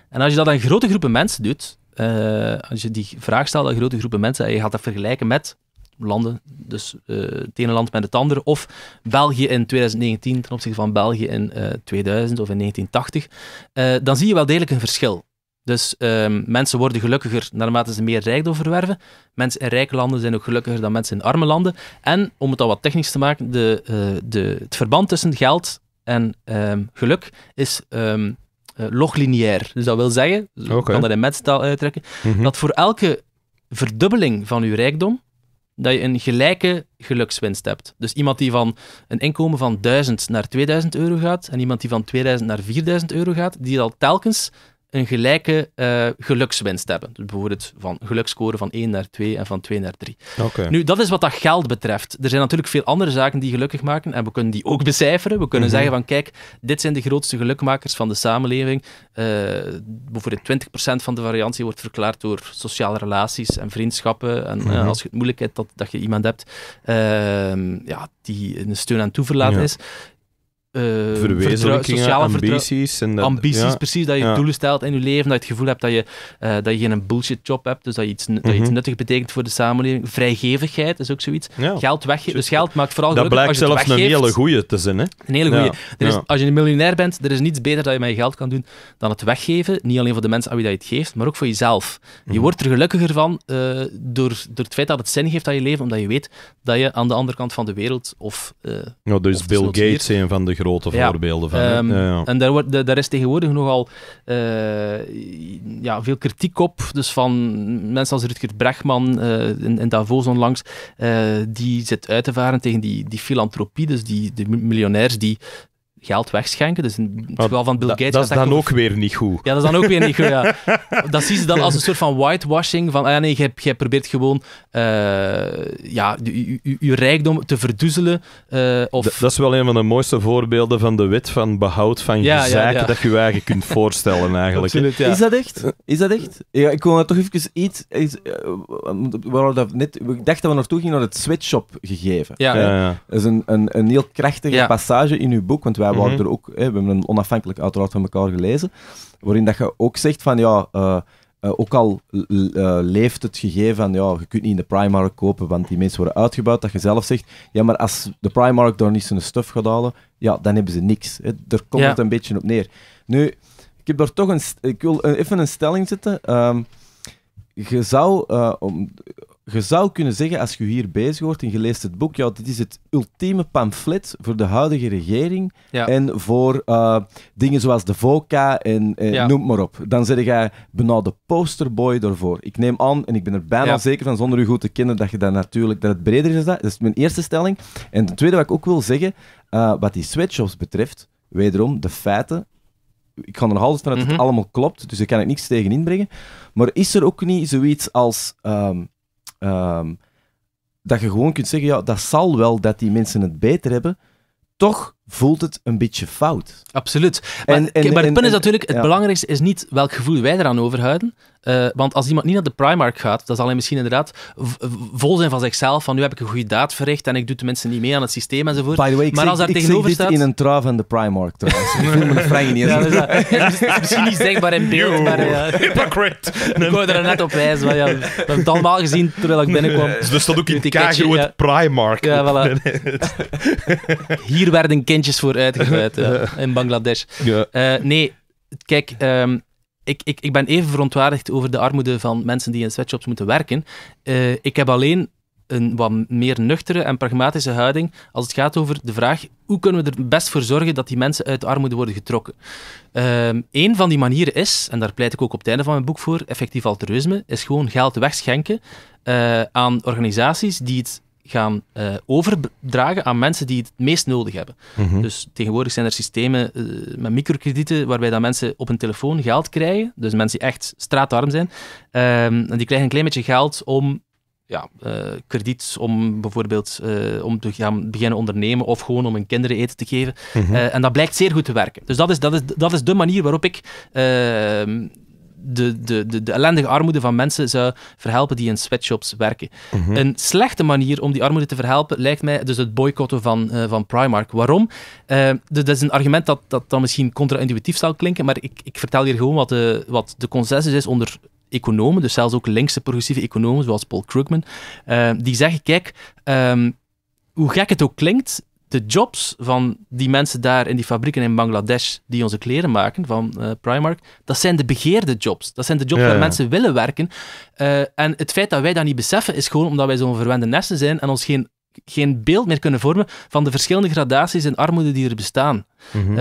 En als je dat aan grote groepen mensen doet, eh, als je die vraag stelt aan grote groepen mensen en je gaat dat vergelijken met landen. Dus eh, het ene land met het andere. Of België in 2019 ten opzichte van België in 2000 eh, of in 1980. Eh, dan zie je wel degelijk een verschil. Dus ehm, mensen worden gelukkiger naarmate ze meer rijkdom verwerven. Mensen in rijke landen zijn ook gelukkiger dan mensen in arme landen. En om het al wat technisch te maken, de, de, het verband tussen geld en ehm, geluk is um, uh, loglineair. Dus dat wil zeggen, ik kan dat in mensentaal uittrekken, mhm. dat voor elke verdubbeling van uw rijkdom dat je een gelijke gelukswinst hebt. Dus iemand die van een inkomen van 1000 naar 2000 euro gaat en iemand die van 2000 naar 4000 euro gaat, die al telkens een gelijke eh, gelukswinst hebben. Dus bijvoorbeeld van gelukscore van 1 naar 2 en van 2 naar 3. Okay. Nu, dat is wat dat geld betreft. Er zijn natuurlijk veel andere zaken die gelukkig maken en we kunnen die ook becijferen. We kunnen mhm. zeggen van kijk, dit zijn de grootste gelukmakers van de samenleving. Uh, bijvoorbeeld 20% van de variantie wordt verklaard door sociale relaties en vriendschappen. En eh, mhm. als je het moeilijk hebt dat, dat je iemand hebt ehm, ja, die een steun aan toeverlaten is. Eh, sociale ambities. en ambities, precies. Dat je doelen stelt in je leven. Dat je het gevoel hebt dat je, eh, dat je geen bullshit job hebt. Dus dat je iets, dat iets mhm. nuttig betekent voor de samenleving. Vrijgevigheid is ook zoiets. Geld weggeven. Dus geld maakt vooral Dat blijkt zelfs een hele goeie te zijn. Hè? Een hele goeie. als je een miljonair bent, er is niets beter dat je met je geld kan doen dan het weggeven. Niet alleen voor de mensen aan wie dat je het geeft, maar ook voor jezelf. Je mhm. wordt er gelukkiger van eh, door, door het feit dat het zin geeft aan je leven, omdat je weet dat je aan de andere kant van de wereld of... Uh, Nou, dus Bill Gates, een van de grote voorbeelden van. Ehm, ja, En daar, wordt, daar is tegenwoordig nogal uh, ja, veel kritiek op. Dus van mensen als Rutger Brechtman eh, en in, in, Davos onlangs, eh, die zit uit te varen tegen die, die filantropie, dus die, de miljonairs die geld wegschenken. Dus van Bill Gates... Dat is dan ook weer niet goed. Ja, dat is dan ook weer niet goed, ja. [LAUGHS] Dat zien ze dan als een soort van whitewashing, van ah, nee, jij, probeert gewoon eh, ja, je rijkdom te verdoezelen. Eh, of... Dat, is wel een van de mooiste voorbeelden van de wet van behoud van je zaken dat je je eigen kunt [LAUGHS] voorstellen, eigenlijk. Absoluut, Is dat echt? Is dat echt? Ja, ik wil toch even iets... iets eh, dat net, ik dacht dat we naartoe gingen naar het sweatshop gegeven. Ja. Dat is een, een, een heel krachtige passage in uw boek, want wij Mhm. er ook, hè, we hebben een onafhankelijk uiteraard van elkaar gelezen, waarin dat je ook zegt van ja, eh, eh, ook al eh, leeft het gegeven van ja, je kunt niet in de Primark kopen, want die mensen worden uitgebouwd, dat je zelf zegt, ja, maar als de Primark daar niet zijn stuf gaat halen, ja, dan hebben ze niks. Hè. Daar komt het een beetje op neer. Nu, ik heb daar toch een, ik wil even een stelling zetten. Ehm, je zou, om, je zou kunnen zeggen, als je hier bezig wordt en je leest het boek, ja, dit is het ultieme pamflet voor de huidige regering en voor eh, dingen zoals de VOCA en, en eh, noem maar op. Dan zeg jij benauwd de posterboy daarvoor. Ik neem aan, en ik ben er bijna zeker van, zonder u goed te kennen, dat je dat natuurlijk, dat het breder is. Dat. dat is mijn eerste stelling. En de tweede wat ik ook wil zeggen, eh, wat die sweatshops betreft, wederom, de feiten ik ga er nog altijd vanuit dat het mhm. allemaal klopt, dus daar kan ik niks tegen inbrengen. Maar is er ook niet zoiets als ehm, Ehm, dat je gewoon kunt zeggen, ja, dat zal wel dat die mensen het beter hebben. Toch voelt het een beetje fout. Absoluut. Maar, en, maar het punt is natuurlijk, het belangrijkste is niet welk gevoel wij eraan overhouden, eh, want als iemand niet naar de Primark gaat, dan zal hij misschien inderdaad vol zijn van zichzelf, van nu heb ik een goede daad verricht en ik doe de mensen niet mee aan het systeem enzovoort. maar als daar tegenover staat... in een trui van de Primark trouwens. ik voel me vrij [LAUGHS] niet dus [LAUGHS] dus is misschien niet zichtbaar in beeld, maar ja. [LAUGHS] Hypocrite! ik wou er net op wijzen, maar ja, we hebben het allemaal gezien terwijl ik binnenkwam. Dus dat ook in kaartje ja. Primark. Ja, voilà. Hier werden kindjes voor uitgebreid in Bangladesh. Eh, nee, kijk... Ehm, ik, ik, ik ben even verontwaardigd over de armoede van mensen die in sweatshops moeten werken. Eh, ik heb alleen een wat meer nuchtere en pragmatische houding als het gaat over de vraag hoe kunnen we er best voor zorgen dat die mensen uit de armoede worden getrokken. Um, een van die manieren is, en daar pleit ik ook op het einde van mijn boek voor, effectief altruïsme, is gewoon geld wegschenken eh, aan organisaties die het gaan eh, overdragen aan mensen die het meest nodig hebben. Mhm. Dus tegenwoordig zijn er systemen eh, met microkredieten waarbij dan mensen op hun telefoon geld krijgen, dus mensen die echt straatarm zijn, ehm, en die krijgen een klein beetje geld om ja, eh, krediet, om bijvoorbeeld om te gaan beginnen ondernemen of gewoon om hun kinderen eten te geven. Mhm. en dat blijkt zeer goed te werken. Dus dat is, dat is, dat is de manier waarop ik ehm, de, de, de, de ellendige armoede van mensen zou verhelpen die in sweatshops werken. Mhm. Een slechte manier om die armoede te verhelpen lijkt mij dus het boycotten van, eh, van Primark. Waarom? Uh, dat is een argument dat, dat dan misschien contra-intuïtief zal klinken, maar ik, ik vertel hier gewoon wat de, wat de consensus is onder economen, dus zelfs ook linkse progressieve economen zoals Paul Krugman, eh, die zeggen, kijk, ehm, hoe gek het ook klinkt, de jobs van die mensen daar in die fabrieken in Bangladesh die onze kleren maken van eh, Primark, dat zijn de begeerde jobs. Dat zijn de jobs waar mensen willen werken. Eh, en het feit dat wij dat niet beseffen is gewoon omdat wij zo'n verwende nesten zijn en ons geen, geen beeld meer kunnen vormen van de verschillende gradaties in armoede die er bestaan. Mm -hmm.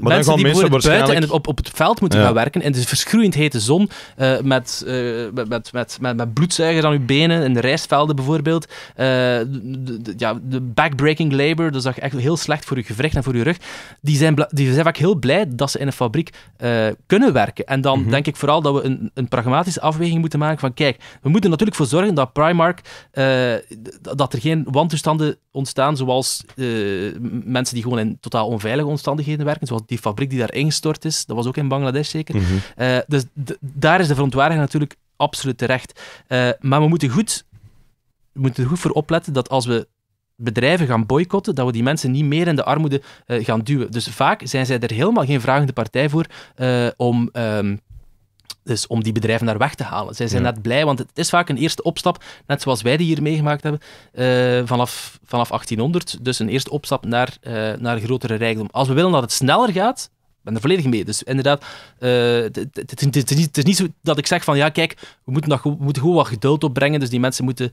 mensen die mensen buiten en op, op het veld moeten gaan werken in de verschroeiend hete zon met, met, met, met, met bloedzuigers aan uw benen in de rijstvelden bijvoorbeeld. De, ja, de backbreaking labor, dat is echt heel slecht voor je gewricht en voor je rug. Die zijn, die zijn vaak heel blij dat ze in een fabriek kunnen werken. En dan denk ik vooral dat we een, een pragmatische afweging moeten maken van kijk, we moeten natuurlijk voor zorgen dat Primark, dat er geen wantoestanden ontstaan zoals mensen die gewoon in totaal onveilige omstandigheden werken, zoals die fabriek die daar ingestort is, dat was ook in Bangladesh zeker. Mhm. Eh, dus daar is de verontwaardiging natuurlijk absoluut terecht. Eh, maar we moeten, goed, moeten er goed voor opletten dat als we bedrijven gaan boycotten, dat we die mensen niet meer in de armoede eh, gaan duwen. Dus vaak zijn zij er helemaal geen vragende partij voor om... Ehm, dus om die bedrijven daar weg te halen. Zij zijn net blij, want het is vaak een eerste opstap, net zoals wij die hier meegemaakt hebben, eh, vanaf, vanaf 1800. Dus een eerste opstap naar, eh, naar een grotere rijkdom. Als we willen dat het sneller gaat, ben er volledig mee. Dus inderdaad, eh, het is niet zo dat ik zeg van ja, kijk, we moeten, moeten gewoon wat geduld opbrengen. Dus die mensen moeten,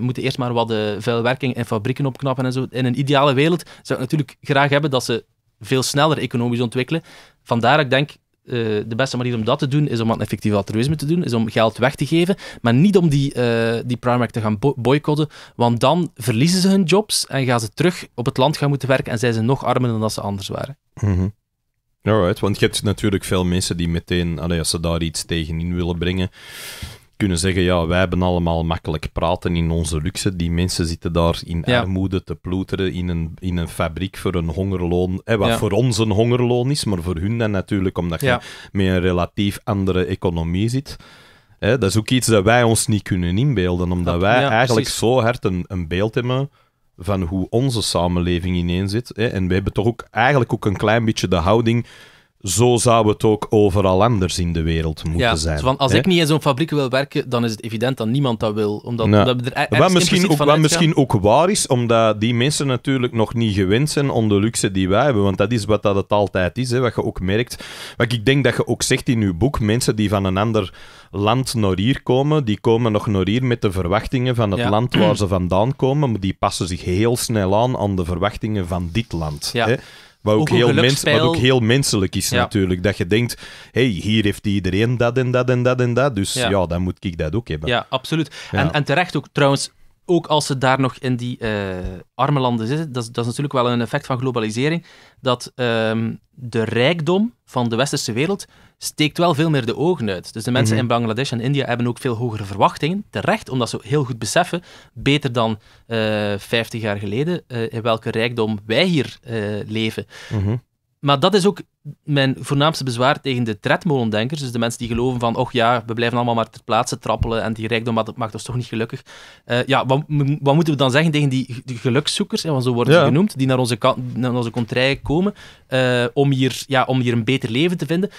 moeten eerst maar wat de vuilwerking en fabrieken opknappen en zo. In een ideale wereld zou ik natuurlijk graag hebben dat ze veel sneller economisch ontwikkelen. Vandaar dat ik denk, eh, de beste manier om dat te doen is om aan effectief altruïsme te doen, is om geld weg te geven, maar niet om die, uh, die Primark te gaan boycotten, want dan verliezen ze hun jobs en gaan ze terug op het land gaan moeten werken en zijn ze nog armer dan dat ze anders waren. Mm -hmm. Alright, want je hebt natuurlijk veel mensen die meteen, als ze daar iets tegenin willen brengen, kunnen zeggen, ja, wij hebben allemaal makkelijk praten in onze luxe. Die mensen zitten daar in armoede te ploeteren in een, in een fabriek voor een hongerloon. Hè, eh, wat voor ons een hongerloon is, maar voor hun dan natuurlijk, omdat je met een relatief andere economie zit. Eh, dat is ook iets dat wij ons niet kunnen inbeelden, omdat wij eigenlijk zo hard een, een beeld hebben van hoe onze samenleving ineenzit Hè? Eh. En we hebben toch ook eigenlijk ook een klein beetje de houding zo zou het ook overal anders in de wereld moeten zijn. Van, als ik niet in zo'n fabriek wil werken, dan is het evident dat niemand dat wil. Omdat, ja. er wat misschien, ook, wat misschien ook waar is, omdat die mensen natuurlijk nog niet gewend zijn om de luxe die wij hebben. Want dat is wat dat het altijd is, hè, wat je ook merkt. Wat ik denk dat je ook zegt in je boek, mensen die van een ander land naar hier komen, die komen nog naar hier met de verwachtingen van het land waar ze vandaan komen, maar die passen zich heel snel aan aan de verwachtingen van dit land. Hè? Wat ook, heel ook heel menselijk is natuurlijk. Dat je denkt, hey, hier heeft iedereen dat en dat en dat en dat. Dus ja, dan moet ik dat ook hebben. Ja, absoluut. En, en terecht ook trouwens, ook als ze daar nog in die eh, arme landen zitten, dat is, dat is, natuurlijk wel een effect van globalisering, dat ehm, de rijkdom van de westerse wereld steekt wel veel meer de ogen uit. Dus de mensen mhm. in Bangladesh en India hebben ook veel hogere verwachtingen, terecht, omdat ze heel goed beseffen, beter dan uh, eh, 50 jaar geleden, eh, in welke rijkdom wij hier leven. Mm maar dat is ook mijn voornaamste bezwaar tegen de tredmolendenkers. Dus de mensen die geloven van, oh ja, we blijven allemaal maar ter plaatse trappelen en die rijkdom dat maakt ons toch niet gelukkig. Eh, ja, wat, wat, moeten we dan zeggen tegen die, gelukszoekers, want zo worden ze genoemd, die naar onze, naar onze komen eh, om, hier, ja, om hier een beter leven te vinden?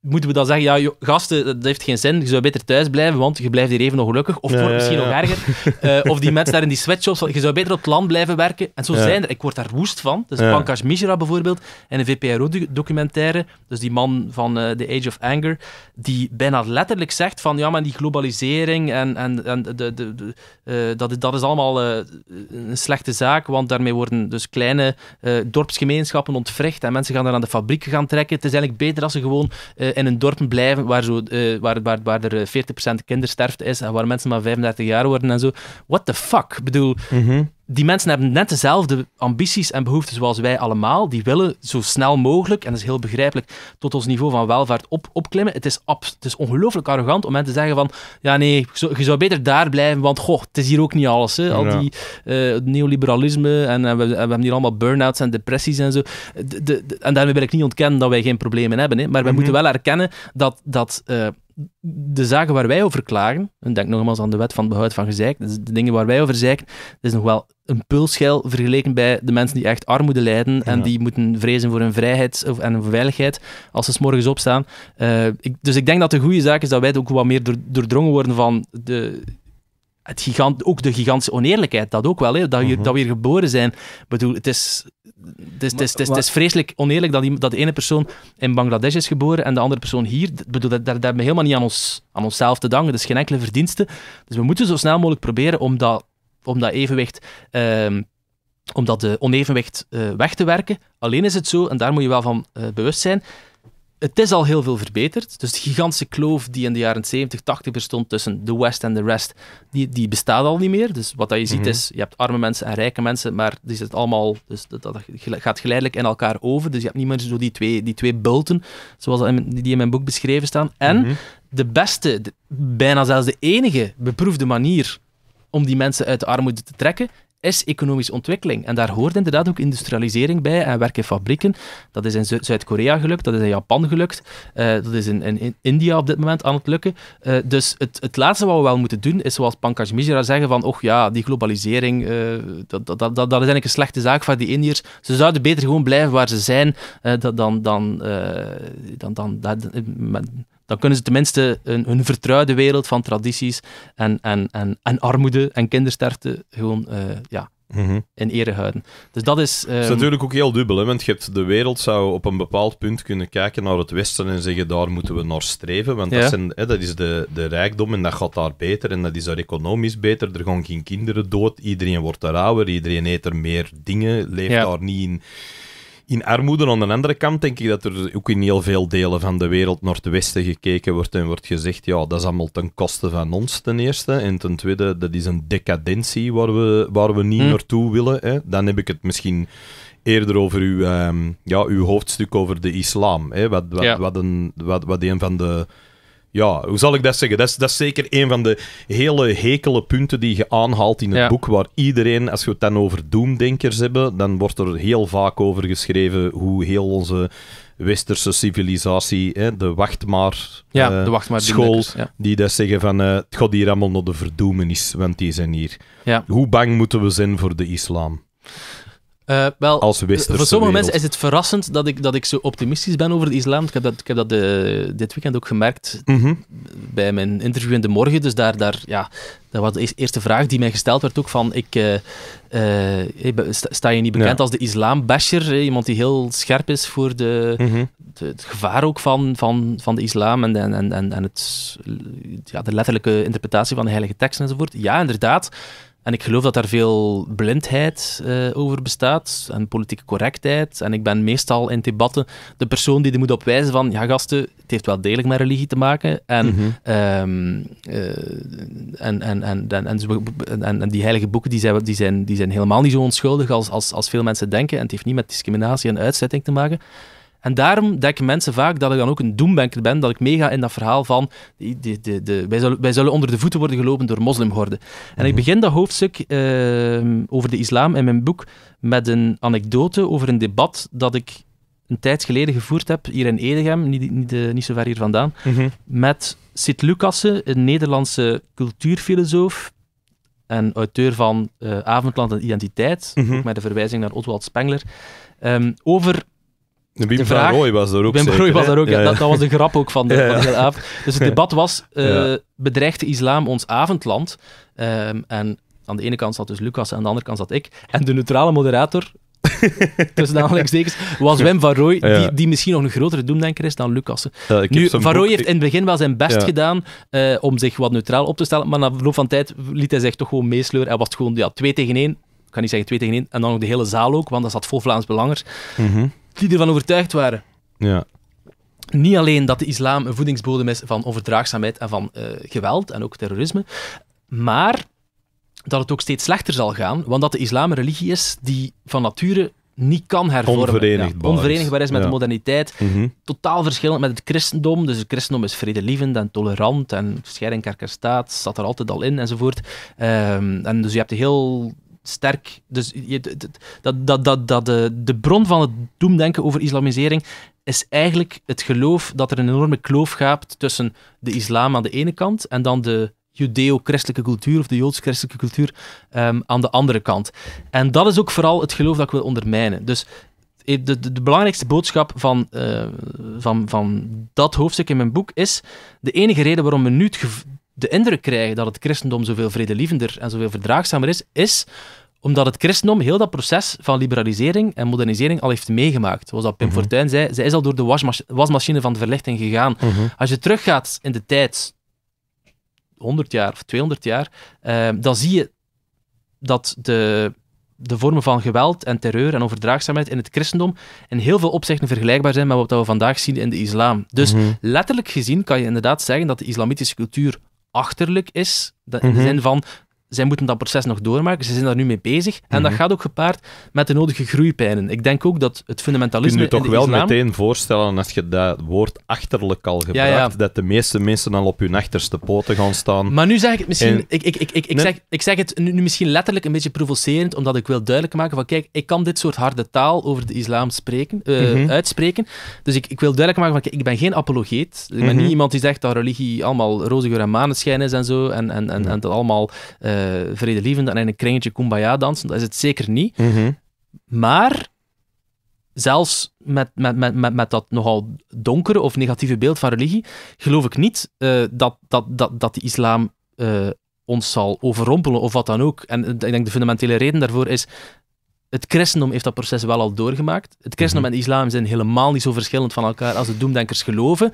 moeten we dan zeggen, ja, gasten, dat heeft geen zin, je zou beter thuis blijven, want je blijft hier even nog gelukkig, of het wordt misschien nog erger. [LAUGHS] Eh, of die mensen daar in die sweatshops, je zou beter op het land blijven werken. En zo zijn er, ik word daar woest van. Dus ja. Pankaj Mishra bijvoorbeeld, en een VPRO-documentaire, dus die man van eh, The Age of Anger, die bijna letterlijk zegt van, ja, maar die globalisering en, en, en de, de, eh, dat, dat is allemaal een slechte zaak, want daarmee worden dus kleine dorpsgemeenschappen ontwricht en mensen gaan daar aan de fabrieken gaan trekken. Het is eigenlijk beter als ze gewoon eh, in een dorp blijven waar, zo, eh, waar, waar, waar er 40% eh, kindersterfte is en waar mensen maar 35 jaar worden en zo. What the fuck? Ik bedoel, mhm die mensen hebben net dezelfde ambities en behoeften zoals wij allemaal. Die willen zo snel mogelijk, en dat is heel begrijpelijk, tot ons niveau van welvaart op, opklimmen. Het is, het is ongelooflijk arrogant om hen te zeggen van, ja nee, je zou beter daar blijven, want goh, het is hier ook niet alles. Hè? Al die eh, neoliberalisme en, we, we, hebben hier allemaal burn-outs en depressies en zo. De, en daarmee wil ik niet ontkennen dat wij geen problemen hebben, hè? maar we mhm. moeten wel erkennen dat... dat eh, de zaken waar wij over klagen, en denk nogmaals aan de wet van behoud van gezeik, de dingen waar wij over zeiken, is nog wel een pulsgeil, vergeleken bij de mensen die echt armoede lijden en die moeten vrezen voor hun vrijheid of, en veiligheid als ze s morgens opstaan. Eh, dus ik denk dat de goede zaak is dat wij ook wat meer doordrongen worden van de, het gigant, ook de gigantische oneerlijkheid, dat ook wel, hè, dat, we, hier, mhm. dat we hier geboren zijn. bedoel, het is, het is, het is, het is, vreselijk oneerlijk dat, die, dat de ene persoon in Bangladesh is geboren en de andere persoon hier. Ik bedoel, daar, daar hebben we helemaal niet aan, ons, aan onszelf te danken. Dat is geen enkele verdienste. Dus we moeten zo snel mogelijk proberen om dat, om dat evenwicht... Ehm, om dat de eh, onevenwicht eh, weg te werken. Alleen is het zo, en daar moet je wel van eh, bewust zijn, het is al heel veel verbeterd. Dus de gigantische kloof die in de jaren 70, 80 bestond tussen de West en de Rest, die, die bestaat al niet meer. Dus wat dat je ziet mhm. is, je hebt arme mensen en rijke mensen, maar die zitten allemaal, dus dat, gaat geleidelijk in elkaar over. Dus je hebt niet meer zo die twee, die twee bulten, zoals die in mijn boek beschreven staan. En mhm. de beste, bijna zelfs de enige beproefde manier om die mensen uit de armoede te trekken, is economische ontwikkeling. En daar hoort inderdaad ook industrialisering bij en werken fabrieken. Dat is in Zuid-Korea gelukt, dat is in Japan gelukt, eh, dat is in, in, India op dit moment aan het lukken. Eh, dus het, het laatste wat we wel moeten doen is, zoals Pankaj Mishra zeggen, van och ja, die globalisering, eh, dat, dat, dat, dat is eigenlijk een slechte zaak voor die Indiërs. Ze zouden beter gewoon blijven waar ze zijn dan, dan, dan, dan, dan, dan kunnen ze tenminste hun, hun wereld van tradities en, en, en, en armoede en kindersterfte gewoon eh, ja, mhm. in ere houden. Dus dat is... Um... is ehm, natuurlijk ook heel dubbel, hè? want je hebt, de wereld zou op een bepaald punt kunnen kijken naar het Westen en zeggen, daar moeten we naar streven, want dat, zijn, hè, dat, is de, de rijkdom en dat gaat daar beter en dat is daar economisch beter, er gaan geen kinderen dood, iedereen wordt er ouder, iedereen eet er meer dingen, leeft daar niet in in armoede aan de andere kant denk ik dat er ook in heel veel delen van de wereld naar het westen gekeken wordt en wordt gezegd, ja, dat is allemaal ten koste van ons ten eerste. En ten tweede, dat is een decadentie waar we, waar we niet hm. naartoe willen. Hè. Dan heb ik het misschien eerder over uw, ehm, ja, uw hoofdstuk over de islam. Hè. Wat, wat, wat, een, wat, wat een van de ja, hoe zal ik dat zeggen? Dat is, dat is zeker een van de hele hekele punten die je aanhaalt in het boek, waar iedereen, als we het dan over doemdenkers hebben, dan wordt er heel vaak over geschreven hoe heel onze westerse civilisatie, hè, de wachtmaar, ja, eh, de wachtmaar school, die dat zeggen van uh, het gaat hier allemaal naar de verdoemen is want die zijn hier. Hoe bang moeten we zijn voor de islam? Uh, wel, voor sommige mensen is het verrassend dat ik, dat ik zo optimistisch ben over de islam. Ik heb dat, ik heb dat eh, dit weekend ook gemerkt mhm. bij mijn interview in de morgen. Dus daar, daar, ja, dat was de eerste vraag die mij gesteld werd ook van... Ik, eh, sta je niet bekend als de islambasher? Iemand die heel scherp is voor mhm. de, het gevaar ook van, van, van de islam en, en, en, en het, ja, de letterlijke interpretatie van de heilige teksten enzovoort. Ja, inderdaad. En ik geloof dat daar veel blindheid eh, over bestaat en politieke correctheid. En ik ben meestal in debatten de persoon die er moet op wijzen van, ja gasten, het heeft wel degelijk met religie te maken. En, mhm. ehm, eh, en, en, die heilige boeken die zijn, die zijn, die zijn helemaal niet zo onschuldig als, als, als veel mensen denken. En het heeft niet met discriminatie en uitzetting te maken. En daarom denken mensen vaak dat ik dan ook een doembanker ben, dat ik meega in dat verhaal van wij, zullen, wij, zullen, onder de voeten worden gelopen door moslimhorden. En ik mhm. begin dat hoofdstuk ehm, over de islam in mijn boek met een anekdote over een debat dat ik een tijd geleden gevoerd heb, hier in Edegem, niet, niet, eh, niet zo ver hier vandaan, mhm. met Sint Lukasse, een Nederlandse cultuurfilosoof, en auteur van eh, Avondland en Identiteit, mhm. ook met de verwijzing naar Oswald Spengler, ehm, over Wim van Rooij was er ook. was ook, Dat, dat, was de grap ook van de, [LAUGHS] van hele avond. Dus het [LAUGHS] debat was, uh, bedreigt de islam ons avondland? Ehm, en aan de ene kant zat dus Lucas, en aan de andere kant zat ik. En de neutrale moderator, [LAUGHS] tussen de aanhalingstekens, was Wim van Rooij, die, die, misschien nog een grotere doemdenker is dan Lucas. nu, Van Rooij heeft in het begin wel zijn best gedaan eh, om zich wat neutraal op te stellen, maar na verloop van tijd liet hij zich toch gewoon meesleuren. Hij was gewoon ja, twee tegen één, ik kan niet zeggen twee tegen één, en dan nog de hele zaal ook, want dat zat vol Vlaams Belangers. Mm die ervan overtuigd waren. Ja. Niet alleen dat de islam een voedingsbodem is van overdraagzaamheid en van eh, geweld en ook terrorisme, maar dat het ook steeds slechter zal gaan, want dat de islam een religie is die van nature niet kan hervormen. Onverenigbaar, is met de moderniteit. Mhm. Totaal verschillend met het christendom. Dus het christendom is vredelievend en tolerant en scheiding kerk en staat zat er altijd al in enzovoort. Ehm, en dus je hebt een heel sterk. Dus je, dat, dat, dat, dat de, eh, de bron van het doemdenken over islamisering is eigenlijk het geloof dat er een enorme kloof gaat tussen de islam aan de ene kant en dan de judeo-christelijke cultuur of de joods-christelijke cultuur ehm, aan de andere kant. En dat is ook vooral het geloof dat ik wil ondermijnen. Dus eh, de, de, de belangrijkste boodschap van, eh, van, van dat hoofdstuk in mijn boek is de enige reden waarom we nu de indruk krijgen dat het christendom zoveel vredelievender en zoveel verdraagzamer is, is omdat het christendom heel dat proces van liberalisering en modernisering al heeft meegemaakt. Zoals dat Pim mhm. Fortuyn zei, zij is al door de wasmachine van de verlichting gegaan. Mhm. Als je teruggaat in de tijd, 100 jaar of 200 jaar, ehm, dan zie je dat de, de vormen van geweld en terreur en overdraagzaamheid in het christendom in heel veel opzichten vergelijkbaar zijn met wat we vandaag zien in de islam. Dus mhm. letterlijk gezien kan je inderdaad zeggen dat de islamitische cultuur achterlijk is. In de zin van zij moeten dat proces nog doormaken. Ze zijn daar nu mee bezig. En dat mhm. gaat ook gepaard met de nodige groeipijnen. Ik denk ook dat het fundamentalisme. kunt je toch wel meteen voorstellen, als je dat woord achterlijk al gebruikt, dat de meeste mensen al op hun achterste poten gaan staan. Maar nu zeg ik het misschien. Ik, ik, ik, ik, zeg, ik zeg het nu, misschien letterlijk een beetje provocerend, omdat ik wil duidelijk maken: van kijk, ik kan dit soort harde taal over de islam spreken, eh, mhm. uitspreken. Dus ik, ik wil duidelijk maken: van kijk, ik ben geen apologeet. Ik ben niet mhm. iemand die zegt dat religie allemaal roze geur en maneschijn is en zo. En, en, en, dat allemaal. Eh, eh, vredelievende en in een kringetje kumbaya dansen. Dat is het zeker niet. Mhm. Maar zelfs met, met, met, met, met dat nogal donkere of negatieve beeld van religie, geloof ik niet eh, dat, dat, dat, dat de islam eh, ons zal overrompelen of wat dan ook. En ik denk de fundamentele reden daarvoor is het christendom heeft dat proces wel al doorgemaakt. Het christendom mhm. en de islam zijn helemaal niet zo verschillend van elkaar als de doemdenkers geloven.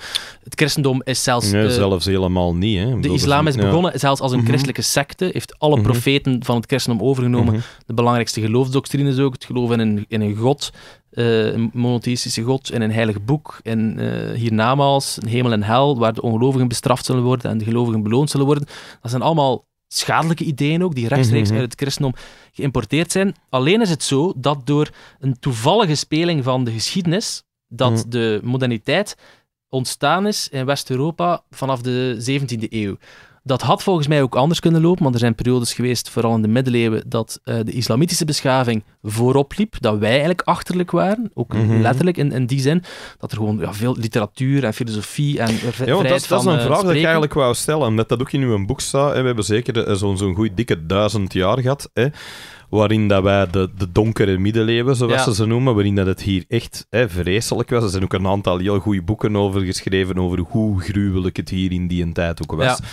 Het christendom is zelfs... Nee, zelfs helemaal niet. Hè. De islam is begonnen zelfs als een mhm. christelijke secte, heeft alle mhm. profeten van het christendom overgenomen. De belangrijkste geloofsdoctrines. is ook het geloven in een, in een god, uh, een monotheïstische god in een heilig boek, en uh, eh, hiernamaals een hemel en hel, waar de ongelovigen bestraft zullen worden en de gelovigen beloond zullen worden. Dat zijn allemaal schadelijke ideeën ook, die rechtstreeks mhm. uit het christendom geïmporteerd zijn. Alleen is het zo dat door een toevallige speling van de geschiedenis, dat mhm. de moderniteit ontstaan is in West-Europa vanaf de 17e eeuw. Dat had volgens mij ook anders kunnen lopen, want er zijn periodes geweest, vooral in de middeleeuwen, dat eh, de islamitische beschaving voorop liep, dat wij eigenlijk achterlijk waren, ook mhm. letterlijk in, in die zin, dat er gewoon ja, veel literatuur en filosofie en ja, want dat, dat, is een eh, vraag die dat ik eigenlijk wou stellen, omdat dat ook in uw boek staat. Hè. We hebben zeker eh, zo'n zo'n goed dikke duizend jaar gehad, hè, waarin dat wij de, de donkere middeleeuwen, zoals ze ze noemen, waarin dat het hier echt hè, vreselijk was. Er zijn ook een aantal heel goede boeken over geschreven, over hoe gruwelijk het hier in die tijd ook was. Ja.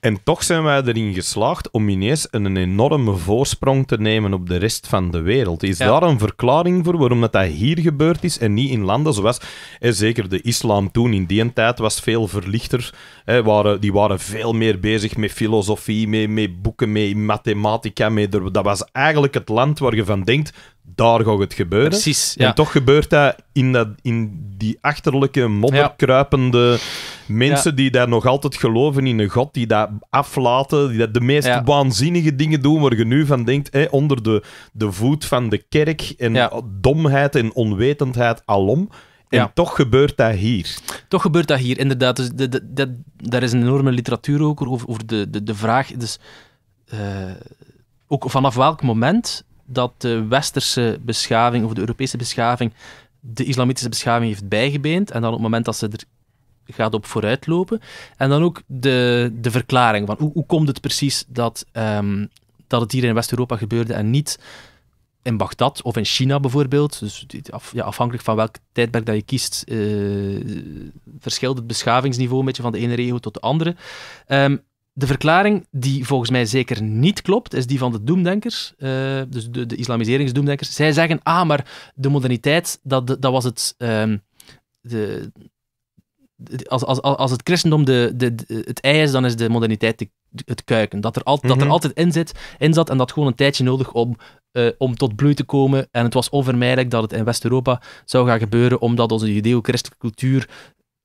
En toch zijn wij erin geslaagd om ineens een enorme voorsprong te nemen op de rest van de wereld. Is daar een verklaring voor waarom dat, dat hier gebeurd is en niet in landen zoals, eh, zeker de islam toen in die tijd was veel verlichter. waren, die waren veel meer bezig met filosofie, met, met boeken, met mathematica. Met, dat was eigenlijk het land waar je van denkt, daar gaat het gebeuren. Precies, En toch gebeurt dat in, dat, in die achterlijke, modderkruipende mensen die daar nog altijd geloven in een god, die dat aflaten, die dat de meest waanzinnige dingen doen waar je nu van denkt, hè, onder de, de voet van de kerk en domheid en onwetendheid alom. En toch gebeurt dat hier. Toch gebeurt dat hier, inderdaad. Dus de, de, daar is een enorme literatuur over, over de, de, de vraag. Dus, eh, ook vanaf welk moment dat de westerse beschaving of de Europese beschaving de islamitische beschaving heeft bijgebeend. En dan op het moment dat ze er gaat op vooruitlopen. En dan ook de, de verklaring van hoe, hoe komt het precies dat, ehm, dat het hier in West-Europa gebeurde en niet in Bagdad of in China bijvoorbeeld. Dus af, ja, afhankelijk van welk tijdperk dat je kiest, eh, verschilt het beschavingsniveau een beetje van de ene regio tot de andere. Ehm, de verklaring die volgens mij zeker niet klopt, is die van de doemdenkers, eh, dus de, de islamiseringsdoemdenkers. Zij zeggen, ah, maar de moderniteit, dat, dat was het... Ehm, de, als, als, als het christendom de, de, het ei is, dan is de moderniteit de, het kuiken. Dat er, al, dat er mhm. altijd in, zit, in zat en dat gewoon een tijdje nodig om, eh, om tot bloei te komen. En het was onvermijdelijk dat het in West-Europa zou gaan gebeuren, omdat onze judeo-christelijke cultuur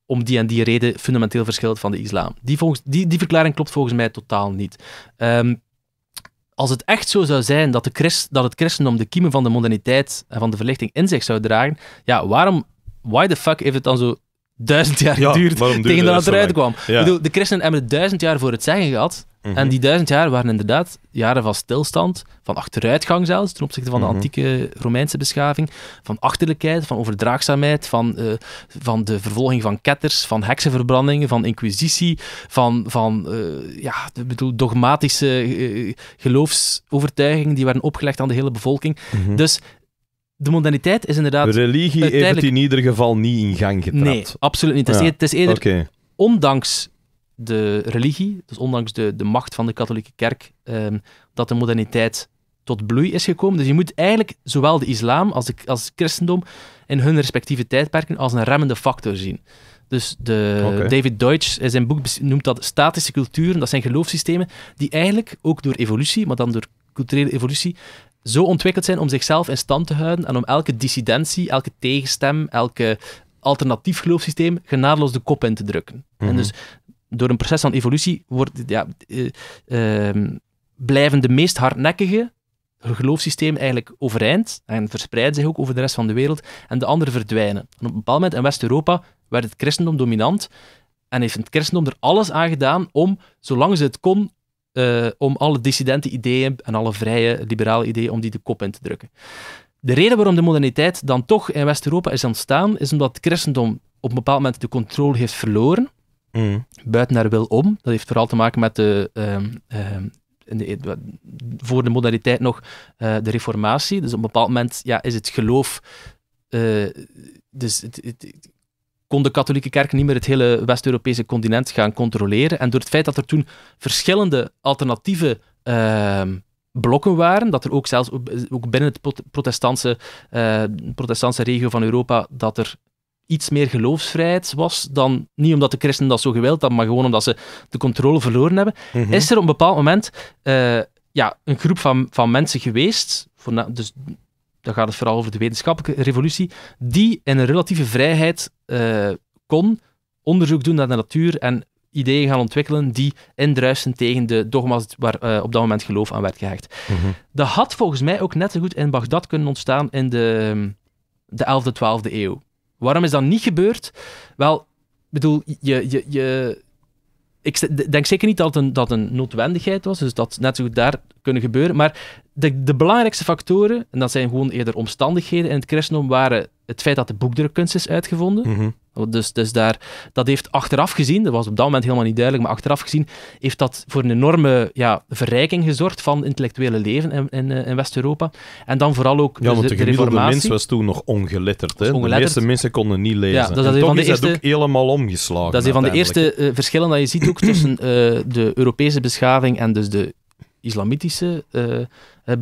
om die en die reden fundamenteel verschilt van de islam. Die, volgens, die, die verklaring klopt volgens mij totaal niet. Ehm, als het echt zo zou zijn dat, de christ, dat het christendom de kiemen van de moderniteit en van de verlichting in zich zou dragen, ja, waarom, why the fuck heeft het dan zo duizend jaar ja, geduurd tegen dat het eruit kwam? Ik bedoel, de christenen hebben het duizend jaar voor het zeggen gehad Mhm. En die duizend jaar waren inderdaad jaren van stilstand, van achteruitgang zelfs, ten opzichte van de mhm. antieke Romeinse beschaving, van achterlijkheid, van overdraagzaamheid, van, eh, van de vervolging van ketters, van heksenverbrandingen, van inquisitie, van, van uh, ja, bedoel, dogmatische eh, geloofsovertuigingen die werden opgelegd aan de hele bevolking. Mhm. Dus de moderniteit is inderdaad... religie uiteindelijk... heeft in ieder geval niet in gang getreden. Nee, absoluut niet. Het is, ja. E-, eerder... Ondanks de religie, dus ondanks de, de macht van de katholieke kerk, ehm, dat de moderniteit tot bloei is gekomen. Dus je moet eigenlijk zowel de islam als, de, als het christendom in hun respectieve tijdperken als een remmende factor zien. Dus de, David Deutsch in zijn boek noemt dat statische culturen, dat zijn geloofssystemen die eigenlijk ook door evolutie, maar dan door culturele evolutie, zo ontwikkeld zijn om zichzelf in stand te houden en om elke dissidentie, elke tegenstem, elke alternatief geloofssysteem genadeloos de kop in te drukken. En mhm. dus door een proces van evolutie wordt, ja, eh, ehm, blijven de meest hardnekkige geloofssysteem eigenlijk overeind en verspreiden zich ook over de rest van de wereld en de anderen verdwijnen. op een bepaald moment in West-Europa werd het christendom dominant en heeft het christendom er alles aan gedaan om, zolang ze het kon, eh, om alle dissidente ideeën en alle vrije liberale ideeën, om die de kop in te drukken. De reden waarom de moderniteit dan toch in West-Europa is ontstaan, is omdat het christendom op een bepaald moment de controle heeft verloren Mm. buiten haar wil om. Dat heeft vooral te maken met de, ehm, ehm, de voor de modaliteit nog eh, de reformatie. Dus op een bepaald moment ja, is het geloof. Eh, dus het, het, kon de katholieke kerk niet meer het hele West-Europese continent gaan controleren. En door het feit dat er toen verschillende alternatieve ehm, blokken waren, dat er ook zelfs ook binnen het protestantse, eh, protestantse regio van Europa, dat er iets meer geloofsvrijheid was dan niet omdat de christenen dat zo geweld hadden, maar gewoon omdat ze de controle verloren hebben. Mhm. Is er op een bepaald moment eh, ja, een groep van, van mensen geweest, voor, dus dan gaat het vooral over de wetenschappelijke revolutie, die in een relatieve vrijheid eh, kon onderzoek doen naar de natuur en ideeën gaan ontwikkelen die indruisten tegen de dogma's waar eh, op dat moment geloof aan werd gehecht. Mhm. Dat had volgens mij ook net zo goed in Bagdad kunnen ontstaan in de, de 11e, 12e eeuw. Waarom is dat niet gebeurd? Wel, bedoel, je, je, je, ik denk zeker niet dat het een, dat een noodwendigheid was, dus dat net zo goed daar kunnen gebeuren. Maar de, de, belangrijkste factoren, en dat zijn gewoon eerder omstandigheden in het christendom, waren het feit dat de boekdrukkunst is uitgevonden. Mhm. Dus, dus daar, dat heeft achteraf gezien, dat was op dat moment helemaal niet duidelijk, maar achteraf gezien heeft dat voor een enorme ja, verrijking gezorgd van intellectuele leven in, in, eh, West-Europa. En dan vooral ook ja, want de, de, reformatie. de mens was toen nog ongeletterd. Hè? De meeste mensen konden niet lezen. Ja, dat is en van de eerste, dat ook helemaal omgeslagen. Dat is een van de eerste eh, verschillen dat je ziet ook tussen eh, de Europese beschaving en dus de islamitische, eh, eh,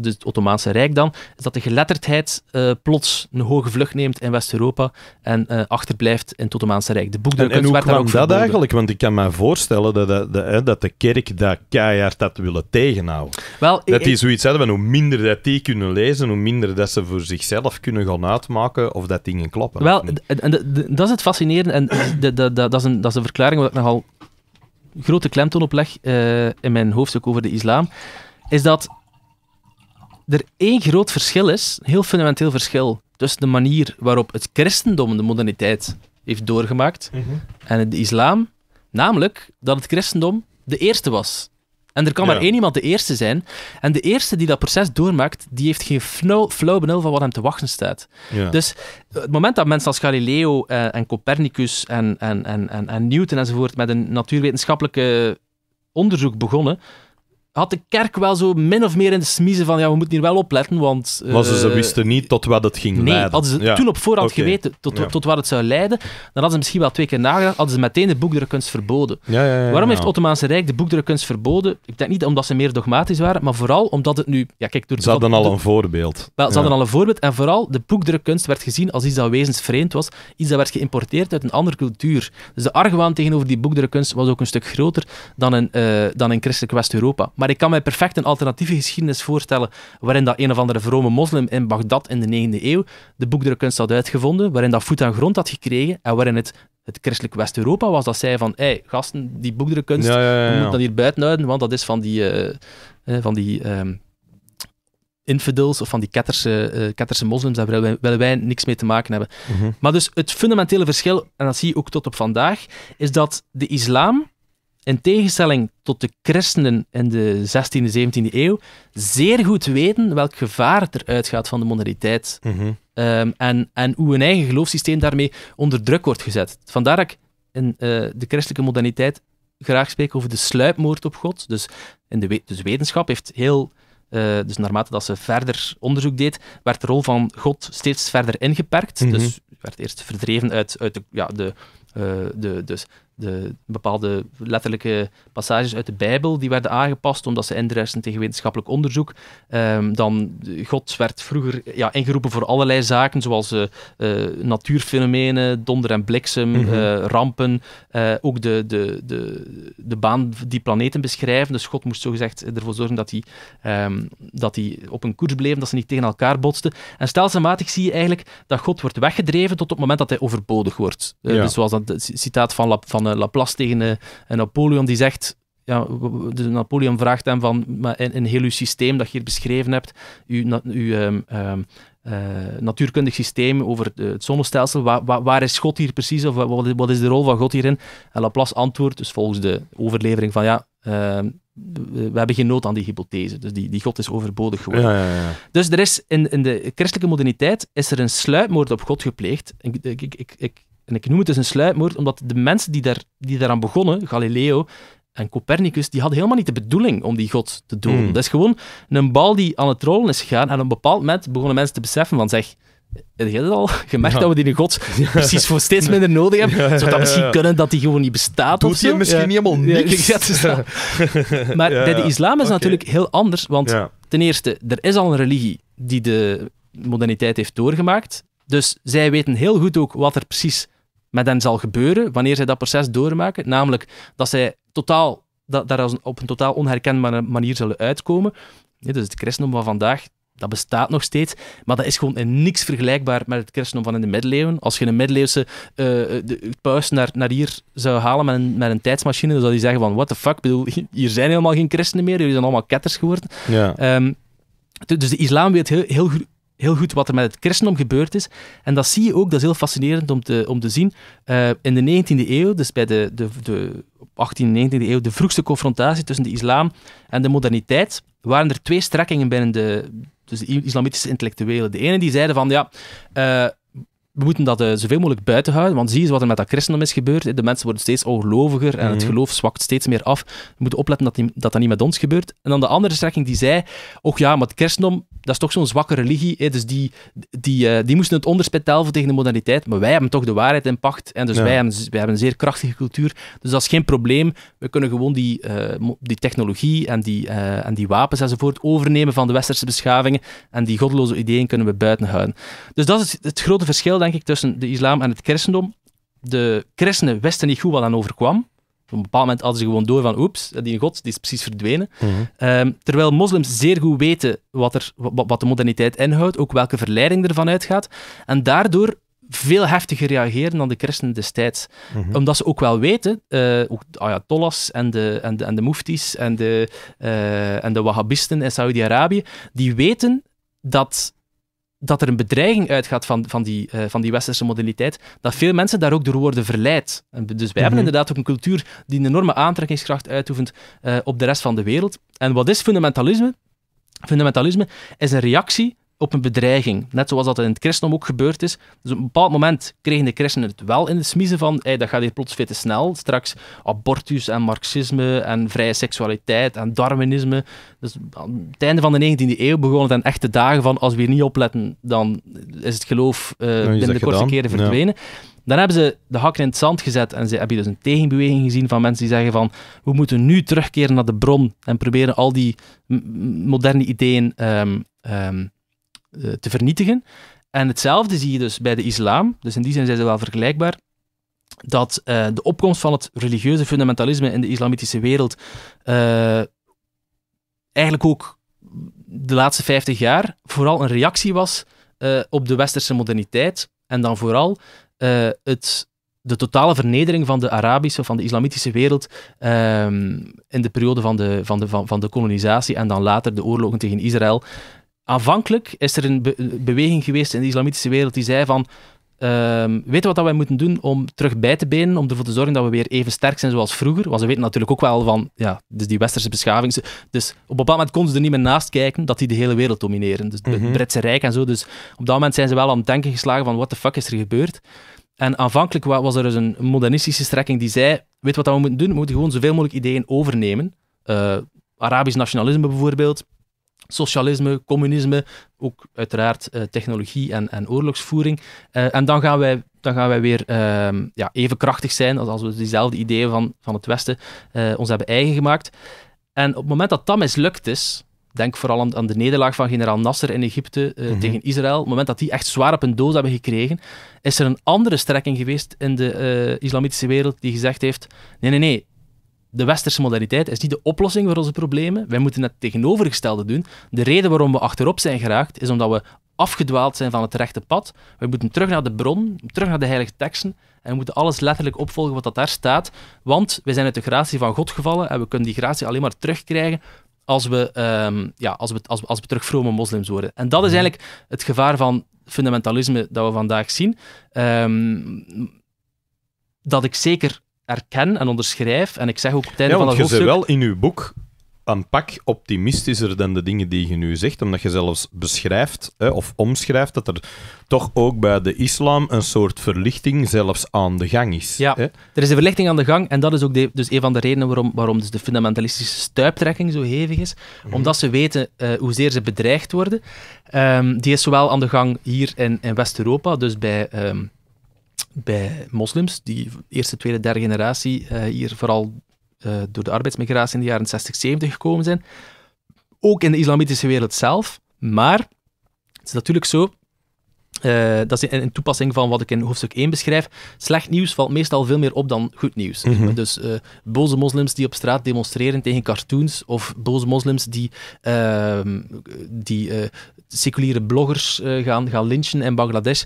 dus het Ottomaanse Rijk dan, is dat de geletterdheid eh, plots een hoge vlucht neemt in West-Europa en achterblijft in het Ottomaanse Rijk. De boekdruk en, en hoe kwam dat eigenlijk? Want ik kan me voorstellen dat de, de, dat de kerk dat keihard had willen tegenhouden. dat die zoiets hadden van hoe minder dat die kunnen lezen, hoe minder dat ze voor zichzelf kunnen gaan uitmaken of dat dingen kloppen. Wel, en dat is het fascinerende en dat is een verklaring wat ik nogal grote klemtoon op leg eh, in mijn hoofdstuk over de islam, is dat er één groot verschil is, een heel fundamenteel verschil, tussen de manier waarop het christendom de moderniteit heeft doorgemaakt mhm. en de islam. Namelijk dat het christendom de eerste was en er kan maar één iemand de eerste zijn. En de eerste die dat proces doormaakt, die heeft geen flauw, benul van wat hem te wachten staat. Dus het moment dat mensen als Galileo eh, en Copernicus en, en, en, en, en Newton enzovoort met een natuurwetenschappelijke onderzoek begonnen, had de kerk wel zo min of meer in de smiezen van ja, we moeten hier wel opletten, want... Uh, maar ze, eh, wisten niet tot wat het ging nee, leiden. hadden ze toen op voorhand geweten tot, tot wat het zou leiden, dan hadden ze misschien wel twee keer nagedacht, hadden ze meteen de boekdrukkunst verboden. Ja, Waarom heeft het Ottomaanse Rijk de boekdrukkunst verboden? Ik denk niet omdat ze meer dogmatisch waren, maar vooral omdat het nu... Ja, kijk, door ze hadden al een voorbeeld. Wel, ze hadden al een voorbeeld en vooral de boekdrukkunst werd gezien als iets dat wezensvreemd was, iets dat werd geïmporteerd uit een andere cultuur. Dus de argwaan tegenover die boekdrukkunst was ook een stuk groter dan in, uh, dan in christelijk West-Europa. Maar maar ik kan mij perfect een alternatieve geschiedenis voorstellen waarin dat een of andere vrome moslim in Bagdad in de 9e eeuw de boekdrukkunst had uitgevonden, waarin dat voet aan grond had gekregen en waarin het het christelijk West-Europa was dat zei van, hey, gasten, die boekdrukkunst, ja, ja, moet dat hier buiten houden, want dat is van die, eh, van die um, infidels of van die ketterse, eh, ketterse moslims, daar willen wij, willen wij, niks mee te maken hebben. Mhm. Maar dus het fundamentele verschil, en dat zie je ook tot op vandaag, is dat de islam in tegenstelling tot de christenen in de 16e, 17e eeuw, zeer goed weten welk gevaar het eruit gaat van de moderniteit. Mhm. Ehm, en, en hoe hun eigen geloofssysteem daarmee onder druk wordt gezet. Vandaar dat ik in eh, de christelijke moderniteit graag spreek over de sluipmoord op God. Dus, in de dus wetenschap heeft heel... Eh, dus naarmate dat ze verder onderzoek deed, werd de rol van God steeds verder ingeperkt. Mhm. Dus werd eerst verdreven uit, uit de, ja, de, eh, de, dus de bepaalde letterlijke passages uit de Bijbel, die werden aangepast omdat ze indruisten tegen wetenschappelijk onderzoek. Um, dan, God werd vroeger ja, ingeroepen voor allerlei zaken, zoals eh, eh, natuurfenomenen, donder en bliksem, mhm. eh, rampen. ook de, de, de, de baan die planeten beschrijven. Dus God moest zogezegd ervoor zorgen dat die, ehm, dat die op een koers bleven, dat ze niet tegen elkaar botsten. En stelselmatig zie je eigenlijk dat God wordt weggedreven tot op het moment dat hij overbodig wordt. Dus zoals dat citaat van, van eh, Laplace tegen eh, Napoleon, die zegt ja, Napoleon vraagt hem van, maar in, heel uw systeem dat je hier beschreven hebt, uw, uw ehm, ehm, eh, natuurkundig systeem over het zonnestelsel, waar, is God hier precies, of wat, is de rol van God hierin? En Laplace antwoordt, dus volgens de overlevering van, ja, ehm, we hebben geen nood aan die hypothese, dus die, God is overbodig geworden. Ja, ja, ja. Dus er is in, in de christelijke moderniteit is er een sluitmoord op God gepleegd. ik, ik, ik en ik noem het dus een sluipmoord, omdat de mensen die, daar, die daaraan begonnen, Galileo en Copernicus, die hadden helemaal niet de bedoeling om die god te doden. Hmm. Dat is gewoon een bal die aan het rollen is gegaan en op een bepaald moment begonnen mensen te beseffen van zeg, heb je het al gemerkt ja. dat we die god [LAUGHS] precies voor steeds minder nodig hebben? Zou dat misschien kunnen dat die gewoon niet bestaat Doet of zo? misschien niet helemaal niks? [LAUGHS] maar bij de islam is het natuurlijk heel anders, want ten eerste, er is al een religie die de moderniteit heeft doorgemaakt, dus zij weten heel goed ook wat er precies met hen zal gebeuren wanneer zij dat proces doormaken. Namelijk dat zij totaal, dat, daar op een totaal onherkenbare manier zullen uitkomen. Ja, dus het christendom van vandaag, dat bestaat nog steeds, maar dat is gewoon in niks vergelijkbaar met het christendom van in de middeleeuwen. Als je een middeleeuwse uh, de, paus naar, naar hier zou halen met een, met een tijdsmachine, dan zou die zeggen van, what the fuck, bedoel, hier zijn helemaal geen christenen meer, jullie zijn allemaal ketters geworden. Ja. Ehm, dus de islam weet heel, heel heel goed wat er met het christendom gebeurd is. En dat zie je ook, dat is heel fascinerend om te, om te zien. Eh, in de 19e eeuw, dus bij de, de, de 18e 19e eeuw, de vroegste confrontatie tussen de islam en de moderniteit, waren er twee strekkingen binnen de, dus de islamitische intellectuelen. De ene die zeiden van, ja, eh, we moeten dat eh, zoveel mogelijk buiten houden, want zie eens wat er met dat christendom is gebeurd. De mensen worden steeds ongeloviger en het mhm. geloof zwakt steeds meer af. We moeten opletten dat, dat dat niet met ons gebeurt. En dan de andere strekking die zei, oh ja, maar het christendom, dat is toch zo'n zwakke religie, hè? dus die, die, eh, die moesten het onderspit delven tegen de moderniteit, maar wij hebben toch de waarheid in pacht, en dus wij, hebben, wij hebben een zeer krachtige cultuur, dus dat is geen probleem. We kunnen gewoon die, eh, die technologie en die, en die wapens enzovoort overnemen van de westerse beschavingen, en die goddeloze ideeën kunnen we buiten houden. Dus dat is het, grote verschil, denk denk ik, tussen de islam en het christendom. De christenen wisten niet goed wat hen overkwam. Op een bepaald moment hadden ze gewoon door van, oeps, die god die is precies verdwenen. Mhm. Ehm, terwijl moslims zeer goed weten wat, er, wat de moderniteit inhoudt, ook welke verleiding ervan uitgaat. En daardoor veel heftiger reageren dan de christenen destijds. Mhm. Omdat ze ook wel weten, eh, ook en de, en de, en de muftis en de, eh, en de Wahhabisten in Saudi-Arabië, die weten dat dat er een bedreiging uitgaat van, van, die, eh, van die westerse modaliteit dat veel mensen daar ook door worden verleid. dus wij hebben mhm. inderdaad ook een cultuur die een enorme aantrekkingskracht uitoefent eh, op de rest van de wereld. En wat is fundamentalisme? Fundamentalisme is een reactie op een bedreiging. Net zoals dat in het christendom ook gebeurd is. Dus op een bepaald moment kregen de christenen het wel in de smiezen van hey, dat gaat hier plots veel te snel. Straks abortus en marxisme en vrije seksualiteit en darwinisme. Dus aan het einde van de 19e eeuw begonnen dan echte dagen van als we hier niet opletten, dan is het geloof eh, nou, binnen de kortste keren verdwenen. Dan hebben ze de hakken in het zand gezet en ze, hebben dus een tegenbeweging gezien van mensen die zeggen van we moeten nu terugkeren naar de bron en proberen al die moderne ideeën ehm, ehm, eh, te vernietigen. En hetzelfde zie je dus bij de islam. Dus in die zin zijn ze wel vergelijkbaar dat eh, de opkomst van het religieuze fundamentalisme in de islamitische wereld eh, eigenlijk ook de laatste 50 jaar vooral een reactie was op de westerse moderniteit en dan vooral het, de totale vernedering van de Arabische, van de islamitische wereld ehm, in de periode van de, van, de, van de kolonisatie en dan later de oorlogen tegen Israël aanvankelijk is er een beweging geweest in de islamitische wereld die zei van ehm, weten wat dat wij moeten doen om terug bij te benen, om ervoor te zorgen dat we weer even sterk zijn zoals vroeger? Want ze weten natuurlijk ook wel van, ja, dus die westerse beschaving. Dus op een bepaald moment konden ze er niet meer naast kijken dat die de hele wereld domineren. Dus het mhm. Britse Rijk en zo. Dus op dat moment zijn ze wel aan het denken geslagen van, what the fuck is er gebeurd? En aanvankelijk was er dus een modernistische strekking die zei, weet wat dat we moeten doen? We moeten gewoon zoveel mogelijk ideeën overnemen. Eh, Arabisch nationalisme bijvoorbeeld, socialisme, communisme, ook uiteraard eh, technologie en, en oorlogsvoering. Eh, en dan gaan wij, dan gaan wij weer uh, ja, even krachtig zijn als, als we diezelfde ideeën van, van het Westen eh, ons hebben eigen gemaakt. En op het moment dat dat mislukt is, denk vooral aan, de nederlaag van generaal Nasser in Egypte mhm. tegen Israël, op het moment dat die echt zwaar op een doos hebben gekregen, is er een andere strekking geweest in de islamitische wereld die gezegd heeft, nee, nee, nee, de westerse modaliteit is niet de oplossing voor onze problemen. Wij moeten het tegenovergestelde doen. De reden waarom we achterop zijn geraakt, is omdat we afgedwaald zijn van het rechte pad. We moeten terug naar de bron, terug naar de heilige teksten. En we moeten alles letterlijk opvolgen wat dat daar staat. Want we zijn uit de gratie van God gevallen en we kunnen die gratie alleen maar terugkrijgen als we, um, ja, als we, als, we, als we terug vrome moslims worden. En dat is mhm. eigenlijk het gevaar van fundamentalisme dat we vandaag zien. Ehm, dat ik zeker erken en onderschrijf. En ik zeg ook tijdens ja, van dat hoofdstuk... je wel in uw boek een pak optimistischer dan de dingen die je nu zegt, omdat je zelfs beschrijft hè, of omschrijft dat er toch ook bij de islam een soort verlichting zelfs aan de gang is. Ja, er is een verlichting aan de gang en dat is ook de, dus een van de redenen waarom, waarom dus de fundamentalistische stuiptrekking zo hevig is, mhm. omdat ze weten eh, hoezeer ze bedreigd worden. Ehm, die is zowel aan de gang hier in, in West-Europa, dus bij... Ehm, bij moslims, die eerste, tweede, derde generatie eh, hier vooral eh, door de arbeidsmigratie in de jaren 60, 70 gekomen zijn. Ook in de islamitische wereld zelf. Maar het is natuurlijk zo eh, dat is een, toepassing van wat ik in hoofdstuk 1 beschrijf. Slecht nieuws valt meestal veel meer op dan goed nieuws. Mhm. Dus eh, boze moslims die op straat demonstreren tegen cartoons, of boze moslims die, ehm, die eh, seculiere bloggers gaan, gaan lynchen in Bangladesh,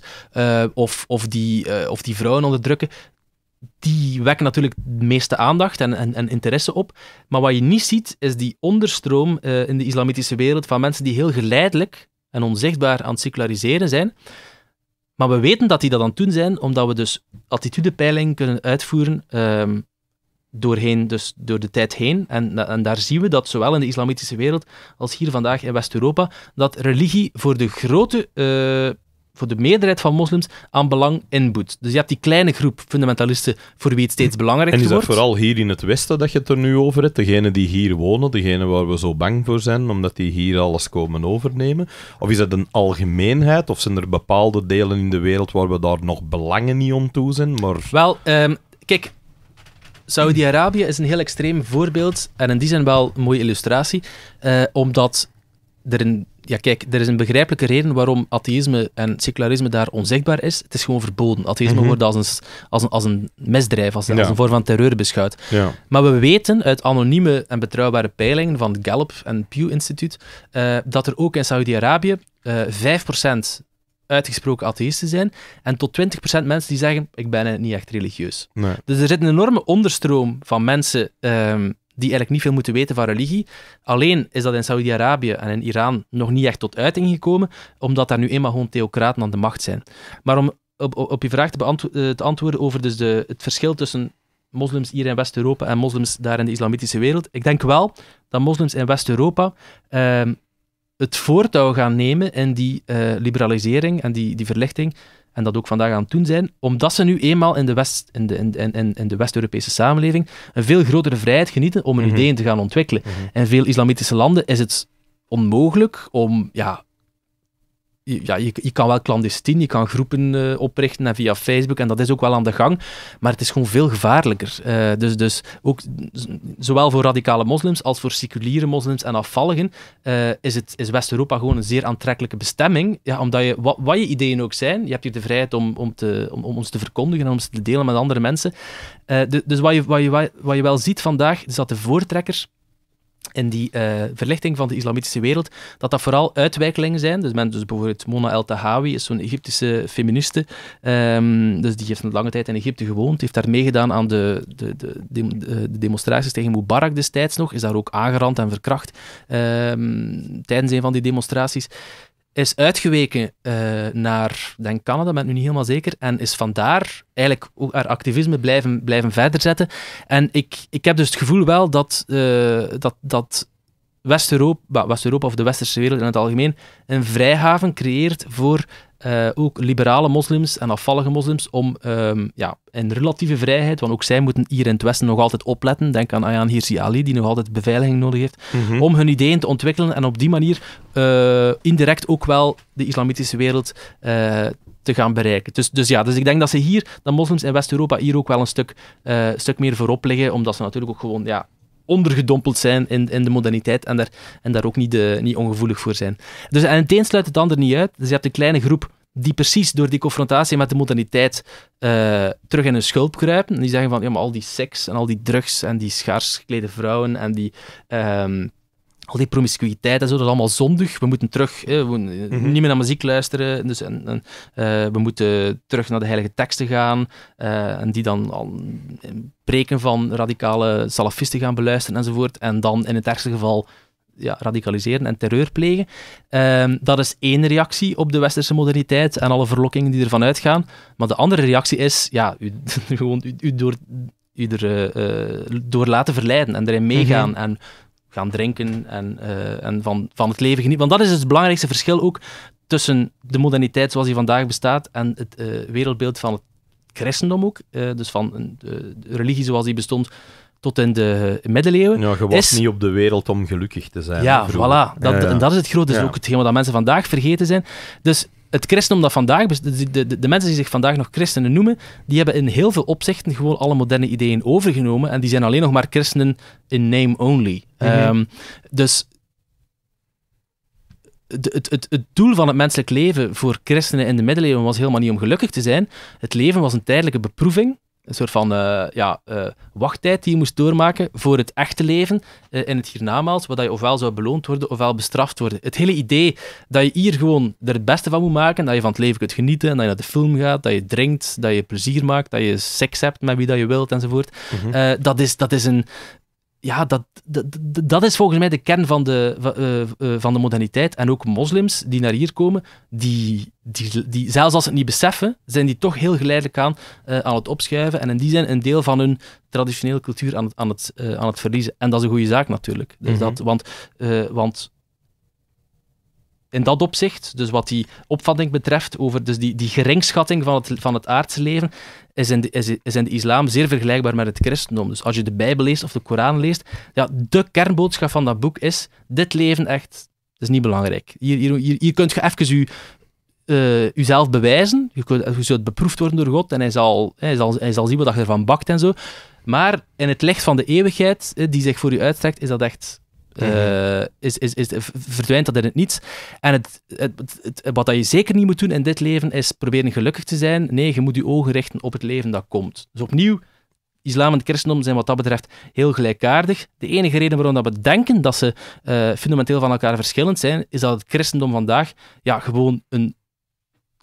of, of, die, of die vrouwen onderdrukken. Die wekken natuurlijk de meeste aandacht en, en, en, interesse op. Maar wat je niet ziet, is die onderstroom in de islamitische wereld van mensen die heel geleidelijk en onzichtbaar aan het seculariseren zijn. Maar we weten dat die dat aan het doen zijn, omdat we dus attitudepeiling kunnen uitvoeren ehm, doorheen, dus door de tijd heen. En, en daar zien we dat zowel in de islamitische wereld als hier vandaag in West-Europa, dat religie voor de grote eh, voor de meerderheid van moslims aan belang inboet. Dus je hebt die kleine groep fundamentalisten voor wie het steeds belangrijker wordt. En is dat vooral hier in het Westen dat je het er nu over hebt? Degenen die hier wonen, degene waar we zo bang voor zijn, omdat die hier alles komen overnemen? Of is dat een algemeenheid? Of zijn er bepaalde delen in de wereld waar we daar nog belangen niet om toe zijn? Maar... Wel, ehm, kijk, Saudi-Arabië is een heel extreem voorbeeld en in die zin wel een mooie illustratie, eh, omdat er een ja, kijk, er is een begrijpelijke reden waarom atheïsme en secularisme daar onzichtbaar is. Het is gewoon verboden. Atheïsme mhm. wordt als een, als, een, als een misdrijf, als, als een vorm van terreur beschouwd. Ja. Maar we weten uit anonieme en betrouwbare peilingen van Gallup en Pew Instituut eh, dat er ook in Saudi-Arabië uh, eh, 5% uitgesproken atheïsten zijn en tot 20% mensen die zeggen: Ik ben niet echt religieus. Dus er zit een enorme onderstroom van mensen. Ehm, die eigenlijk niet veel moeten weten van religie. Alleen is dat in Saudi-Arabië en in Iran nog niet echt tot uiting gekomen, omdat daar nu eenmaal gewoon theocraten aan de macht zijn. Maar om op, op, je vraag te, beantwo eh, antwoorden over dus de, het verschil tussen moslims hier in West-Europa en moslims daar in de islamitische wereld. Ik denk wel dat moslims in West-Europa ehm, het voortouw gaan nemen in die eh, liberalisering en die, die verlichting en dat ook vandaag aan het doen zijn, omdat ze nu eenmaal in de, West, in de, in, in de West-Europese samenleving een veel grotere vrijheid genieten om hun mm ideeën te gaan ontwikkelen. Mm In veel islamitische landen is het onmogelijk om ja, ja, je, kan wel clandestien, je kan groepen eh, oprichten via Facebook en dat is ook wel aan de gang, maar het is gewoon veel gevaarlijker. Eh, dus, dus ook zowel voor radicale moslims als voor seculiere moslims en afvalligen eh, is, het, is West-Europa gewoon een zeer aantrekkelijke bestemming, ja, omdat je, wat, wat, je ideeën ook zijn, je hebt hier de vrijheid om, om, te, om, ons te verkondigen en om ze te delen met andere mensen. dus wat je, wat, je, wat je wel ziet vandaag, is dat de voortrekkers in die eh, verlichting van de islamitische wereld, dat dat vooral uitwijkelingen zijn. Dus, men, dus bijvoorbeeld Mona El Tahawi is zo'n Egyptische feministe. Ehm, dus die heeft een lange tijd in Egypte gewoond. Heeft daar meegedaan aan de, de, de, eh, de, demonstraties tegen Mubarak destijds nog. Is daar ook aangerand en verkracht ehm, tijdens een van die demonstraties is uitgeweken eh, naar denk Canada, ben nu niet helemaal zeker, en is vandaar eigenlijk ook haar activisme blijven, blijven verder zetten. En ik, ik heb dus het gevoel wel dat, eh, dat, dat West-Europa West of de westerse wereld in het algemeen een vrijhaven creëert voor eh, ook liberale moslims en afvallige moslims om um, ja, in relatieve vrijheid, want ook zij moeten hier in het Westen nog altijd opletten. Denk aan Ayaan Hirsi Ali, die nog altijd beveiliging nodig heeft, mhm. om hun ideeën te ontwikkelen en op die manier eh, indirect ook wel de islamitische wereld eh, te gaan bereiken. Dus, dus ja, dus ik denk dat ze hier, dat moslims in West-Europa hier ook wel een stuk, stuk meer voorop liggen, omdat ze natuurlijk ook gewoon ja, ondergedompeld zijn in, in de moderniteit en daar, en daar ook niet, de, eh, niet ongevoelig voor zijn. Dus en het een sluit het ander niet uit. Dus je hebt een kleine groep die precies door die confrontatie met de moderniteit eh, terug in hun schulp kruipen. En die zeggen van, ja, maar al die seks en al die drugs en die schaars geklede vrouwen en die... Ehm, al die promiscuïteit en zo, dat is allemaal zondig. We moeten terug, eh, mhm. niet meer naar muziek luisteren. Dus, eh, we moeten terug naar de heilige teksten gaan. Eh, en die dan al preken van radicale salafisten gaan beluisteren enzovoort. En dan in het ergste geval ja, radicaliseren en terreur plegen. Ehm, dat is één reactie op de westerse moderniteit en alle verlokkingen die ervan uitgaan. Maar de andere reactie is, ja, u, [LAUGHS] gewoon u, u door, u er, uh, door laten verleiden en erin mhm. meegaan. En gaan drinken en, eh, en van, van het leven genieten. Want dat is dus het belangrijkste verschil ook tussen de moderniteit zoals die vandaag bestaat en het eh, wereldbeeld van het christendom ook. Eh, dus van de religie zoals die bestond tot in de middeleeuwen. Ja, je was niet op de wereld om gelukkig te zijn. Ja, voilà. Dat, En dat is het grote, dus ja. ook hetgeen wat mensen vandaag vergeten zijn. Dus het christendom dat vandaag, de, de, mensen die zich vandaag nog christenen noemen, die hebben in heel veel opzichten gewoon alle moderne ideeën overgenomen en die zijn alleen nog maar christenen in name only. Mhm. Ehm, dus het, het, het, doel van het menselijk leven voor christenen in de middeleeuwen was helemaal niet om gelukkig te zijn. Het leven was een tijdelijke beproeving een soort van eh, ja, eh, wachttijd die je moest doormaken voor het echte leven eh, in het hiernamaals, waar je ofwel zou beloond worden ofwel bestraft worden. Het hele idee dat je hier gewoon er het beste van moet maken, dat je van het leven kunt genieten, en dat je naar de film gaat, dat je drinkt, dat je plezier maakt, dat je seks hebt met wie dat je wilt enzovoort, mhm. dat, is, dat is een ja, dat, dat, dat is volgens mij de kern van de, eh, eh, van de moderniteit. En ook moslims die naar hier komen, die, die, die, zelfs als ze het niet beseffen, zijn die toch heel geleidelijk aan, eh, aan het opschuiven. En in die zijn een deel van hun traditionele cultuur aan het, aan het, aan het verliezen. En dat is een goede zaak natuurlijk. Dus mhm. dat, want want in dat opzicht, dus wat die opvatting betreft, over dus die, die geringschatting van het, van het aardse leven, is in, de, is, is in de islam zeer vergelijkbaar met het christendom. Dus als je de Bijbel leest of de Koran leest, ja, de kernboodschap van dat boek is, dit leven echt, is niet belangrijk. Hier, hier, hier, hier kunt je even je, uh, eh, jezelf bewijzen, je, kunt, je zult beproefd worden door God en hij zal, hij zal, hij zal zien wat je ervan bakt en zo. Maar in het licht van de eeuwigheid, die zich voor u uitstrekt, is dat echt eh, mhm. is, is, is, verdwijnt dat in het niets. En het, het, wat dat je zeker niet moet doen in dit leven, is proberen gelukkig te zijn. Nee, je moet je ogen richten op het leven dat komt. Dus opnieuw, islam en het christendom zijn wat dat betreft heel gelijkaardig. De enige reden waarom dat we denken dat ze eh, fundamenteel van elkaar verschillend zijn, is dat het christendom vandaag ja, gewoon een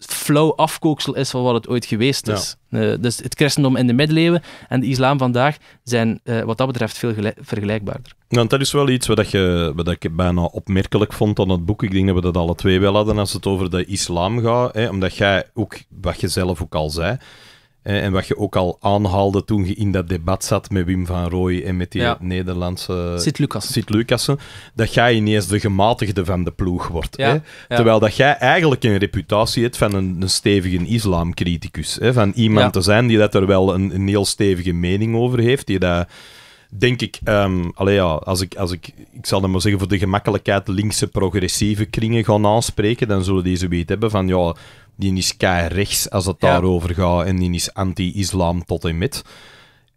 flow afkooksel is van wat het ooit geweest is. Eh, dus het christendom in de middeleeuwen en de islam vandaag zijn eh, wat dat betreft veel vergelijkbaarder. Nou, dat is wel iets wat, je, wat ik bijna opmerkelijk vond aan het boek. Ik denk dat we dat alle twee wel hadden als het over de islam gaat. Hè, omdat jij ook, wat je zelf ook al zei, en wat je ook al aanhaalde toen je in dat debat zat met Wim van Rooij en met die Nederlandse... Sint Lucassen. dat jij ineens de gematigde van de ploeg wordt. Hè? Terwijl dat jij eigenlijk een reputatie hebt van een, een stevige islamcriticus. Hè? Van iemand te zijn die dat er wel een, een, heel stevige mening over heeft, die dat... Denk ik, ehm, ja, als ik, als ik, ik zal dan maar zeggen, voor de gemakkelijkheid linkse progressieve kringen gaan aanspreken, dan zullen die zoiets hebben van, ja, die is kei rechts als het ja. daarover gaat en die is anti-islam tot en met.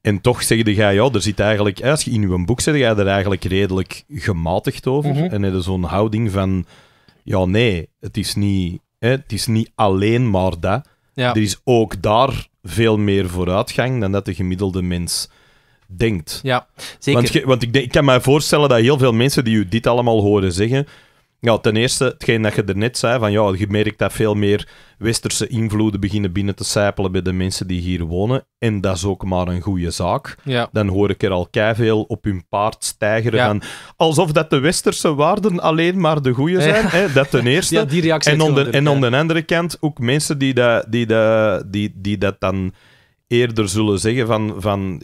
En toch zegde jij, ja, er zit eigenlijk, eh, als je in uw boek zit, jij er eigenlijk redelijk gematigd over. Mm -hmm. En zo'n houding van, ja, nee, het is niet, hè, het is niet alleen maar dat. Er is ook daar veel meer vooruitgang dan dat de gemiddelde mens denkt. Ja, zeker. Want, ik, ik kan mij voorstellen dat heel veel mensen die u dit allemaal horen zeggen, ja, ten eerste, hetgeen dat je er net zei, van ja, je merkt dat veel meer westerse invloeden beginnen binnen te sijpelen bij de mensen die hier wonen. En dat is ook maar een goede zaak. Ja. Dan hoor ik er al veel op hun paard stijgeren van, alsof dat de westerse waarden alleen maar de goede zijn. Hè? Dat ten [LAUGHS] eerste. en aan de, en andere kant ook mensen die dat, die dat, die, die dat dan eerder zullen zeggen van... van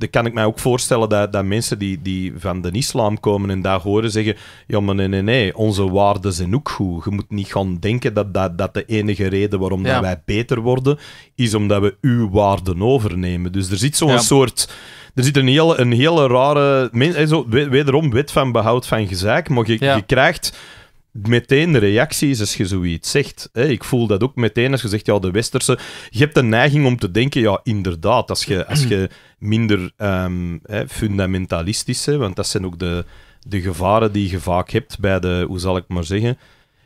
dan kan ik mij ook voorstellen dat, dat mensen die, die van de islam komen en daar horen zeggen: Ja, maar nee, nee, nee, onze waarden zijn ook goed. Je moet niet gaan denken dat, dat, dat de enige reden waarom dat wij beter worden, is omdat we uw waarden overnemen. Dus er zit zo'n ja. soort. Er zit een hele, een hele rare. Eh, wederom wet van behoud van gezaak, maar je krijgt meteen reacties als je zoiets zegt. Hè? Ik voel dat ook meteen als je zegt, ja, de Westerse... Je hebt een neiging om te denken, ja, inderdaad, als je, als je minder um, hè, fundamentalistisch bent, want dat zijn ook de, de gevaren die je vaak hebt bij de, hoe zal ik maar zeggen...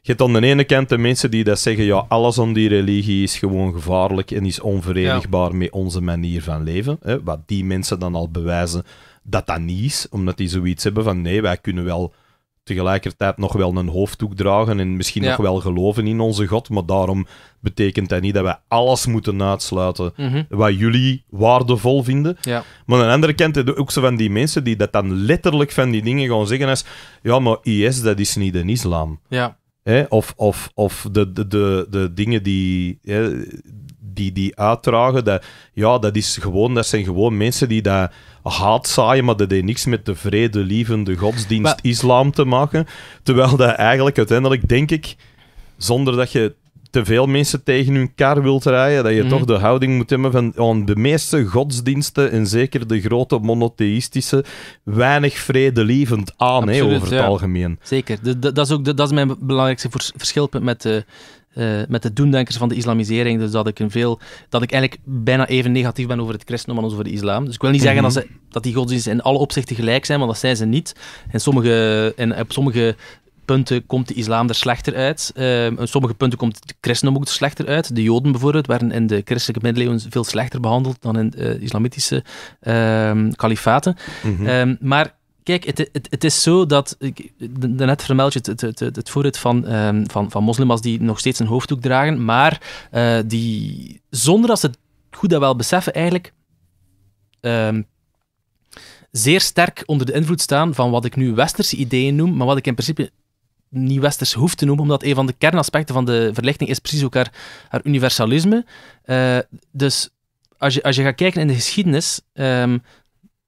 Je hebt aan de ene kant de mensen die dat zeggen, ja, alles om die religie is gewoon gevaarlijk en is onverenigbaar met onze manier van leven. Hè? Wat die mensen dan al bewijzen dat dat niet is, omdat die zoiets hebben van, nee, wij kunnen wel tegelijkertijd nog wel een hoofddoek dragen en misschien nog wel geloven in onze God, maar daarom betekent dat niet dat wij alles moeten uitsluiten mhm. wat jullie waardevol vinden. Maar aan de andere kant ook zo van die mensen die dat dan letterlijk van die dingen gaan zeggen als ja, maar IS, dat is niet een islam. Ja. Of, of, of de, de, de, de dingen die die, die uitdragen, dat, ja, dat, is gewoon, dat zijn gewoon mensen die dat haat zaaien, maar dat heeft niks met de vrede lievende godsdienst islam te maken. Terwijl dat eigenlijk uiteindelijk, denk ik, zonder dat je te veel mensen tegen hun kar wilt rijden, dat je mhm. toch de houding moet hebben van oh, de meeste godsdiensten, en zeker de grote monotheïstische, weinig vredelievend aan over het algemeen. Zeker. dat, is ook dat is mijn belangrijkste verschilpunt met de eh, eh, met de doendenkers van de islamisering. Dus dat ik, een veel, dat ik eigenlijk bijna even negatief ben over het christendom als over de islam. Dus ik wil niet zeggen mhm. dat, ze, dat die godsdiensten in alle opzichten gelijk zijn, want dat zijn ze niet. En, sommige, en op sommige punten komt de islam er slechter uit. Uh, op sommige punten komt het christendom ook er slechter uit. De joden bijvoorbeeld werden in de christelijke middeleeuwen veel slechter behandeld dan in de eh, islamitische ehm, kalifaten. Mhm. Ehm, maar Kijk, het, het, is zo dat, ik, daarnet vermeld je het, het, het, voorbeeld van, um, van, van moslims die nog steeds een hoofddoek dragen, maar eh, die, zonder dat ze het goed dat wel beseffen eigenlijk, ehm, zeer sterk onder de invloed staan van wat ik nu westerse ideeën noem, maar wat ik in principe niet westers hoef te noemen, omdat een van de kernaspecten van de verlichting is precies ook haar, universalisme. Eh, dus als je, als je gaat kijken in de geschiedenis, ehm,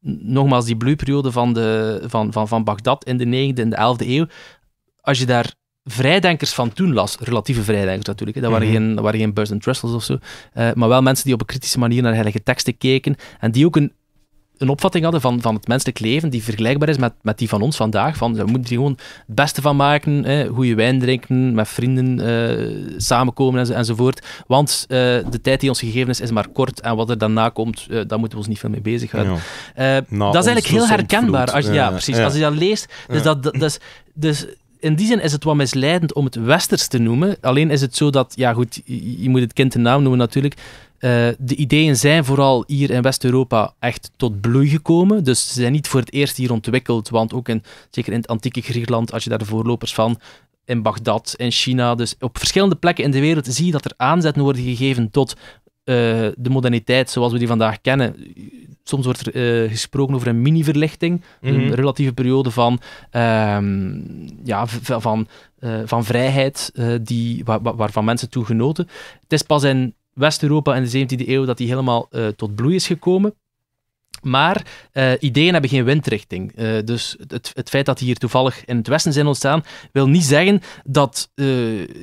nogmaals, die bloeiperiode van, de, van, van, van Bagdad in de 9e en de 11e eeuw, als je daar vrijdenkers van toen las, relatieve vrijdenkers natuurlijk, hè. dat, waren mhm. geen, waren geen Buzz and Trestles of zo, eh, maar wel mensen die op een kritische manier naar heilige teksten keken en die ook een een opvatting hadden van, van het menselijk leven die vergelijkbaar is met, met die van ons vandaag. Van, we moeten er gewoon het beste van maken, goede wijn drinken, met vrienden eh, samenkomen enzovoort. Want eh, de tijd die ons gegeven is, is maar kort en wat er daarna komt, eh, daar moeten we ons niet veel mee bezighouden. dat is eigenlijk heel herkenbaar. Als, je, ja, precies. Als je dat leest, dus, dat, dat, dus, dus in die zin is het wat misleidend om het westers te noemen. Alleen is het zo dat, ja goed, je moet het kind de naam noemen natuurlijk. Eh, de ideeën zijn vooral hier in West-Europa echt tot bloei gekomen. Dus ze zijn niet voor het eerst hier ontwikkeld. Want ook in, zeker in het antieke Griekenland, als je daar de voorlopers van in Bagdad, in China. Dus op verschillende plekken in de wereld zie je dat er aanzetten worden gegeven tot eh, de moderniteit zoals we die vandaag kennen. Soms wordt er eh, gesproken over een mini-verlichting, een mhm. relatieve periode van, ehm, ja, van, van vrijheid die, waar, waarvan mensen toe genoten. Het is pas een West-Europa in de 17e eeuw dat die helemaal eh, tot bloei is gekomen. Maar eh, ideeën hebben geen windrichting. Eh, dus het, het, feit dat die hier toevallig in het Westen zijn ontstaan, wil niet zeggen dat,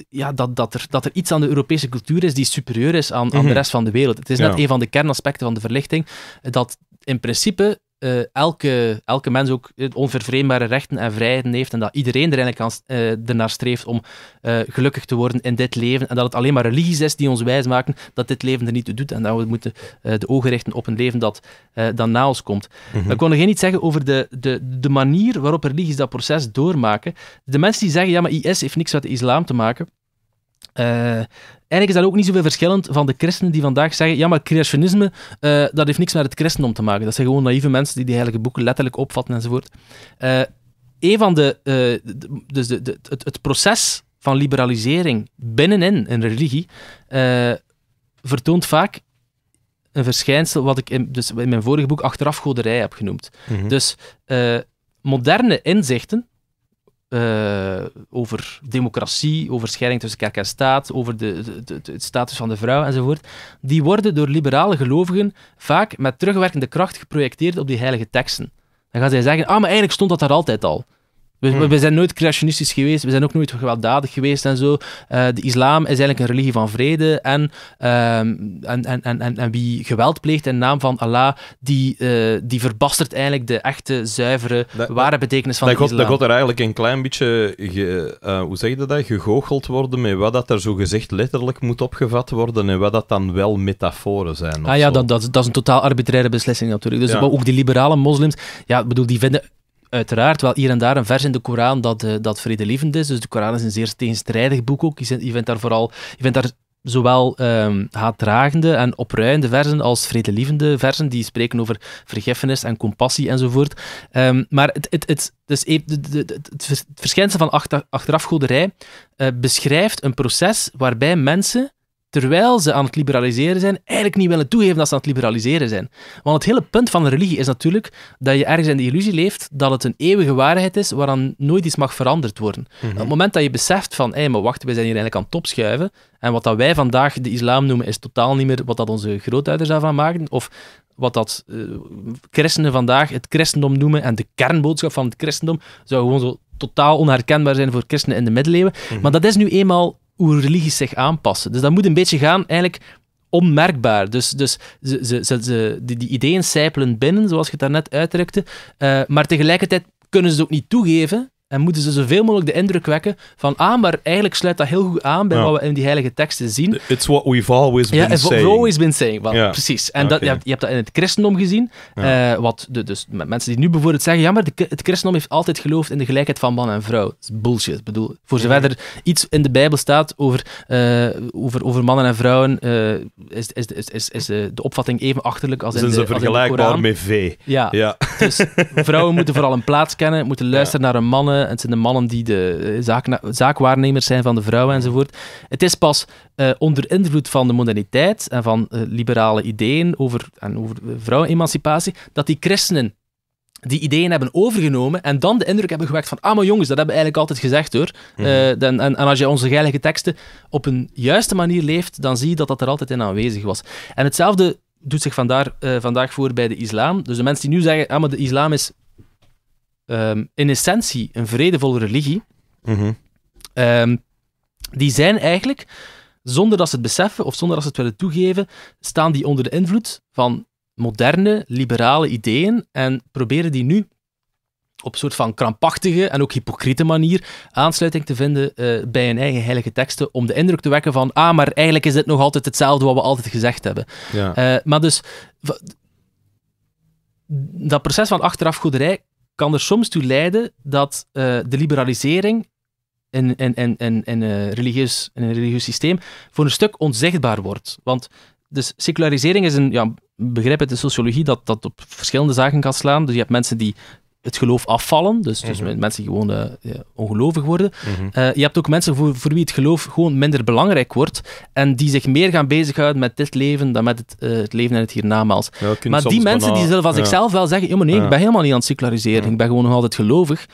ja, dat, dat, er, dat er iets aan de Europese cultuur is die superieur is aan, de mhm. rest van de wereld. Het is net een van de kernaspecten van de verlichting, dat in principe eh, elke, elke mens ook eh, onvervreembare rechten en vrijheden heeft en dat iedereen er eigenlijk aan, uh, ernaar streeft om gelukkig te worden in dit leven en dat het alleen maar religies is die ons wijsmaken dat dit leven er niet toe doet en dat we moeten de ogen richten op een leven dat dan na ons komt. we -hmm. kon nog geen iets zeggen over de, de, de manier waarop religies dat proces doormaken. De mensen die zeggen, ja, maar IS heeft niks met de islam te maken, eh, eigenlijk is dat ook niet zoveel verschillend van de christenen die vandaag zeggen, ja, maar creationisme, eh, dat heeft niks met het christendom te maken. Dat zijn gewoon naïeve mensen die die heilige boeken letterlijk opvatten enzovoort. Eh, een van de, dus de, de, het, het proces van liberalisering binnenin een religie vertoont vaak een verschijnsel wat ik in, dus in mijn vorige boek achteraf goderij heb genoemd. Mhm. Dus moderne inzichten eh, over democratie, over scheiding tussen kerk en staat, over de, de, de, het status van de vrouw enzovoort, die worden door liberale gelovigen vaak met terugwerkende kracht geprojecteerd op die heilige teksten. Dan gaan zij zeggen, ah, maar eigenlijk stond dat daar altijd al. Hmm. We, zijn nooit creationistisch geweest, we zijn ook nooit gewelddadig geweest en zo. Eh, de islam is eigenlijk een religie van vrede ehm, en, en, en, en, en, wie geweld pleegt in naam van Allah, die, eh, die verbastert eigenlijk de echte, zuivere, dat, ware betekenis van de islam. Dat God er eigenlijk een klein beetje, ge, eh, hoe zeg je dat, gegoocheld worden met wat dat er zo gezegd letterlijk moet opgevat worden en wat dat dan wel metaforen zijn. Ah ja, dat, dat, dat, is een totaal arbitraire beslissing natuurlijk. Dus ook die liberale moslims, ja, bedoel, die vinden uiteraard wel hier en daar een vers in de Koran dat, uh, dat vredelievend is. Dus de Koran is een zeer tegenstrijdig boek ook. Je vindt daar vooral je vindt daar zowel um, haatdragende en opruiende versen als vredelievende versen, die spreken over vergiffenis en compassie enzovoort. Um, maar het, het, het, dus e- het verschijnsel van achterafgoderij uh, beschrijft een proces waarbij mensen terwijl ze aan het liberaliseren zijn, eigenlijk niet willen toegeven dat ze aan het liberaliseren zijn. Want het hele punt van de religie is natuurlijk dat je ergens in de illusie leeft dat het een eeuwige waarheid is waaraan nooit iets mag veranderd worden. Mhm. Op het moment dat je beseft van, hé, hey, maar wacht, wij zijn hier eigenlijk aan het opschuiven, en wat dat wij vandaag de islam noemen, is totaal niet meer wat dat onze grootouders daarvan maakten, of wat dat eh, christenen vandaag het christendom noemen, en de kernboodschap van het christendom zou gewoon zo totaal onherkenbaar zijn voor christenen in de middeleeuwen. Mhm. Maar dat is nu eenmaal hoe religies zich aanpassen. Dus dat moet een beetje gaan eigenlijk onmerkbaar. Dus, dus ze, ze, ze, die, die, ideeën sijpelen binnen, zoals je het daarnet uitdrukte. Eh, maar tegelijkertijd kunnen ze het ook niet toegeven en moeten ze zoveel mogelijk de indruk wekken van, ah, maar eigenlijk sluit dat heel goed aan bij wat we in die heilige teksten zien. It's what we've always been ja, saying. Ja, we've always been saying. Precies. En dat, je, hebt, dat in het christendom gezien. Eh, wat de, dus mensen die nu bijvoorbeeld zeggen, ja, maar het christendom heeft altijd geloofd in de gelijkheid van man en vrouw. Dat is bullshit. Ik bedoel, voor zover er iets in de Bijbel staat over, eh, over, over mannen en vrouwen, eh, is, is, is, is, de opvatting even achterlijk als in de Zijn ze vergelijkbaar met vee. Ja. ja. Dus vrouwen moeten vooral een plaats kennen, moeten luisteren naar hun mannen, eh, het zijn de mannen die de eh, zaak, zaakwaarnemers zijn van de vrouwen enzovoort. Het is pas eh, onder invloed van de moderniteit en van liberale ideeën over, en over vrouwenemancipatie dat die christenen die ideeën hebben overgenomen en dan de indruk hebben gewekt van ah, maar jongens, dat hebben we eigenlijk altijd gezegd hoor. Mhm. en, en, als je onze heilige teksten op een juiste manier leeft, dan zie je dat dat er altijd in aanwezig was. En hetzelfde doet zich vandaag voor bij de islam. Dus de mensen die nu zeggen, ah, maar de islam is Ehm, in essentie een vredevolle religie, mm die zijn eigenlijk, zonder dat ze het beseffen of zonder dat ze het willen toegeven, staan die onder de invloed van moderne, liberale ideeën en proberen die nu op een soort van krampachtige en ook hypocriete manier aansluiting te vinden eh, bij hun eigen heilige teksten, om de indruk te wekken van, ah, maar eigenlijk is dit nog altijd hetzelfde wat we altijd gezegd hebben. Ja. Eh, maar dus, dat proces van achterafgoederij kan er soms toe leiden dat eh, de liberalisering in, in, eh, religieus, een religieus systeem voor een stuk onzichtbaar wordt. Want dus secularisering is een ja, begrip uit de sociologie dat, dat op verschillende zaken kan slaan. Dus je hebt mensen die het geloof afvallen, dus, dus mm mensen gewoon eh, ongelovig worden. Mhm. Eh, je hebt ook mensen voor, wie het geloof gewoon minder belangrijk wordt en die zich meer gaan bezighouden met dit leven dan met het, eh, het leven en het hiernamaals. maar die mensen die zullen als ja. zichzelf wel zeggen, nee, ik ben helemaal niet aan het seculariseren, ik ben gewoon nog altijd gelovig,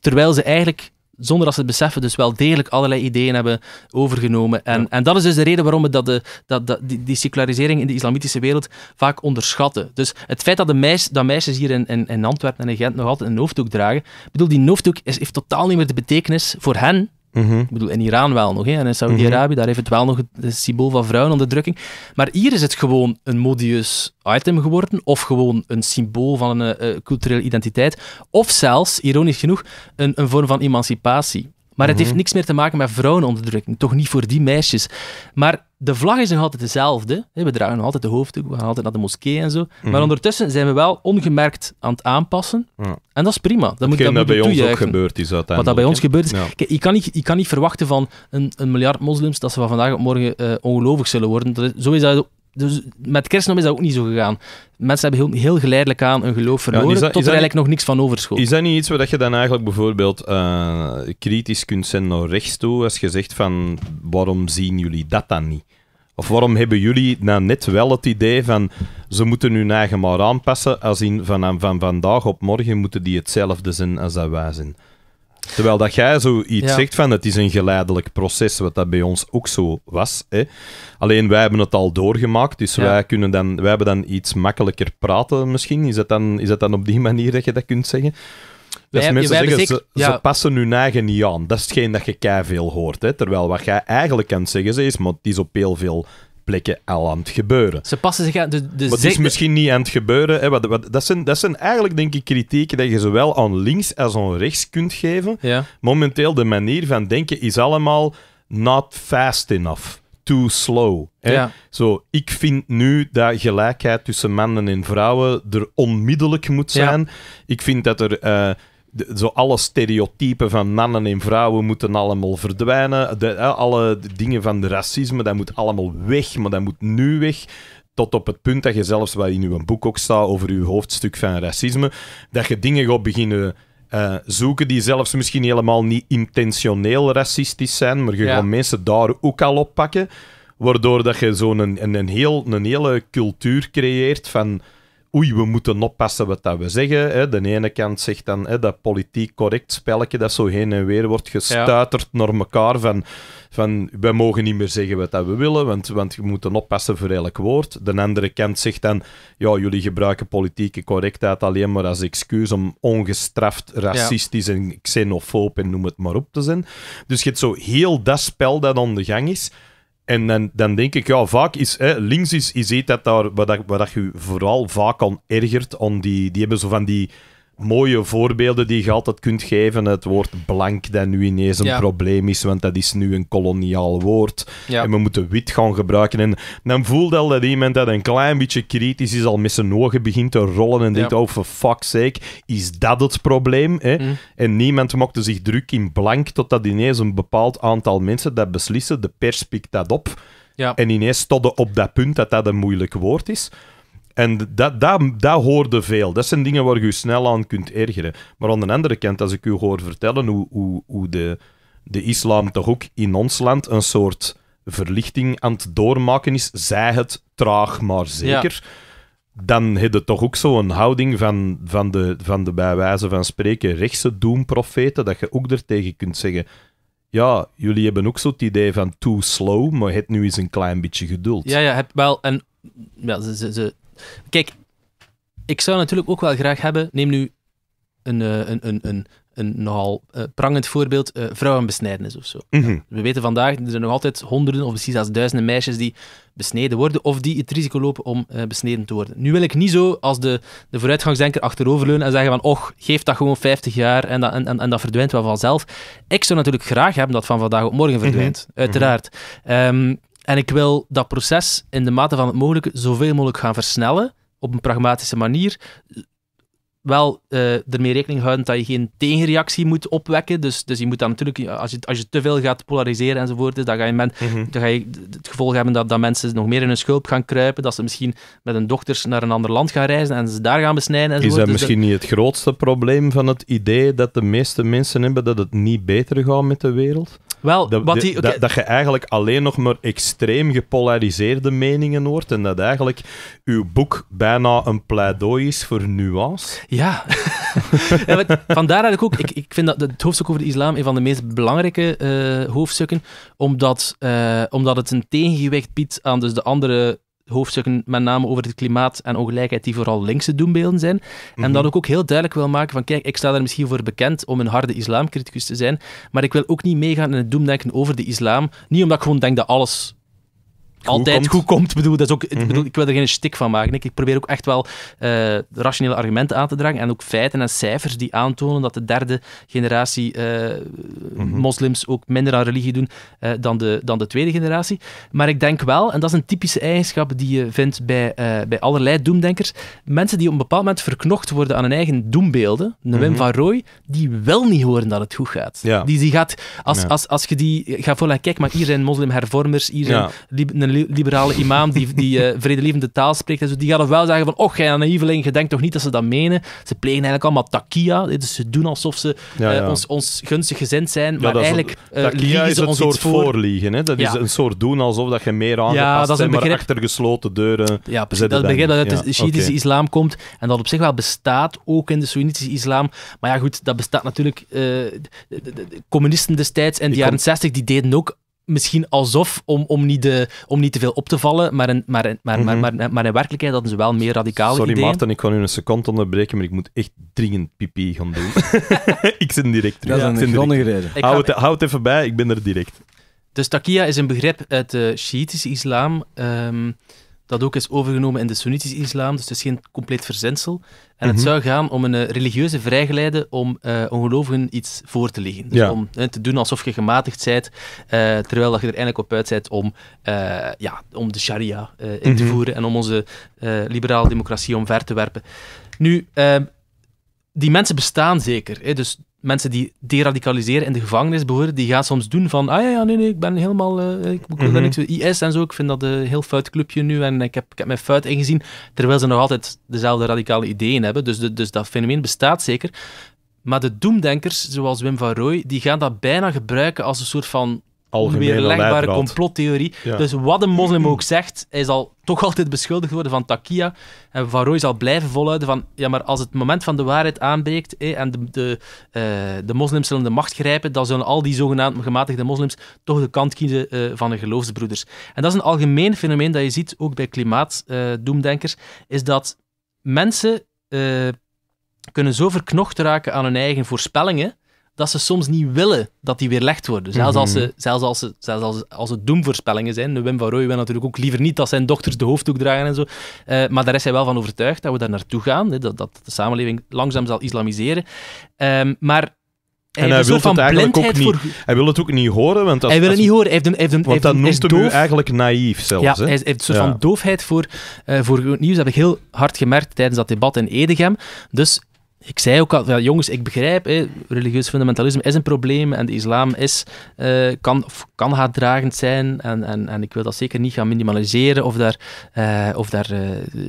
terwijl ze eigenlijk zonder dat ze het beseffen, dus wel degelijk allerlei ideeën hebben overgenomen. En, en dat is dus de reden waarom we dat de, eh, dat, dat, die, die, secularisering in de islamitische wereld vaak onderschatten. Dus het feit dat, de meis, dat meisjes hier in, in, in Antwerpen en in Gent nog altijd een hoofddoek dragen, bedoel, die hoofddoek is, heeft totaal niet meer de betekenis voor hen Mhm. Ik bedoel, in Iran wel nog, hè, en in Saudi-Arabië, mhm. daar heeft het wel nog het symbool van vrouwenonderdrukking. Maar hier is het gewoon een modieus item geworden, of gewoon een symbool van een eh, culturele identiteit, of zelfs, ironisch genoeg, een, een vorm van emancipatie. Maar het heeft mhm. niks meer te maken met vrouwenonderdrukking. Toch niet voor die meisjes. Maar de vlag is nog altijd dezelfde. We dragen nog altijd de hoofddoek, we gaan altijd naar de moskee en zo. Maar mhm. ondertussen zijn we wel ongemerkt aan het aanpassen. En dat is prima. Dat, moet, dat, bij ons ook gebeurd is uiteindelijk. Wat dat bij ons gebeurd is. Ja. je, kan niet, je kan niet verwachten van een, een miljard moslims dat ze van vandaag op morgen uh, ongelovig zullen worden. zo is dat dus met kerstnom is dat ook niet zo gegaan. Mensen hebben heel, geleidelijk aan een geloof verloren, ja, tot er eigenlijk nog niks van overschot. Is dat niet iets waar je dan eigenlijk bijvoorbeeld eh, kritisch kunt zijn naar rechts toe, als je zegt van, waarom zien jullie dat dan niet? Of waarom hebben jullie nou net wel het idee van, ze moeten hun eigen maar aanpassen, als in van, van vandaag op morgen moeten die hetzelfde zijn als dat wij zijn? Terwijl dat jij zoiets ja. zegt van het is een geleidelijk proces, wat dat bij ons ook zo was. Hè? Alleen wij hebben het al doorgemaakt, dus wij, kunnen dan, wij hebben dan iets makkelijker praten misschien. Is dat, dan, is dat dan op die [LAUGHS] manier dat je dat kunt zeggen? Dat mensen zeggen, zeker, ze, passen hun eigen niet aan. Dat is hetgeen dat je kei veel hoort. Hè? Terwijl wat jij eigenlijk kan zeggen, is, maar het is op heel veel plekken al aan het gebeuren. Ze passen zich aan... De, de maar is misschien niet aan het gebeuren. Hè, wat, wat, dat, zijn, dat eigenlijk, denk ik, kritieken dat je zowel aan links als aan rechts kunt geven. Ja. Momenteel, de manier van denken is allemaal not fast enough too slow. Zo, ik vind nu dat gelijkheid tussen mannen en vrouwen er onmiddellijk moet zijn. Ik vind dat er eh, zo alle stereotypen van mannen en vrouwen moeten allemaal verdwijnen. alle dingen van de racisme, dat moet allemaal weg, maar dat moet nu weg tot op het punt dat je zelfs, wat in uw boek ook staat over uw hoofdstuk van racisme, dat je dingen gaat beginnen eh, zoeken die zelfs misschien helemaal niet intentioneel racistisch zijn, maar je gaat mensen daar ook al oppakken, waardoor dat je zo'n een, een, een, heel, een hele cultuur creëert van oei, we moeten oppassen wat dat we zeggen. Hè. De ene kant zegt dan hè, dat politiek correct spelletje dat zo heen en weer wordt gestuiterd ja. naar elkaar van, van wij mogen niet meer zeggen wat dat we willen, want, want we moeten oppassen voor elk woord. De andere kant zegt dan, ja, jullie gebruiken politieke correctheid alleen maar als excuus om ongestraft racistisch en xenofoob en noem het maar op te zijn. Dus je hebt zo heel dat spel dat aan de gang is. En dan, dan denk ik, ja, vaak is hè, links is, is dat daar, wat dat, dat je vooral vaak al ergert. Aan die, die hebben zo van die mooie voorbeelden die je altijd kunt geven. Het woord blank dat nu ineens een probleem is, want dat is nu een koloniaal woord. En we moeten wit gaan gebruiken. En dan voelt al dat iemand dat een klein beetje kritisch is, al met zijn ogen begint te rollen en denkt, oh for fuck's sake, is dat het probleem? Hè? Mhm. En niemand mocht zich druk in blank, totdat ineens een bepaald aantal mensen dat beslissen. De pers pikt dat op. En ineens stonden op dat punt dat dat een moeilijk woord is. En dat, dat, dat hoorde veel. Dat zijn dingen waar je je snel aan kunt ergeren. Maar aan de andere kant, als ik u hoor vertellen hoe, hoe, hoe de, de islam toch ook in ons land een soort verlichting aan het doormaken is, zij het traag maar zeker. dan heb je toch ook zo'n houding van, van, de, van de bij wijze van spreken rechtse doemprofeten, dat je ook ertegen kunt zeggen, ja, jullie hebben ook zo'n idee van too slow, maar het nu eens een klein beetje geduld. Ja, ja, het wel, en ja, ze, ze Kijk, ik zou natuurlijk ook wel graag hebben, neem nu een, eh, een, een, een, een nogal eh, prangend voorbeeld, eh, vrouwenbesnijdenis of zo. Mhm. We weten vandaag, er zijn nog altijd honderden of misschien zelfs duizenden meisjes die besneden worden of die het risico lopen om besneden te worden. Nu wil ik niet zo als de, de vooruitgangsdenker achteroverleunen en zeggen van och, geef dat gewoon 50 jaar en dat, en, en, verdwijnt wel vanzelf. Ik zou natuurlijk graag hebben dat van vandaag op morgen verdwijnt, mhm. uiteraard. Mm en ik wil dat proces in de mate van het mogelijke zoveel mogelijk gaan versnellen, op een pragmatische manier. Wel uh, ermee rekening houden dat je geen tegenreactie moet opwekken. Dus, dus je moet dan natuurlijk, als je, als je te veel gaat polariseren enzovoort, dan, ga je men, mhm. dan ga je het gevolg hebben dat, dat mensen nog meer in hun schulp gaan kruipen. Dat ze misschien met hun dochters naar een ander land gaan reizen en ze daar gaan besnijden. Enzovoort. Is dat dus misschien niet het grootste probleem van het idee dat de meeste mensen hebben dat het niet beter gaat met de wereld? Wel, dat, dat, je eigenlijk alleen nog maar extreem gepolariseerde meningen hoort en dat eigenlijk uw boek bijna een pleidooi is voor nuance. Ja. [LAUGHS] vandaar dat ik ook, ik, ik vind dat het hoofdstuk over de islam een van de meest belangrijke eh, hoofdstukken, omdat, eh, omdat het een tegengewicht biedt aan dus de andere hoofdstukken met name over het klimaat en ongelijkheid die vooral linkse doembeelden zijn. En mhm. dat ook ook heel duidelijk wil maken van kijk, ik sta daar misschien voor bekend om een harde islamcriticus te zijn, maar ik wil ook niet meegaan in het doemdenken over de islam. Niet omdat ik gewoon denk dat alles altijd goed komt. bedoel, dat is ook, mhm. bedoel, ik wil er geen stik van maken. Ik, probeer ook echt wel eh, rationele argumenten aan te dragen en ook feiten en cijfers die aantonen dat de derde generatie eh, mhm. moslims ook minder aan religie doen eh, dan, de, dan de tweede generatie. Maar ik denk wel, en dat is een typische eigenschap die je vindt bij, bij allerlei doemdenkers, mensen die op een bepaald moment verknocht worden aan hun eigen doembeelden, een Wim mhm. van Rooij, die wel niet horen dat het goed gaat. Die, die gaat als, als, als, je die gaat kijk maar hier zijn moslimhervormers, hier zijn liberale imam die, die eh, vredelievende taal spreekt die gaan er wel zeggen van, och, jij naïveling, je denkt toch niet dat ze dat menen? Ze plegen eigenlijk allemaal takia, dus ze doen alsof ze eh, ons, ons gunstig gezind zijn, maar eigenlijk uh, ze is een soort voorliegen, hè? dat is een soort doen alsof dat je meer aangepast ja, bent, maar achter gesloten deuren Ja, dat begrip dat uit de Shiïtische islam komt en dat op zich wel bestaat, ook in de Soenitische islam, maar ja goed, dat bestaat natuurlijk, de, de, communisten destijds in de jaren 60, die deden ook misschien alsof, om, om, niet, de, om niet te veel op te vallen, maar in, maar mhm. maar, maar, maar, in werkelijkheid hadden ze wel meer radicaal Sorry ideeën. Maarten, ik ga nu een seconde onderbreken, maar ik moet echt dringend pipi gaan doen. [LAUGHS] ik zit direct terug. Dat is een grondige Hou het, hou het even bij, ik ben er direct. Dus takia is een begrip uit de Shiïtische islam... Ehm, dat ook is overgenomen in de Soenitische islam, dus het is geen compleet verzinsel. En het mhm. zou gaan om een eh, religieuze vrijgeleide om eh, ongelovigen iets voor te leggen. Dus om eh, te doen alsof je gematigd bent, terwijl dat je er eigenlijk op uit bent om, ja, om de sharia in te mhm. voeren en om onze liberale democratie omver te werpen. Nu, die mensen bestaan zeker. Hè? Dus mensen die deradicaliseren in de gevangenis behoren, die gaan soms doen van, ah ja, ja nee, nee, ik ben helemaal, eh, ik wil mm -hmm. niks, IS en zo, ik vind dat een heel fout clubje nu en ik heb, ik heb mijn fout ingezien, terwijl ze nog altijd dezelfde radicale ideeën hebben. Dus, dus dat fenomeen bestaat zeker. Maar de doemdenkers, zoals Wim van Rooij, die gaan dat bijna gebruiken als een soort van onweerlegbare complottheorie. Dus wat een moslim ook zegt, hij zal toch altijd beschuldigd worden van takia. En Van Rooij zal blijven volhouden van, ja, maar als het moment van de waarheid aanbreekt en de, de, eh, de moslims zullen de macht grijpen, dan zullen al die zogenaamd gematigde moslims toch de kant kiezen eh, van de geloofsbroeders. En dat is een algemeen fenomeen dat je ziet, ook bij klimaatdoemdenkers, is dat mensen eh, kunnen zo verknocht raken aan hun eigen voorspellingen, dat ze soms niet willen dat die weerlegd worden. Zelfs, als, ze, mhm. zelfs, als, ze, zelfs als, als het doemvoorspellingen zijn. Wim van Rooij wil natuurlijk ook liever niet dat zijn dochters de hoofddoek dragen en zo. Eh, maar daar is hij wel van overtuigd dat we daar naartoe gaan. Hè, dat, dat de samenleving langzaam zal islamiseren. Ehm, maar hij wil, het eigenlijk ook niet, hij wil het ook niet horen. Want hij wil het niet horen. Hij heeft een, heeft een, want dat noemt hem doof... eigenlijk naïef zelfs. Ja, hij heeft een soort van doofheid voor, uh, voor nieuws. Dat heb ik heel hard gemerkt tijdens dat debat in Edegem. Dus ik zei ook al, ja, jongens, ik begrijp, hè, religieus fundamentalisme is een probleem en de islam is, eh, kan, kan haatdragend zijn en, en, en ik wil dat zeker niet gaan minimaliseren of daar, eh, of daar eh,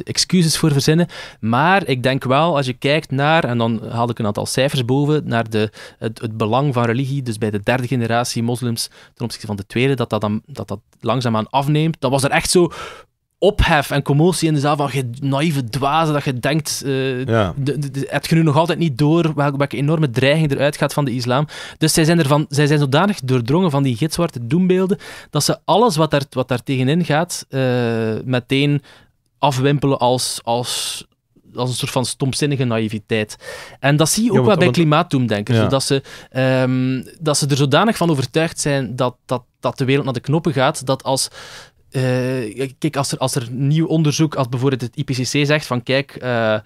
excuses voor verzinnen. Maar ik denk wel, als je kijkt naar, en dan haal ik een aantal cijfers boven, naar de, het, belang van religie, dus bij de derde generatie moslims ten opzichte van de tweede, dat dat, dat, dat langzaamaan afneemt. Dat was er echt zo ophef en commotie in de zaal van je naïeve dwazen dat je denkt, uh, ja. heb je nu nog altijd niet door welke, enorme dreiging eruit gaat van de islam. Dus zij zijn, ervan, zij zijn zodanig doordrongen van die gitzwarte doembeelden dat ze alles wat daar, wat daar tegenin gaat eh, meteen afwimpelen als, als, als een soort van stomzinnige naïviteit. En dat zie je ook wel bij klimaatdoemdenkers. Dat, ze, ehm, dat ze er zodanig van overtuigd zijn dat, dat, dat de wereld naar de knoppen gaat, dat als eh, kijk, als er, als er nieuw onderzoek, als bijvoorbeeld het IPCC zegt van kijk, eh,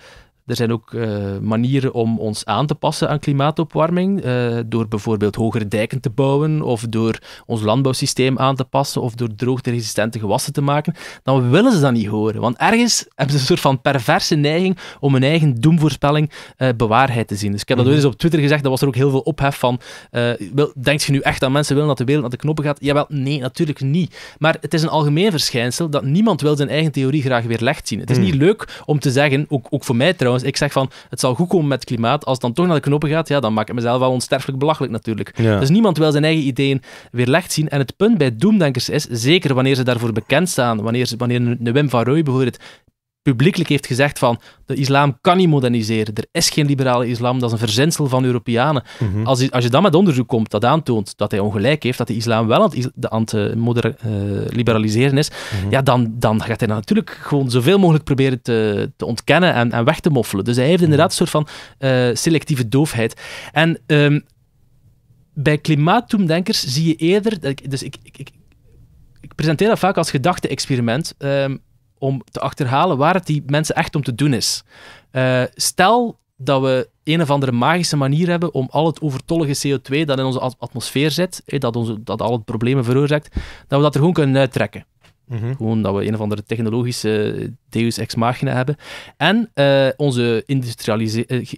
er zijn ook eh, manieren om ons aan te passen aan klimaatopwarming, eh, door bijvoorbeeld hogere dijken te bouwen, of door ons landbouwsysteem aan te passen, of door droogteresistente gewassen te maken. Dan willen ze dat niet horen, want ergens [LAUGHS] hebben ze een soort van perverse neiging om hun eigen doemvoorspelling eh, bewaarheid te zien. Dus ik heb dat mhm. ooit eens op Twitter gezegd, daar was er ook heel veel ophef van. wil, denk je nu echt dat mensen willen dat de wereld naar de knoppen gaat? Jawel, nee, natuurlijk niet. Maar het is een algemeen verschijnsel dat niemand wil zijn eigen theorie graag weer legt zien. Het is mhm. niet leuk om te zeggen, ook, ook voor mij trouwens, ik zeg van, het zal goed komen met het klimaat. Als het dan toch naar de knoppen gaat, ja, dan maak ik mezelf wel onsterfelijk belachelijk natuurlijk. Dus niemand wil zijn eigen ideeën weerlegd zien. En het punt bij doemdenkers is, zeker wanneer ze daarvoor bekend staan, wanneer, ze, wanneer Wim van Rooij bijvoorbeeld publiekelijk heeft gezegd van de islam kan niet moderniseren. Er is geen liberale islam, dat is een verzinsel van Europeanen. Mhm. als, je, als je dan met onderzoek komt dat aantoont dat hij ongelijk heeft, dat de islam wel aan het, aan het eh, eh, liberaliseren is, mhm. ja, dan, dan gaat hij dan natuurlijk gewoon zoveel mogelijk proberen te, te ontkennen en, en weg te moffelen. Dus hij heeft mhm. inderdaad een soort van eh, selectieve doofheid. En ehm, bij klimaattoemdenkers zie je eerder, dus ik, ik, ik, ik presenteer dat vaak als gedachte-experiment. Ehm, om te achterhalen waar het die mensen echt om te doen is. Eh, stel dat we een of andere magische manier hebben om al het overtollige CO2 dat in onze atmosfeer zit, dat, onze, dat al het problemen veroorzaakt, dat we dat er gewoon kunnen uittrekken. Mhm. Gewoon dat we een of andere technologische eh, deus ex machina hebben. En eh, onze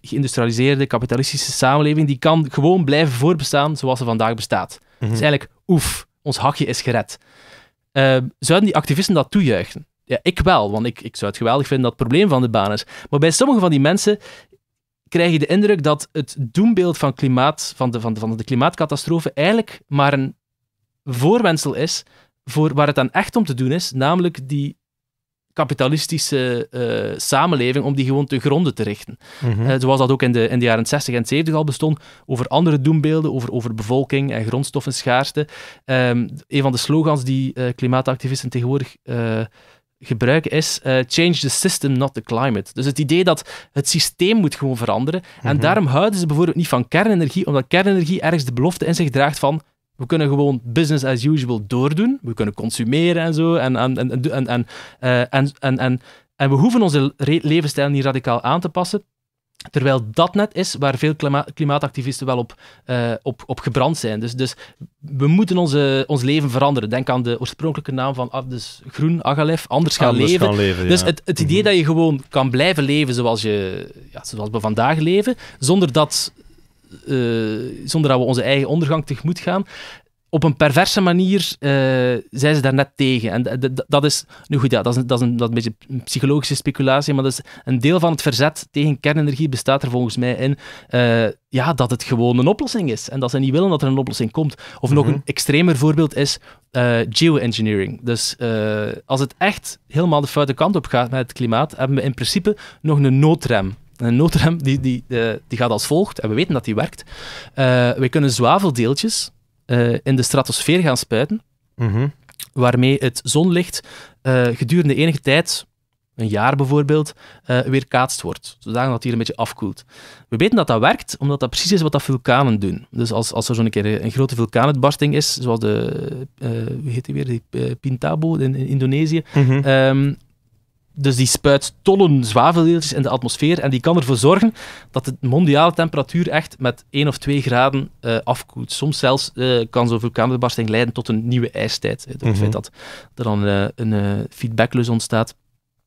geïndustrialiseerde kapitalistische samenleving, die kan gewoon blijven voorbestaan zoals ze vandaag bestaat. Mm -hmm. Dus eigenlijk, oef, ons hakje is gered. Ehm, zouden die activisten dat toejuichen? ja, ik wel, want ik, ik zou het geweldig vinden dat het probleem van de baan is. Maar bij sommige van die mensen krijg je de indruk dat het doembeeld van, klimaat, van, de, van, de, van de klimaatcatastrofe eigenlijk maar een voorwensel is voor waar het dan echt om te doen is, namelijk die kapitalistische eh, samenleving om die gewoon te gronden te richten. Mm zoals dat ook in de, in de jaren 60 en 70 al bestond, over andere doembeelden, over, over bevolking en grondstoffenschaarste. Um, ehm, een van de slogans die eh, klimaatactivisten tegenwoordig gebruiken is eh, change the system, not the climate. Dus het idee dat het systeem moet gewoon veranderen. En mhm. daarom houden ze bijvoorbeeld niet van kernenergie, omdat kernenergie ergens de belofte in zich draagt van we kunnen gewoon business as usual doordoen. We kunnen consumeren en zo. En, en, en, en, en, eh, en, en we hoeven onze levensstijl niet radicaal aan te passen. Terwijl dat net is waar veel klimaatactivisten wel op, eh, op, op gebrand zijn. Dus, dus we moeten onze, ons leven veranderen. Denk aan de oorspronkelijke naam van ah, dus groen, agalef, anders gaan leven. dus het, het idee mhm. dat je gewoon kan blijven leven zoals, je, ja, zoals we vandaag leven, zonder dat, eh, zonder dat we onze eigen ondergang tegemoet gaan op een perverse manier uh, zijn ze daar net tegen. En dat is, nu goed, ja, dat is, dat is, een, dat een beetje een psychologische speculatie, maar dat is een deel van het verzet tegen kernenergie bestaat er volgens mij in eh, ja, dat het gewoon een oplossing is. En dat ze niet willen dat er een oplossing komt. Of nog mhm. een extremer voorbeeld is eh, geoengineering. Dus als het echt helemaal de foute kant op gaat met het klimaat, hebben we in principe nog een noodrem. Een noodrem die, die, die gaat als volgt, en we weten dat die werkt. we kunnen zwaveldeeltjes, eh, in de stratosfeer gaan spuiten, mhm. waarmee het zonlicht eh, gedurende enige tijd, een jaar bijvoorbeeld, eh, weerkaatst weer kaatst wordt, zodat het hier een beetje afkoelt. We weten dat dat werkt, omdat dat precies is wat dat vulkanen doen. Dus als, als er zo'n keer een grote vulkaanuitbarsting is, zoals de, hoe heet die weer, die Pintabo in, Indonesië, mhm. ehm, dus die spuit tonnen zwaveldeeltjes in de atmosfeer en die kan ervoor zorgen dat de mondiale temperatuur echt met 1 of 2 graden eh, afkoelt. Soms zelfs uh, kan zo'n vulkaanuitbarsting leiden tot een nieuwe ijstijd. Eh, dus ik het mhm. dat er dan een feedbacklus ontstaat.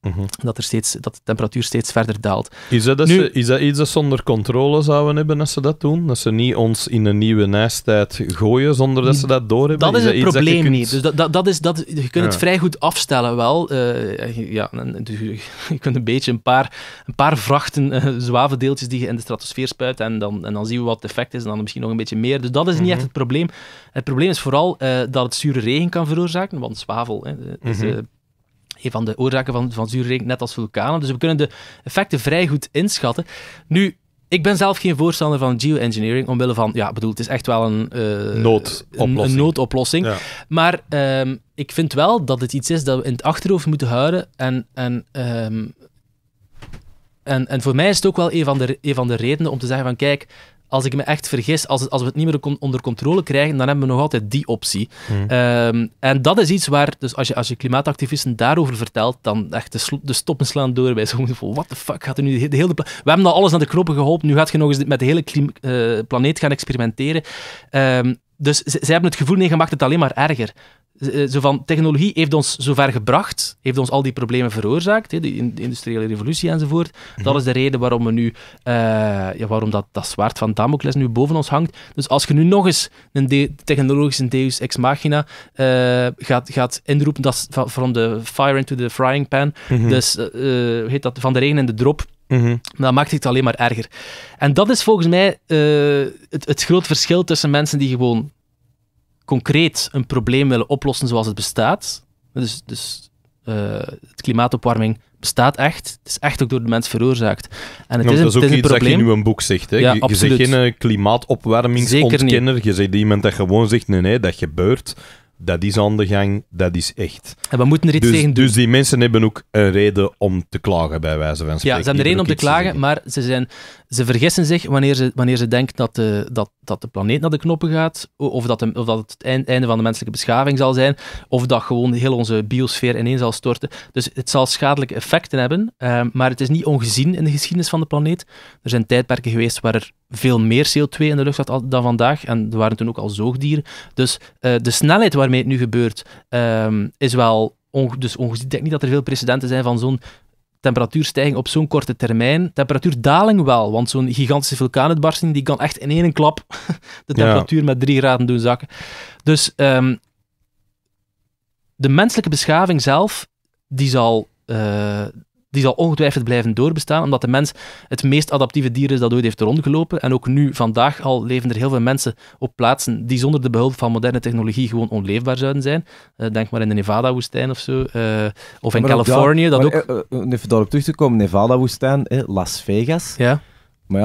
Mhm. dat, er steeds, dat de temperatuur steeds verder daalt. Is dat, dat ze, is dat iets dat ze controle zouden hebben als ze dat doen? Dat ze niet ons in een nieuwe nijstijd gooien zonder dat ze dat doorhebben? Dat is, het probleem niet. Dus dat, dat, dat, is, dat, je kunt het vrij goed afstellen wel. Eh, ja, dus [LAUGHS] je kunt een beetje een paar, een paar vrachten uh, zwaveldeeltjes die je in de stratosfeer spuit en dan, en dan zien we wat het effect is en dan misschien nog een beetje meer. Dus dat is niet mhm. echt het probleem. Het probleem is vooral eh, dat het zure regen kan veroorzaken, want zwavel is, mhm een van de oorzaken van, van zuurregen, net als vulkanen. Dus we kunnen de effecten vrij goed inschatten. Nu, ik ben zelf geen voorstander van geoengineering, omwille van, ja, bedoel, het is echt wel een eh, noodoplossing. Een, noodoplossing. Maar ehm, ik vind wel dat het iets is dat we in het achterhoofd moeten houden. En, en, ehm, en, en voor mij is het ook wel een van, de, een van de redenen om te zeggen van, kijk, als ik me echt vergis, als, als we het niet meer onder controle krijgen, dan hebben we nog altijd die optie. Ehm, en dat is iets waar, dus als je, als je klimaatactivisten daarover vertelt, dan echt de, de stoppen slaan door bij zo'n van, what the fuck gaat er nu de, de hele... We hebben al alles aan de knoppen geholpen, nu gaat je nog eens met de hele eh, planeet gaan experimenteren. Ehm, dus zij hebben het gevoel, nee, je maakt het alleen maar erger. Eh, zo van, technologie heeft ons zover gebracht, heeft ons al die problemen veroorzaakt, de industriële revolutie enzovoort. Mhm. Dat is de reden waarom, we nu, eh, ja, waarom dat, dat zwaard van Damocles nu boven ons hangt. Dus als je nu nog eens een technologische deus ex machina eh, gaat, gaat inroepen, dat is van de fire into the frying pan, mhm. dus heet dat, van de regen in de drop, Mm Dat maakt het alleen maar erger. En dat is volgens mij eh, het, het groot verschil tussen mensen die gewoon concreet een probleem willen oplossen zoals het bestaat. Dus, dus eh, het klimaatopwarming bestaat echt. Het is echt ook door de mens veroorzaakt. En het is, een, dat is ook het iets probleem. dat je in een boek zegt. Hè? je, je geen geen eh, klimaatopwarmingsontkenner. Je zegt iemand dat gewoon zegt, nee, nee, dat gebeurt dat is aan de gang, dat is echt. En we moeten er iets dus, tegen doen. Dus die mensen hebben ook een reden om te klagen, bij wijze van spreken. Ja, ze hebben er reden om te klagen, maar ze, zijn, ze vergissen zich wanneer ze, wanneer ze denken dat de, dat, dat de planeet naar de knoppen gaat, of dat, of dat het einde van de menselijke beschaving zal zijn, of dat gewoon heel onze biosfeer ineen zal storten. Dus het zal schadelijke effecten hebben, ehm, maar het is niet ongezien in de geschiedenis van de planeet. Er zijn tijdperken geweest waar er veel meer CO2 in de lucht had dan vandaag. En er waren toen ook al zoogdieren. Dus eh, de snelheid waarmee het nu gebeurt ehm, is wel. dus ongezien, ik denk niet dat er veel precedenten zijn van zo'n temperatuurstijging op zo'n korte termijn. Temperatuurdaling wel, want zo'n gigantische vulkaanuitbarsting die kan echt in één klap [LAUGHS] de temperatuur met drie graden doen zakken. Dus ehm, de menselijke beschaving zelf, die zal eh, die zal ongetwijfeld blijven doorbestaan, omdat de mens het meest adaptieve dier is dat ooit heeft rondgelopen. En ook nu, vandaag al, leven er heel veel mensen op plaatsen die zonder de behulp van moderne technologie gewoon onleefbaar zouden zijn. Eh, denk maar in de Nevada-woestijn of zo, eh, of in Californië. dat maar, Uh, even daarop terug te komen, Nevada-woestijn, Las Vegas. Ja. Maar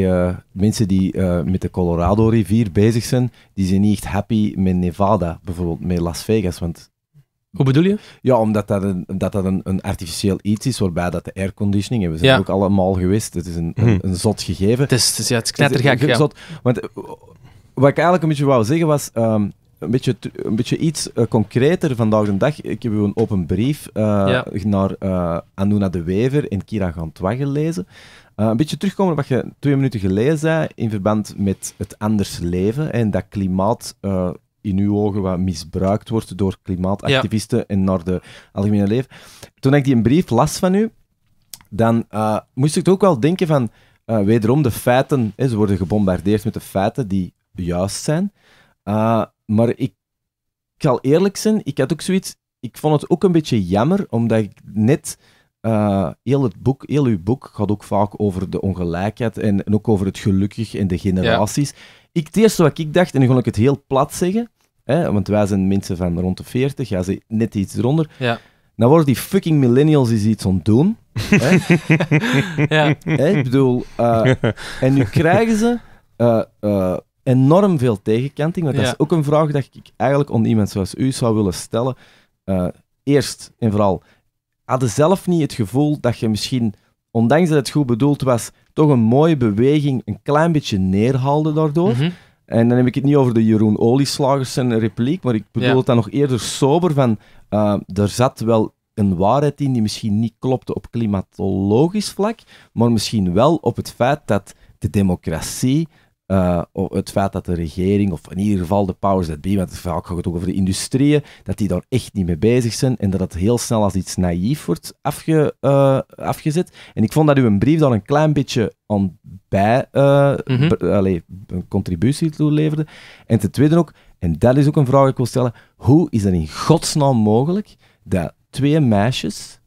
ja, mensen die met de Colorado-rivier bezig zijn, die zijn niet echt happy met Nevada, bijvoorbeeld met Las Vegas, want hoe bedoel je? Ja, omdat dat een, dat dat een, een artificieel iets is, waarbij dat de airconditioning, en we zijn ook allemaal geweest, het is een, mhm. een, zot gegeven. Het is, het is, ja, het is zot, want eh, wat ik eigenlijk een beetje wou zeggen was, ehm, een beetje, een beetje iets eh, concreter vandaag de dag. Ik heb een open brief eh, naar uh, Anuna de Wever en Kira Gantwa gelezen. een beetje terugkomen op wat je twee minuten geleden zei in verband met het anders leven en dat klimaat in uw ogen wat misbruikt wordt door klimaatactivisten en naar de algemene leven. Toen ik die een brief las van u, dan eh, moest ik ook wel denken van, eh, wederom de feiten, hè, ze worden gebombardeerd met de feiten die juist zijn. Eh, maar ik, ik zal eerlijk zijn, ik had ook zoiets, ik vond het ook een beetje jammer, omdat ik net... heel, het boek, heel uw boek gaat ook vaak over de ongelijkheid en, ook over het gelukkig en de generaties. Ik, het eerste wat ik dacht, en dan ga ik het heel plat zeggen, Hè? Want wij zijn mensen van rond de 40, ja zit net iets eronder. Ja. Dan worden die fucking millennials iets ontdoen. Hè? [LAUGHS] ja. Ik bedoel, eh, en nu krijgen ze eh, eh, enorm veel tegenkanting. Want dat is ook een vraag dat ik eigenlijk aan iemand zoals u zou willen stellen. eerst en vooral, hadden zelf niet het gevoel dat je misschien, ondanks dat het goed bedoeld was, toch een mooie beweging een klein beetje neerhaalde daardoor? Mhm. En dan heb ik het niet over de Jeroen Olieslagers en repliek, maar ik bedoel het dan nog eerder sober van, eh, er zat wel een waarheid in die misschien niet klopte op klimatologisch vlak, maar misschien wel op het feit dat de democratie, uh, het feit dat de regering, of in ieder geval de powers that be, want vaak gaat het ook over de industrieën, dat die daar echt niet mee bezig zijn en dat het heel snel als iets naïef wordt afge, eh, afgezet. En ik vond dat uw brief dan een klein beetje om bij uh, een contributie toeleverde. En ten tweede ook, en dat is ook een vraag ik wil stellen, hoe is het in godsnaam mogelijk dat twee meisjes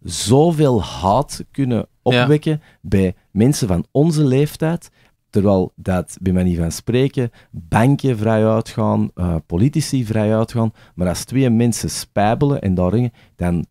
zoveel haat kunnen opwekken bij mensen van onze leeftijd, terwijl dat, bij manier van spreken, banken vrij uitgaan, eh, politici vrij uitgaan, maar als twee mensen spijbelen en daarin, dan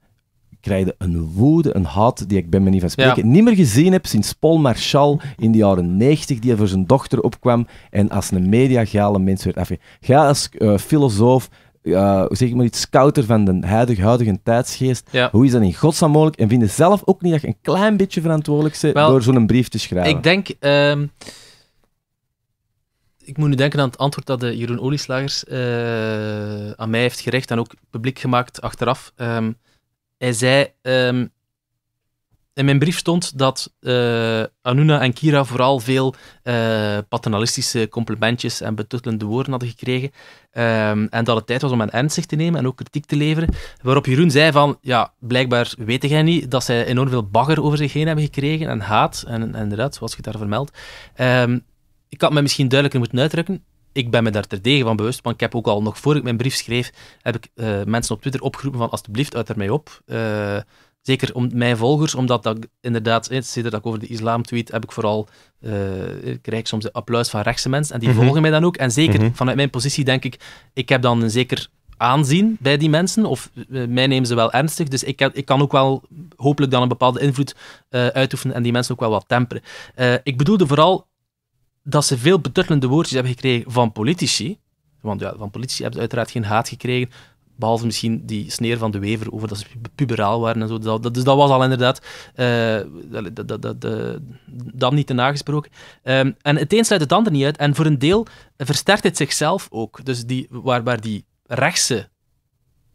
krijgde een woede, een haat die ik bij me niet van spreken ja. niet meer gezien heb sinds Paul Marshall in de jaren 90, die voor zijn dochter opkwam en als een mediagale mens werd afge... Ga als eh, filosoof, eh, zeg ik maar iets scouter van de huidige, huidige tijdsgeest. Hoe is dat in godsnaam mogelijk? En vinden zelf ook niet dat je een klein beetje verantwoordelijk bent door zo'n brief te schrijven. Ik denk... Ehm, ik moet nu denken aan het antwoord dat de Jeroen Olieslagers uh, aan mij heeft gerecht en ook publiek gemaakt achteraf. Ehm, hij zei. Ehm, in mijn brief stond dat eh, Anuna en Kira vooral veel eh, paternalistische complimentjes en betuttelende woorden hadden gekregen. Ehm, en dat het tijd was om hen ernstig te nemen en ook kritiek te leveren. Waarop Jeroen zei van, ja, blijkbaar weet jij niet dat zij enorm veel bagger over zich heen hebben gekregen en haat. En, en inderdaad, zoals je daar vermeld. Ehm, ik had mij misschien duidelijker moeten uitdrukken ik ben me daar terdege van bewust, want ik heb ook al nog voor ik mijn brief schreef, heb ik eh, mensen op Twitter opgeroepen van alsjeblieft, uit er op. Eh, zeker om mijn volgers, omdat dat inderdaad, zit dat ik over de islam tweet, heb ik vooral, uh, krijg soms de applaus van rechtse mensen en die mhm. volgen mij dan ook. En zeker mhm. vanuit mijn positie denk ik, ik heb dan een zeker aanzien bij die mensen, of mij nemen ze wel ernstig, dus ik, ik kan ook wel hopelijk dan een bepaalde invloed uitoefenen en die mensen ook wel wat temperen. ik bedoelde vooral dat ze veel betuttelende woordjes hebben gekregen van politici. Want ja, van politici hebben ze uiteraard geen haat gekregen. Behalve misschien die sneer van de Wever over dat ze puberaal waren en zo. Dus dat, dus dat was al inderdaad. Uh, dat, dat, dat, niet te nagesproken. Ehm, en het een sluit het ander niet uit. En voor een deel versterkt het zichzelf ook. Dus die, waar, waar die rechtse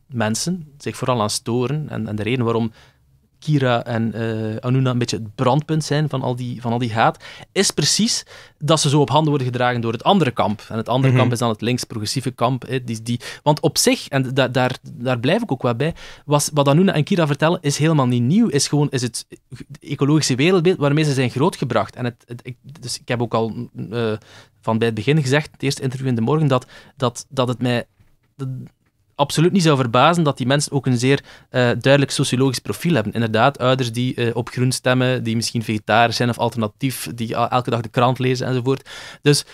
mensen zich vooral aan storen. En, en de reden waarom Kira en uh, Anuna een beetje het brandpunt zijn van al, die, van al die haat, is precies dat ze zo op handen worden gedragen door het andere kamp. En het andere mhm. kamp is dan het links-progressieve kamp. Hè, die, die, want op zich, en daar, daar blijf ik ook wel bij, was, wat Anuna en Kira vertellen is helemaal niet nieuw. Is gewoon is het ecologische wereldbeeld waarmee ze zijn grootgebracht. En het, ik, dus ik heb ook al eh, van bij het begin gezegd, het eerste interview in de morgen, dat, dat, dat het mij absoluut niet zou verbazen dat die mensen ook een zeer eh, duidelijk sociologisch profiel hebben. Inderdaad, ouders die eh, op groen stemmen, die misschien vegetarisch zijn of alternatief, die elke dag de krant lezen enzovoort. Dus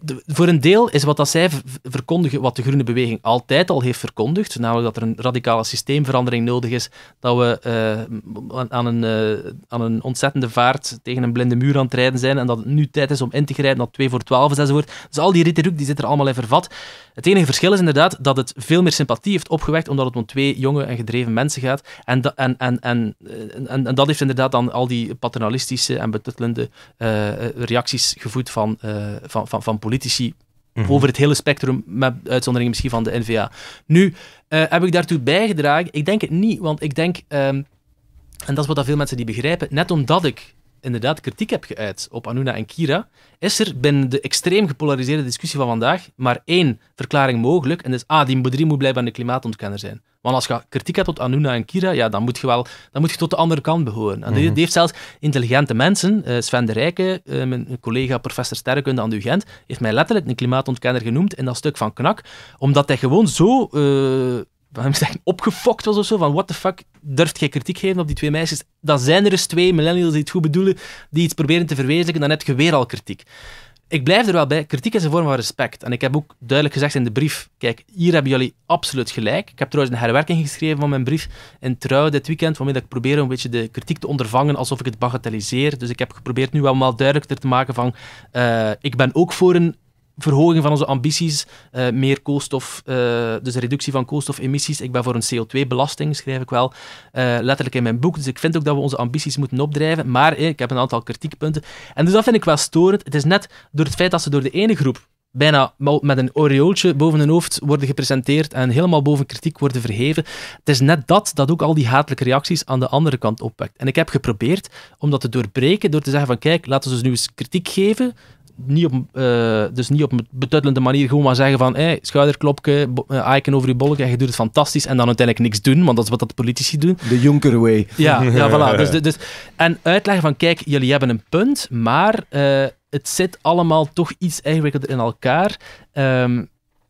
de, voor een deel is wat dat zij verkondigen, wat de groene beweging altijd al heeft verkondigd, namelijk dat er een radicale systeemverandering nodig is, dat we eh, aan, een, eh, aan een ontzettende vaart tegen een blinde muur aan het rijden zijn en dat het nu tijd is om in te grijpen, dat 2 voor 12 is enzovoort. Dus al die rhetoriek die zit er allemaal in vervat. Het enige verschil is inderdaad dat het veel meer sympathie heeft opgewekt, omdat het om twee jonge en gedreven mensen gaat. En, en, en, eh, en, en, dat heeft inderdaad dan al die paternalistische en betuttelende reacties gevoed van, van, van, van politici mhm. over het hele spectrum, met uitzondering misschien van de NVA. Nu, eh, heb ik daartoe bijgedragen? Ik denk het niet, want ik denk, ehm, en dat is wat dat veel mensen die begrijpen, net omdat ik inderdaad kritiek heb geuit op Anuna en Kira, is er binnen de extreem gepolariseerde discussie van vandaag maar één verklaring mogelijk. En dat is, ah, die moet blijkbaar een klimaatontkenner zijn. Want als je kritiek hebt op Anuna en Kira, ja, dan moet je wel dan moet je tot de andere kant behoren. En die, mhm. heeft zelfs intelligente mensen, eh, Sven de Rijke, eh, mijn collega professor sterrenkunde aan de UGent, heeft mij letterlijk een klimaatontkenner genoemd in dat stuk van Knak, omdat hij gewoon zo... Eh, hij opgefokt was of zo. Van what the fuck, durft jij kritiek geven op die twee meisjes? Dan zijn er eens twee millennials die het goed bedoelen, die iets proberen te verwezenlijken, dan heb je weer al kritiek. Ik blijf er wel bij. Kritiek is een vorm van respect. En ik heb ook duidelijk gezegd in de brief: kijk, hier hebben jullie absoluut gelijk. Ik heb trouwens een herwerking geschreven van mijn brief in trouw dit weekend, waarmee ik probeer een beetje de kritiek te ondervangen alsof ik het bagatelliseer. Dus ik heb geprobeerd nu allemaal duidelijker te maken van: eh, ik ben ook voor een verhoging van onze ambities, eh, meer koolstof, uh, dus reductie van koolstofemissies. Ik ben voor een CO2-belasting, schrijf ik wel eh, letterlijk in mijn boek. Dus ik vind ook dat we onze ambities moeten opdrijven, maar ik heb een aantal kritiekpunten. En dus dat vind ik wel storend. Het is net door het feit dat ze door de ene groep bijna met een oreooltje boven hun hoofd worden gepresenteerd en helemaal boven kritiek worden verheven. Het is net dat dat ook al die hatelijke reacties aan de andere kant opwekt. En ik heb geprobeerd om dat te doorbreken door te zeggen van kijk, laten we dus nu eens kritiek geven niet eh, dus niet op een betuttelende manier gewoon maar zeggen van hey, schouderklopje, eiken eh, over je en je doet het fantastisch en dan uiteindelijk niks doen, want dat is wat dat politici doen. De Juncker way. Ja, ja [LAUGHS] voilà. Dus, dus, en uitleggen van kijk, jullie hebben een punt, maar eh, het zit allemaal toch iets ingewikkelder in elkaar. Ehm,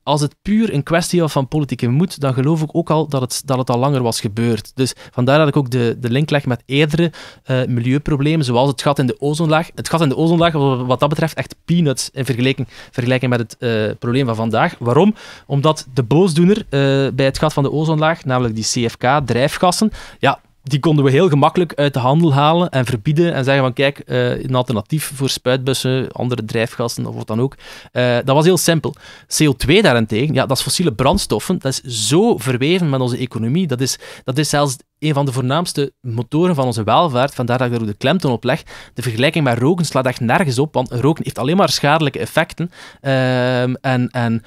als het puur een kwestie was van politieke moed, dan geloof ik ook al dat het, dat het al langer was gebeurd. Dus vandaar dat ik ook de, de link leg met eerdere eh, milieuproblemen, zoals het gat in de ozonlaag. Het gat in de ozonlaag was wat dat betreft echt peanuts in vergelijking, vergelijking met het eh, probleem van vandaag. Waarom? Omdat de boosdoener eh, bij het gat van de ozonlaag, namelijk die CFK, drijfgassen, ja, die konden we heel gemakkelijk uit de handel halen en verbieden en zeggen van kijk, eh, een alternatief voor spuitbussen, andere drijfgassen of wat dan ook. Eh, dat was heel simpel. CO2 daarentegen, ja, dat is fossiele brandstoffen, dat is zo verweven met onze economie, dat is, dat is zelfs een van de voornaamste motoren van onze welvaart, vandaar dat ik daar de klemtoon op leg. De vergelijking met roken slaat echt nergens op, want roken heeft alleen maar schadelijke effecten. Ehm, en, en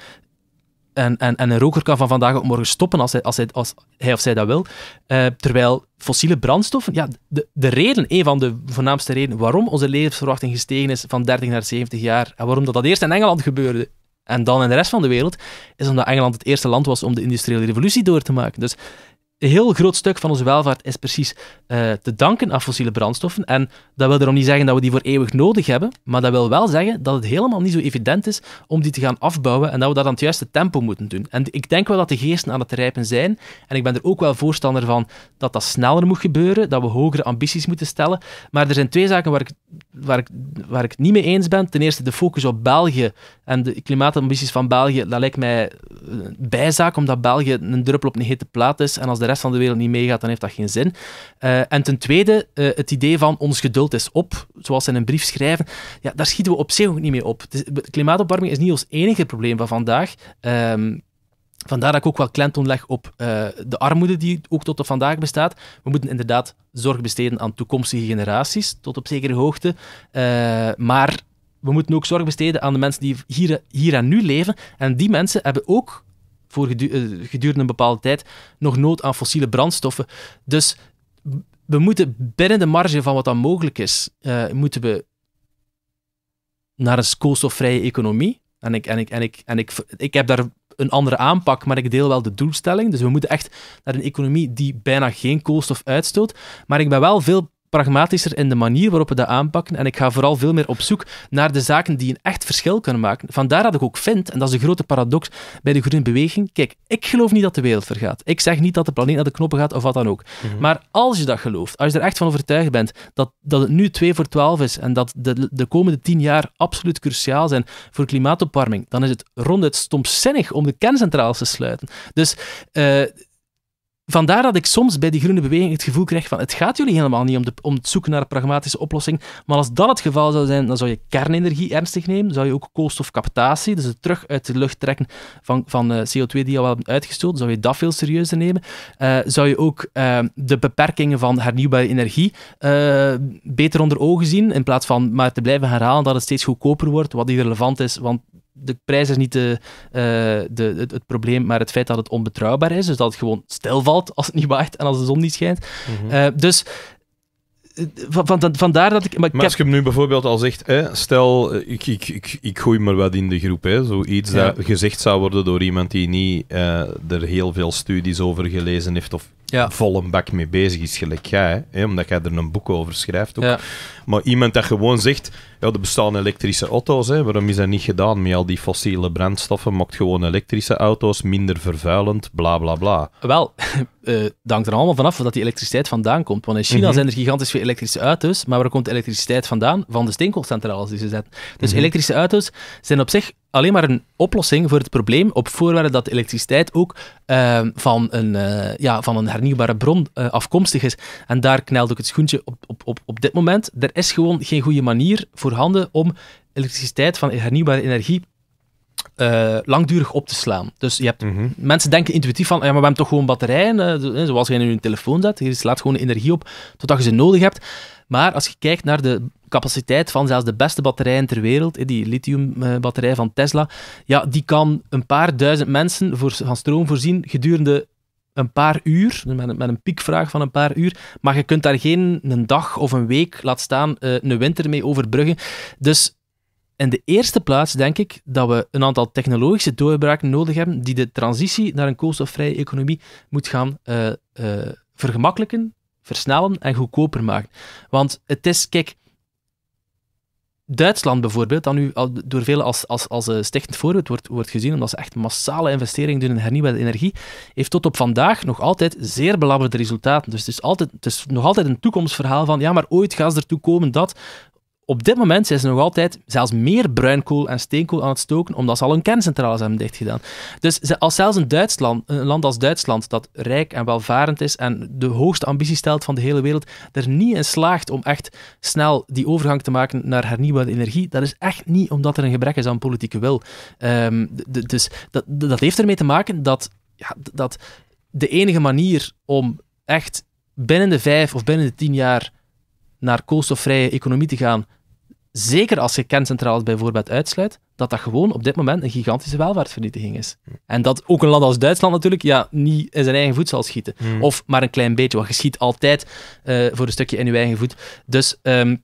en, en, en een roker kan van vandaag op morgen stoppen als hij, als hij, als hij of zij dat wil. Eh, terwijl fossiele brandstoffen, ja, de, de reden, een van de voornaamste redenen waarom onze levensverwachting gestegen is van 30 naar 70 jaar en waarom dat, dat eerst in Engeland gebeurde en dan in de rest van de wereld, is omdat Engeland het eerste land was om de industriële revolutie door te maken. Dus een heel groot stuk van onze welvaart is precies eh, te danken aan fossiele brandstoffen. En dat wil erom niet zeggen dat we die voor eeuwig nodig hebben, maar dat wil wel zeggen dat het helemaal niet zo evident is om die te gaan afbouwen en dat we dat aan het juiste tempo moeten doen. En ik denk wel dat de geesten aan het rijpen zijn. En ik ben er ook wel voorstander van dat dat sneller moet gebeuren, dat we hogere ambities moeten stellen. Maar er zijn twee zaken waar ik, waar ik, waar ik niet mee eens ben. Ten eerste de focus op België en de klimaatambities van België. Dat lijkt mij eh, bijzaak, omdat België een druppel op een hete plaat is. En als rest van de wereld niet meegaat, dan heeft dat geen zin. Eh, en ten tweede, eh, het idee van ons geduld is op, zoals ze in een brief schrijven, ja, daar schieten we op zich ook niet mee op. klimaatopwarming is niet ons enige probleem van vandaag. Ehm, vandaar dat ik ook wel klemtoon leg op eh, de armoede die ook tot op vandaag bestaat. We moeten inderdaad zorg besteden aan toekomstige generaties, tot op zekere hoogte. maar we moeten ook zorg besteden aan de mensen die hier, hier en nu leven. En die mensen hebben ook voor eh, gedurende een bepaalde tijd nog nood aan fossiele brandstoffen. Dus we moeten binnen de marge van wat dan mogelijk is, eh, moeten we naar een koolstofvrije economie. En ik, en ik, en ik, en ik, ik heb daar een andere aanpak, maar ik deel wel de doelstelling. Dus we moeten echt naar een economie die bijna geen koolstof uitstoot. Maar ik ben wel veel pragmatischer in de manier waarop we dat aanpakken. En ik ga vooral veel meer op zoek naar de zaken die een echt verschil kunnen maken. Vandaar dat ik ook vind, en dat is de grote paradox bij de groene beweging, kijk, ik geloof niet dat de wereld vergaat. Ik zeg niet dat de planeet naar de knoppen gaat of wat dan ook. Mhm. Maar als je dat gelooft, als je er echt van overtuigd bent dat, dat het nu 2 voor 12 is en dat de, de komende 10 jaar absoluut cruciaal zijn voor klimaatopwarming, dan is het ronduit stomzinnig om de kerncentrales te sluiten. Dus... Eh, vandaar dat ik soms bij die groene beweging het gevoel krijg van het gaat jullie helemaal niet om, de, om het zoeken naar een pragmatische oplossing. Maar als dat het geval zou zijn, dan zou je kernenergie ernstig nemen. Zou je ook koolstofcaptatie, dus het terug uit de lucht trekken van, van eh, CO2 die al wel uitgestoten, zou je dat veel serieuzer nemen. Eh, zou je ook eh, de beperkingen van hernieuwbare energie beter onder ogen zien, in plaats van maar te blijven herhalen dat het steeds goedkoper wordt, wat relevant is, want de prijs is niet de, eh, de, het, probleem, maar het feit dat het onbetrouwbaar is. Dus dat het gewoon stilvalt als het niet waait en als de zon niet schijnt. Mhm. Eh, dus eh, vandaar dat ik. Maar, ik als je hem nu bijvoorbeeld al zegt, hè, stel, ik, ik, ik, ik gooi maar wat in de groep, hè, zoiets dat gezegd zou worden door iemand die niet er heel veel studies over gelezen heeft of ja. vol een bak mee bezig is, gelijk jij. Hè? Omdat jij er een boek over schrijft ook. Maar iemand dat gewoon zegt, ja, er bestaan elektrische auto's, hè? waarom is dat niet gedaan met al die fossiele brandstoffen? Maakt gewoon elektrische auto's minder vervuilend, bla bla bla. Wel, [LAUGHS] eh, dankt er allemaal vanaf dat die elektriciteit vandaan komt. Want in China mhm. zijn er gigantisch veel elektrische auto's, maar waar komt de elektriciteit vandaan? Van de steenkoolcentrales die ze zetten. Dus mhm. elektrische auto's zijn op zich alleen maar een oplossing voor het probleem op voorwaarde dat elektriciteit ook ehm, van, een, eh, ja, van een hernieuwbare bron eh, afkomstig is. En daar knelt ook het schoentje op, op, op, op dit moment. Er is gewoon geen goede manier voorhanden om elektriciteit van hernieuwbare energie eh, langdurig op te slaan. Dus je hebt, mhm. mensen denken intuïtief van, ja, maar we hebben toch gewoon batterijen, eh, zoals je nu je telefoon zet, Je slaat gewoon energie op totdat je ze nodig hebt. Maar als je kijkt naar de capaciteit van zelfs de beste batterijen ter wereld, die lithiumbatterij van Tesla, ja, die kan een paar duizend mensen voor, van stroom voorzien gedurende een paar uur, met een, met een, piekvraag van een paar uur, maar je kunt daar geen een dag of een week, laat staan, eh, een winter mee overbruggen. Dus in de eerste plaats denk ik dat we een aantal technologische doorbraken nodig hebben die de transitie naar een koolstofvrije economie moet gaan eh, eh, vergemakkelijken, versnellen en goedkoper maken. Want het is, kijk, Duitsland bijvoorbeeld, dat nu door velen als, als, als eh, stichtend voorbeeld wordt, wordt gezien, omdat ze echt massale investeringen doen in hernieuwbare energie, heeft tot op vandaag nog altijd zeer belabberde resultaten. Dus het is, altijd, het is nog altijd een toekomstverhaal van, ja, maar ooit gaan ze ertoe komen dat op dit moment zijn ze nog altijd zelfs meer bruinkool en steenkool aan het stoken, omdat ze al hun kerncentrales hebben dichtgedaan. Dus als zelfs een, Duitsland, een land als Duitsland, dat rijk en welvarend is en de hoogste ambitie stelt van de hele wereld, er niet in slaagt om echt snel die overgang te maken naar hernieuwbare energie, dat is echt niet omdat er een gebrek is aan politieke wil. Ehm, dus dat, dat heeft ermee te maken dat, ja, dat de enige manier om echt binnen de vijf of binnen de tien jaar naar koolstofvrije economie te gaan, zeker als je kerncentrales bijvoorbeeld uitsluit, dat dat gewoon op dit moment een gigantische welvaartsvernietiging is. Hm. En dat ook een land als Duitsland natuurlijk ja, niet in zijn eigen voet zal schieten. Hm. Of maar een klein beetje, want je schiet altijd eh, voor een stukje in je eigen voet. Dus um,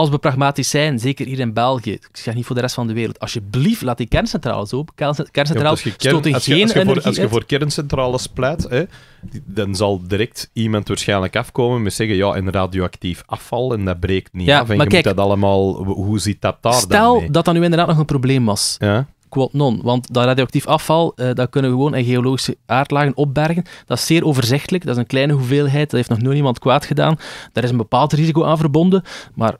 als we pragmatisch zijn, zeker hier in België, ik zeg niet voor de rest van de wereld, alsjeblieft laat die kerncentrales open. Kerncentrales stoten geen als je, als je energie voor, Als je voor kerncentrales pleit, hè, dan zal direct iemand waarschijnlijk afkomen met zeggen, ja, in radioactief afval, en dat breekt niet ja, maar kijk, dat allemaal, hoe ziet dat daar Stel dat dat nu inderdaad nog een probleem was. Ja? non. Want dat radioactief afval, eh, dat kunnen we gewoon in geologische aardlagen opbergen. Dat is zeer overzichtelijk, dat is een kleine hoeveelheid, dat heeft nog nooit iemand kwaad gedaan. Daar is een bepaald risico aan verbonden, maar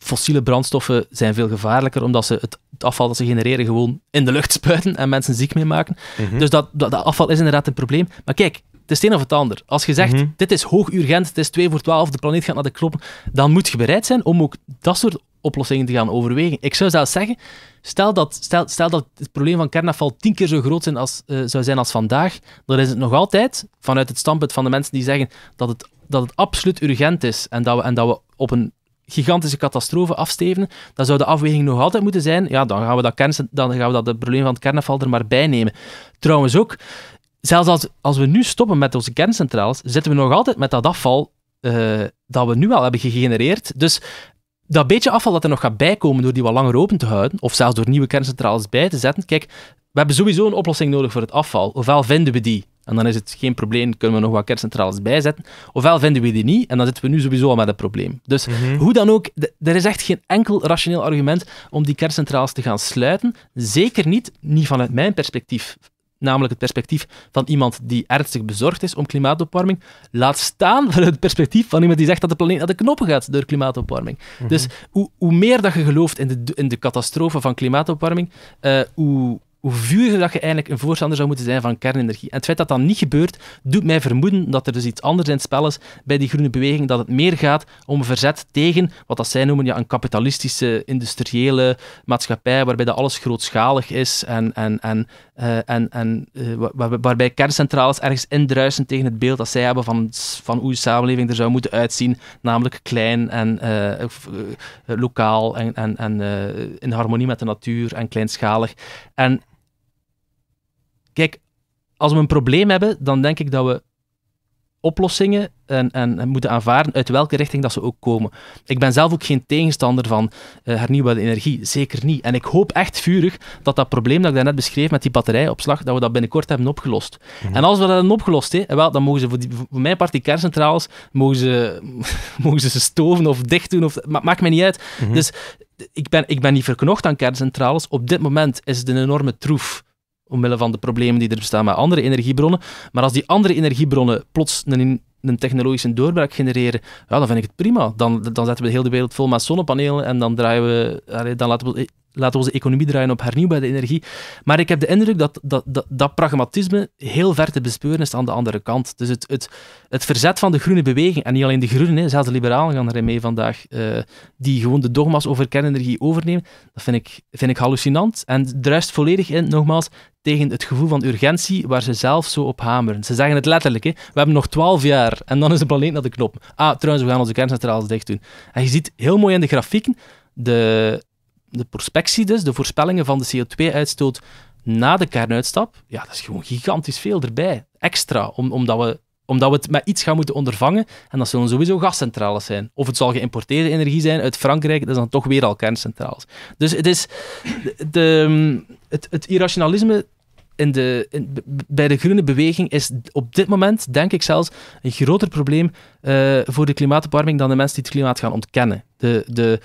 fossiele brandstoffen zijn veel gevaarlijker, omdat ze het, afval dat ze genereren gewoon in de lucht [LAUGHS] spuiten en mensen ziek mee maken. Mhm. Dus dat, dat, afval is inderdaad een probleem. Maar kijk, het is het een of het ander. Als je zegt, mhm. dit is hoog urgent, het is 2 voor 12, de planeet gaat naar de kloppen, dan moet je bereid zijn om ook dat soort oplossingen te gaan overwegen. Ik zou zelfs zeggen, stel dat, stel, stel dat het probleem van kernafval tien keer zo groot zijn als, eh, zou zijn als vandaag, dan is het nog altijd, vanuit het standpunt van de mensen die zeggen dat het, dat het absoluut urgent is en dat we, en dat we op een gigantische catastrofe afstevenen, dan zou de afweging nog altijd moeten zijn, ja, dan gaan we dat, kern, dan gaan we dat het probleem van het kernafval er maar bij nemen. Trouwens ook, zelfs als, als we nu stoppen met onze kerncentrales, zitten we nog altijd met dat afval eh, dat we nu al hebben gegenereerd. Dus dat beetje afval dat er nog gaat bijkomen door die wat langer open te houden, of zelfs door nieuwe kerncentrales bij te zetten, kijk, we hebben sowieso een oplossing nodig voor het afval. Ofwel vinden we die en dan is het geen probleem, kunnen we nog wat kerncentrales bijzetten. Ofwel vinden we die niet, en dan zitten we nu sowieso al met een probleem. Dus mhm. hoe dan ook, er is echt geen enkel rationeel argument om die kerncentrales te gaan sluiten. Zeker niet, niet vanuit mijn perspectief namelijk het perspectief van iemand die ernstig bezorgd is om klimaatopwarming, laat staan [LAUGHS] vanuit het perspectief van iemand die zegt dat de planeet naar de knoppen gaat door klimaatopwarming. Mhm. Dus hoe, hoe, meer dat je gelooft in de, in de catastrofe van klimaatopwarming, eh, hoe, hoe vuriger dat je eigenlijk een voorstander zou moeten zijn van kernenergie. En het feit dat dat niet gebeurt, doet mij vermoeden dat er dus iets anders in het spel is bij die groene beweging, dat het meer gaat om verzet tegen wat dat zij noemen ja, een kapitalistische, industriële maatschappij, waarbij dat alles grootschalig is en, en, en, eh, en, en eh, waarbij kerncentrales ergens indruisen tegen het beeld dat zij hebben van, van hoe je samenleving er zou moeten uitzien, namelijk klein en eh, lokaal en, en, en in harmonie met de natuur en kleinschalig. En Kijk, als we een probleem hebben, dan denk ik dat we oplossingen en, en, moeten aanvaarden uit welke richting dat ze ook komen. Ik ben zelf ook geen tegenstander van eh, hernieuwbare energie, zeker niet. En ik hoop echt vurig dat dat probleem dat ik daarnet beschreef met die batterijopslag, dat we dat binnenkort hebben opgelost. Mhm. En als we dat hebben opgelost, hé, wel, dan mogen ze voor, die, voor mijn part die kerncentrales, mogen ze, [LAUGHS] mogen ze, stoven of dicht doen, of, maakt me niet uit. Mhm. Dus ik ben, ik ben niet verknocht aan kerncentrales. Op dit moment is het een enorme troef omwille van de problemen die er bestaan met andere energiebronnen. Maar als die andere energiebronnen plots een, een technologische doorbraak genereren, ja, dan vind ik het prima. Dan, dan zetten we de hele wereld vol met zonnepanelen en dan, draaien we, dan laten we laten onze economie draaien op hernieuwbare energie. Maar ik heb de indruk dat dat, dat, dat pragmatisme heel ver te bespeuren is aan de andere kant. Dus het, het, het verzet van de groene beweging, en niet alleen de groenen, zelfs de liberalen gaan erin mee vandaag, eh, die gewoon de dogma's over kernenergie overnemen, dat vind ik, vind ik hallucinant. En druist volledig in, nogmaals, tegen het gevoel van urgentie waar ze zelf zo op hameren. Ze zeggen het letterlijk, hè. we hebben nog twaalf jaar en dan is het planeet naar de knop. Ah, trouwens, we gaan onze kerncentrales dicht doen. En je ziet heel mooi in de grafieken de, de prospectie dus, de voorspellingen van de CO2-uitstoot na de kernuitstap, ja, dat is gewoon gigantisch veel erbij. Extra, om, omdat, we, omdat we het met iets gaan moeten ondervangen. En dat zullen sowieso gascentrales zijn. Of het zal geïmporteerde energie zijn uit Frankrijk, dat is dan toch weer al kerncentrales. Dus het is... De, het, het irrationalisme in de, bij de groene beweging is op dit moment, denk ik zelfs, een groter probleem eh, voor de klimaatopwarming dan de mensen die het klimaat gaan ontkennen. De... de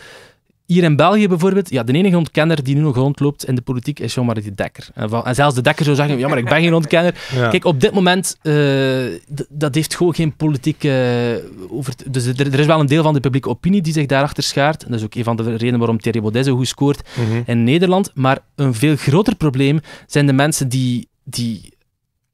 hier in België bijvoorbeeld, ja, de enige ontkenner die nu nog rondloopt in de politiek is Jean-Marie de Dekker. En, zelfs de Dekker zou zeggen, ja, maar ik ben geen ontkenner. [LAUGHS] Kijk, op dit moment, eh, dat heeft gewoon geen politieke... Eh, over dus er, is wel een deel van de publieke opinie die zich daarachter schaart. En dat is ook een van de redenen waarom Thierry Baudet zo goed scoort mhm. in Nederland. Maar een veel groter probleem zijn de mensen die... die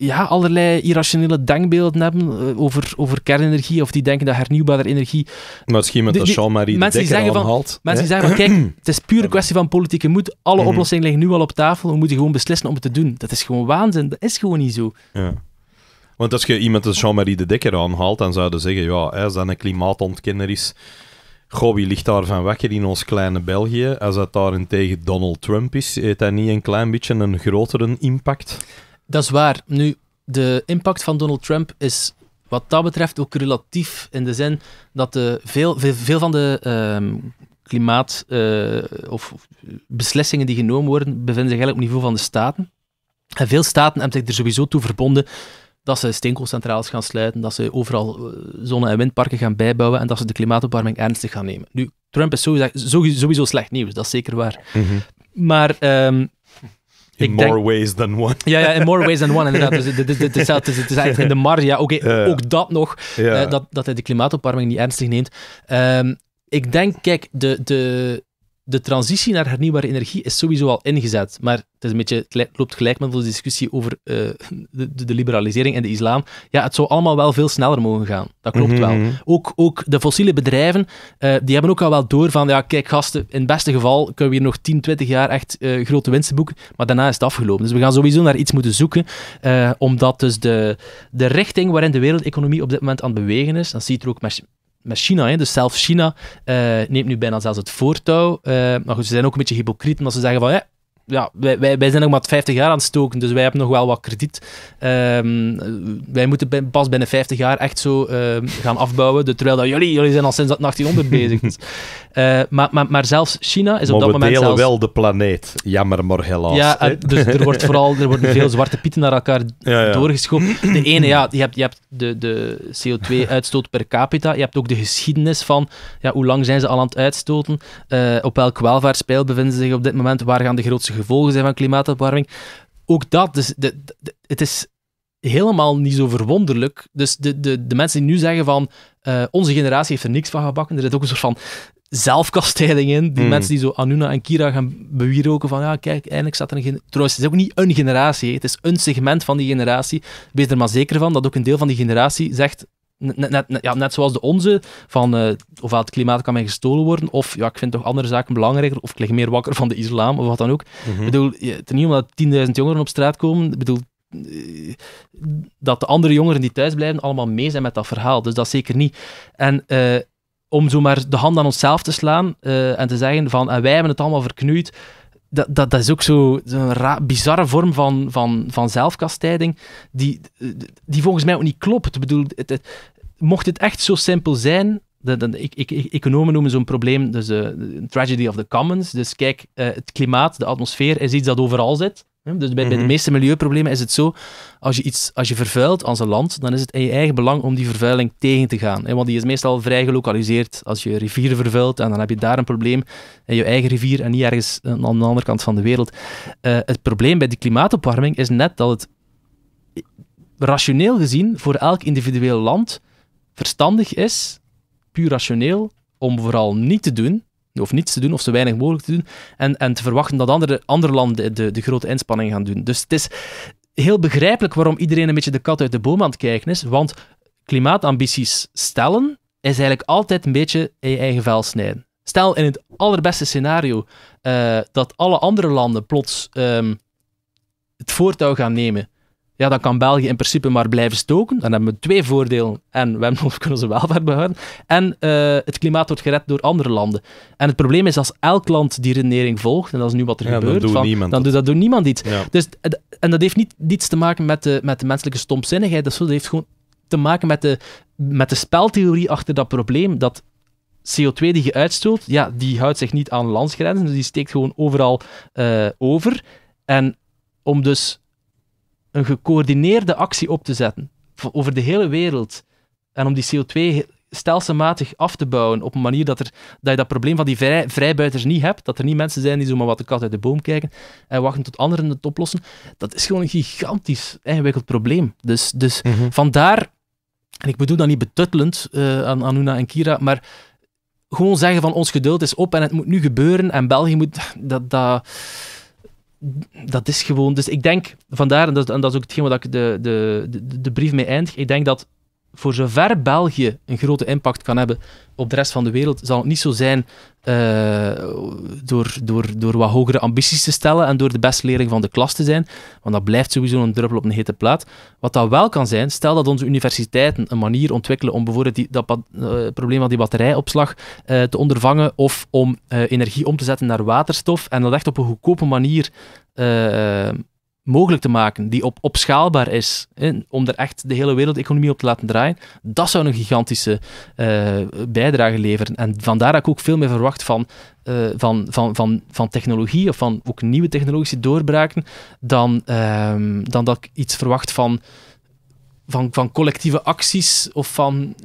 ja, allerlei irrationele denkbeelden hebben eh, over, over kernenergie, of die denken dat hernieuwbare energie... Misschien met de, Jean-Marie de Dekker zeggen van, Mensen die zeggen van, kijk, het is puur een kwestie van politieke moed, alle mhm. oplossingen liggen nu al op tafel, we moeten gewoon beslissen om het te doen. Dat is gewoon waanzin, dat is gewoon niet zo. Ja. Want als je iemand als Jean-Marie de Dekker aanhaalt, dan zouden zeggen, ja, als dat een klimaatontkenner is... Goh, wie ligt daar van wakker in ons kleine België? Als dat daarentegen Donald Trump is, heeft dat niet een klein beetje een grotere impact? Dat is waar. Nu, de impact van Donald Trump is wat dat betreft ook relatief in de zin dat de veel, veel, van de ehm, klimaat- eh, of beslissingen die genomen worden, bevinden zich eigenlijk op niveau van de staten. En veel staten hebben zich er sowieso toe verbonden dat ze steenkoolcentrales gaan sluiten, dat ze overal eh, zonne- en windparken gaan bijbouwen en dat ze de klimaatopwarming ernstig gaan nemen. Nu, Trump is sowieso, sowieso slecht nieuws, dat is zeker waar. Mhm. Maar ehm, in more ways than one. Ja, ja, in more ways than one, inderdaad. Dus het, is, het is, het is eigenlijk in de mar. Ja, oké, ook dat nog, eh, dat, dat hij de klimaatopwarming niet ernstig neemt. Ehm, ik denk, kijk, de, de, de transitie naar hernieuwbare energie is sowieso al ingezet. Maar het, is een beetje, loopt gelijk met onze discussie over eh, de, de, liberalisering en de islam. Ja, het zou allemaal wel veel sneller mogen gaan. Dat klopt mhm, wel. Mhm. Ook, ook de fossiele bedrijven, eh, die hebben ook al wel door van, ja, kijk gasten, in het beste geval kunnen we hier nog 10, 20 jaar echt eh, grote winsten boeken, maar daarna is het afgelopen. Dus we gaan sowieso naar iets moeten zoeken, omdat dus de, de richting waarin de wereldeconomie op dit moment aan het bewegen is, dan zie je het er ook met met China. Dus zelf China uh, neemt nu bijna zelfs het voortouw. Eh, maar goed, ze zijn ook een beetje hypocriet omdat ze zeggen van... ja, wij, wij, wij, zijn nog maar 50 jaar aan het stoken, dus wij hebben nog wel wat krediet. Ehm, wij moeten pas binnen 50 jaar echt zo ehm, gaan afbouwen, terwijl dat jullie, jullie zijn al sinds 1800 bezig. [LAUGHS] Eh, maar, maar, maar zelfs China is op dat moment. We wel de planeet, jammer maar helaas. Ja, eh, dus er, wordt [LAUGHS] vooral, er worden veel zwarte pieten naar elkaar ja, doorgeschoven. De ene, ja, je hebt, je hebt de, de CO2-uitstoot per capita. Je hebt ook de geschiedenis van ja, hoe lang zijn ze al aan het uitstoten. Uh, op welk welvaartspeil bevinden ze zich op dit moment? Waar gaan de grootste gevolgen zijn van klimaatopwarming? Ook dat, dus de, het is helemaal niet zo verwonderlijk. Dus de, de, de mensen die nu zeggen van onze generatie heeft er niks van gebakken, er is ook een soort van zelfkastijding in. Die mm. mensen die zo Anuna en Kira gaan bewieroken van ja, kijk, eindelijk staat er een Trouwens, het is ook niet een generatie, het is een segment van die generatie. Wees er maar zeker van dat ook een deel van die generatie zegt, net, net, ja, net zoals de onze, van of eh, ofwel het klimaat kan mij gestolen worden, of ja, ik vind toch andere zaken belangrijker, of ik lig meer wakker van de islam, of wat dan ook. Mhm. Ik bedoel, het is niet omdat 10.000 jongeren op straat komen, ik bedoel, eh, dat de andere jongeren die thuis blijven allemaal mee zijn met dat verhaal. Dus dat zeker niet. En eh, om zomaar de hand aan onszelf te slaan eh, en te zeggen van wij hebben het allemaal verknoeid. Dat, dat, dat is ook zo'n bizarre vorm van, van, van zelfkastijding, die, die volgens mij ook niet klopt. Ik bedoel, het, het, mocht het echt zo simpel zijn, de, ik, ik, economen noemen zo'n probleem dus een eh, tragedy of the commons. Dus kijk, eh, het klimaat, de atmosfeer, is iets dat overal zit. Dus bij, bij, de mhm. meeste milieuproblemen is het zo, als je, iets, als je vervuilt als een land, dan is het in je eigen belang om die vervuiling tegen te gaan. Want die is meestal vrij gelokaliseerd. Als je rivieren vervuilt, en dan heb je daar een probleem in je eigen rivier en niet ergens aan de andere kant van de wereld. Eh, het probleem bij de klimaatopwarming is net dat het rationeel gezien voor elk individueel land verstandig is, puur rationeel, om vooral niet te doen of niets te doen, of zo weinig mogelijk te doen. En, en te verwachten dat andere, andere landen de, de grote inspanning gaan doen. Dus het is heel begrijpelijk waarom iedereen een beetje de kat uit de boom aan het kijken is. Want klimaatambities stellen is eigenlijk altijd een beetje in je eigen vel snijden. Stel in het allerbeste scenario eh, dat alle andere landen plots ehm, het voortouw gaan nemen ja, dan kan België in principe maar blijven stoken. Dan hebben we twee voordelen. En we hebben, [LAUGHS] kunnen onze welvaart behouden. En eh, het klimaat wordt gered door andere landen. En het probleem is, als elk land die redenering volgt, en dat is nu wat er gebeurt, dan, van, dan doet dat door niemand iets. Dus, en dat heeft niet, niets te maken met de, met de menselijke stomzinnigheid. Dat, zo, dat heeft gewoon te maken met de, met de speltheorie achter dat probleem. Dat CO2 die je uitstoot, ja, die houdt zich niet aan landsgrenzen. Dus die steekt gewoon overal eh, over. En om dus een gecoördineerde actie op te zetten over de hele wereld en om die CO2 stelselmatig af te bouwen op een manier dat, er, dat je dat probleem van die vrijbuiters niet hebt, dat er niet mensen zijn die zomaar wat de kat uit de boom kijken en wachten tot anderen het oplossen, dat is gewoon een gigantisch ingewikkeld probleem. Dus, dus mhm. vandaar, en ik bedoel dat niet betuttelend uh, aan Anuna en Kira, maar gewoon zeggen van ons geduld is op en het moet nu gebeuren en België moet dat, dat dat is gewoon. Dus ik denk vandaar, en dat, dat is ook hetgeen wat ik de, de, de, de brief mee eindig. Ik denk dat voor zover België een grote impact kan hebben op de rest van de wereld, zal het niet zo zijn eh, door, door, door wat hogere ambities te stellen en door de beste leerling van de klas te zijn, want dat blijft sowieso een druppel op een hete plaat. Wat dat wel kan zijn, stel dat onze universiteiten een manier ontwikkelen om bijvoorbeeld die, dat eh, probleem van die batterijopslag eh, te ondervangen of om energie om te zetten naar waterstof en dat echt op een goedkope manier mogelijk te maken, die op, schaalbaar is, om er echt de hele wereldeconomie op te laten draaien, dat zou een gigantische eh, bijdrage leveren. En vandaar dat ik ook veel meer verwacht van, eh, van, van, van, van technologie of van ook nieuwe technologische doorbraken, dan, ehm, dan dat ik iets verwacht van, van, van collectieve acties of van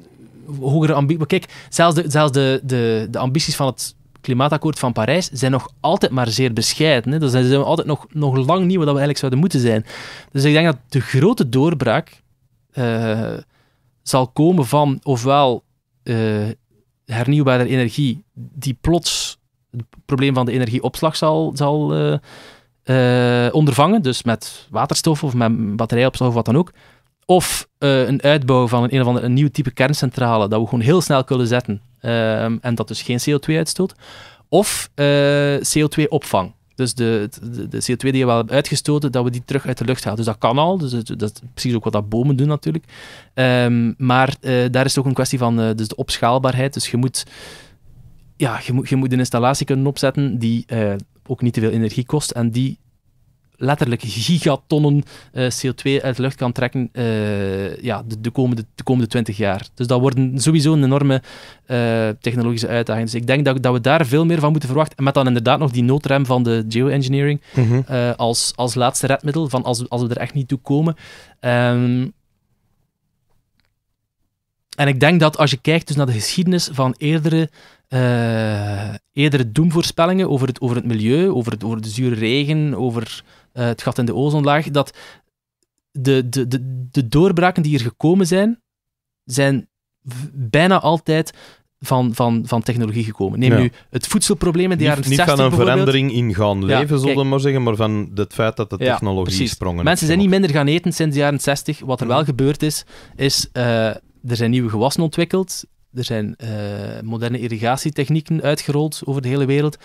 hogere ambities. Kijk, zelfs, zelfs de, de, de ambities van het klimaatakkoord van Parijs zijn nog altijd maar zeer bescheiden. Hè? zijn we altijd nog, nog lang niet wat we eigenlijk zouden moeten zijn. Dus ik denk dat de grote doorbraak eh, zal komen van ofwel eh, hernieuwbare energie die plots het probleem van de energieopslag zal, zal eh, ondervangen, dus met waterstof of met batterijopslag of wat dan ook. Of een uitbouw van een, of een nieuw type kerncentrale, dat we gewoon heel snel kunnen zetten. Ehm, en dat dus geen CO2 uitstoot. Of eh, CO2-opvang. Dus de, de, de, CO2 die we hebben uitgestoten, dat we die terug uit de lucht halen. Dus dat kan al. Dus dat is precies ook wat dat bomen doen natuurlijk. Ehm, maar eh, daar is het ook een kwestie van eh, dus de opschaalbaarheid. Dus je moet, ja, je, moet, je moet een installatie kunnen opzetten die ook niet te veel energie kost en die letterlijk gigatonnen eh, CO2 uit de lucht kan trekken eh, ja, de, de, komende, de komende 20 jaar. Dus dat wordt sowieso een enorme eh, technologische uitdaging. Dus ik denk dat, dat we daar veel meer van moeten verwachten. En met dan inderdaad nog die noodrem van de geoengineering mhm. als, als laatste redmiddel, van als, als we er echt niet toe komen. Ehm, en ik denk dat als je kijkt dus naar de geschiedenis van eerdere uh, eerdere doemvoorspellingen over het, over het milieu, over, het, over de zure regen, over eh, het gat in de ozonlaag, dat de, de, de, de doorbraken die er gekomen zijn, zijn bijna altijd van, van, van technologie gekomen. Neem nu het voedselprobleem in de jaren 60 Niet van een verandering in gaan leven, zullen we maar zeggen, maar van het feit dat de technologie ja, sprongen Mensen zijn niet minder gaan eten sinds de jaren 60. Wat er mhm. wel gebeurd is, is uh, er zijn nieuwe gewassen ontwikkeld, er zijn uh, moderne irrigatietechnieken uitgerold over de hele wereld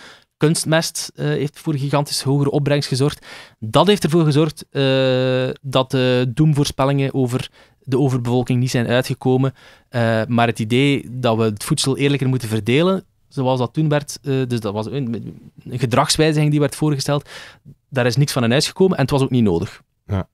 kunstmest eh, heeft voor gigantisch hogere opbrengst gezorgd. Dat heeft ervoor gezorgd eh, dat de doemvoorspellingen over de overbevolking niet zijn uitgekomen. Eh, maar het idee dat we het voedsel eerlijker moeten verdelen, zoals dat toen werd, dus dat was een, gedragswijziging die werd voorgesteld, daar is niks van in huis gekomen en het was ook niet nodig. Ja.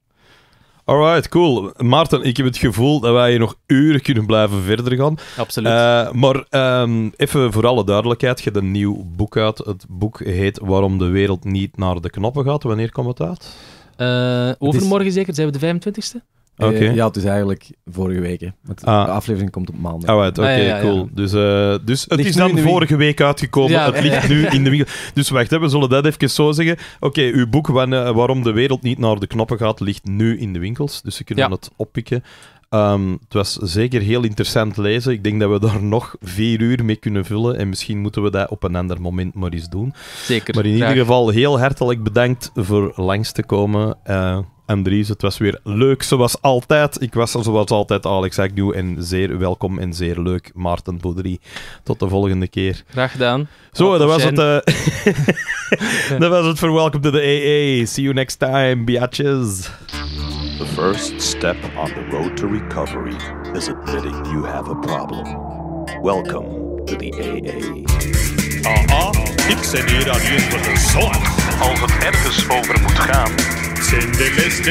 Alright, cool. Maarten, ik heb het gevoel dat wij hier nog uren kunnen blijven verder gaan. Absoluut. Eh, maar ehm, even voor alle duidelijkheid, je hebt een nieuw boek uit. Het boek heet Waarom de wereld niet naar de knoppen gaat. Wanneer komt het uit? Eh, overmorgen zeker, zijn we de 25e? Eh, ja, het is eigenlijk vorige week. Ah. De aflevering komt op maandag. Ah, ah oké, cool. Dus, eh, dus het is dan vorige week uitgekomen. Het ligt nu in de winkel. Dus wacht, we zullen dat even zo zeggen. Oké, uw boek Waarom de wereld niet naar de knoppen gaat, ligt nu in de winkels. Dus we kunnen het oppikken. Ehm, het was zeker heel interessant lezen. Ik denk dat we daar nog vier uur mee kunnen vullen. En misschien moeten we dat op een ander moment maar eens doen. Zeker. Maar in ieder geval heel hartelijk bedankt voor langs te komen. Uh, Andries, het was weer leuk zoals altijd. Ik was er zoals altijd Alex Agnew en zeer welkom en zeer leuk Maarten Boudry. Tot de volgende keer. Graag gedaan. Zo, dat was, het, eh, [LAUGHS] dat was het voor Welcome to the AA. See you next time, biatches. The first step on the road to recovery is admitting you have a problem. Welcome to the AA. Aha, ik ben hier u voor de zon. Als het ergens over moet gaan. Zijn de LSD.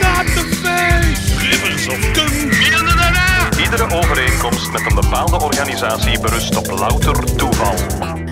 Not the face. Rivers of Iedere overeenkomst met een bepaalde organisatie berust op louter toeval.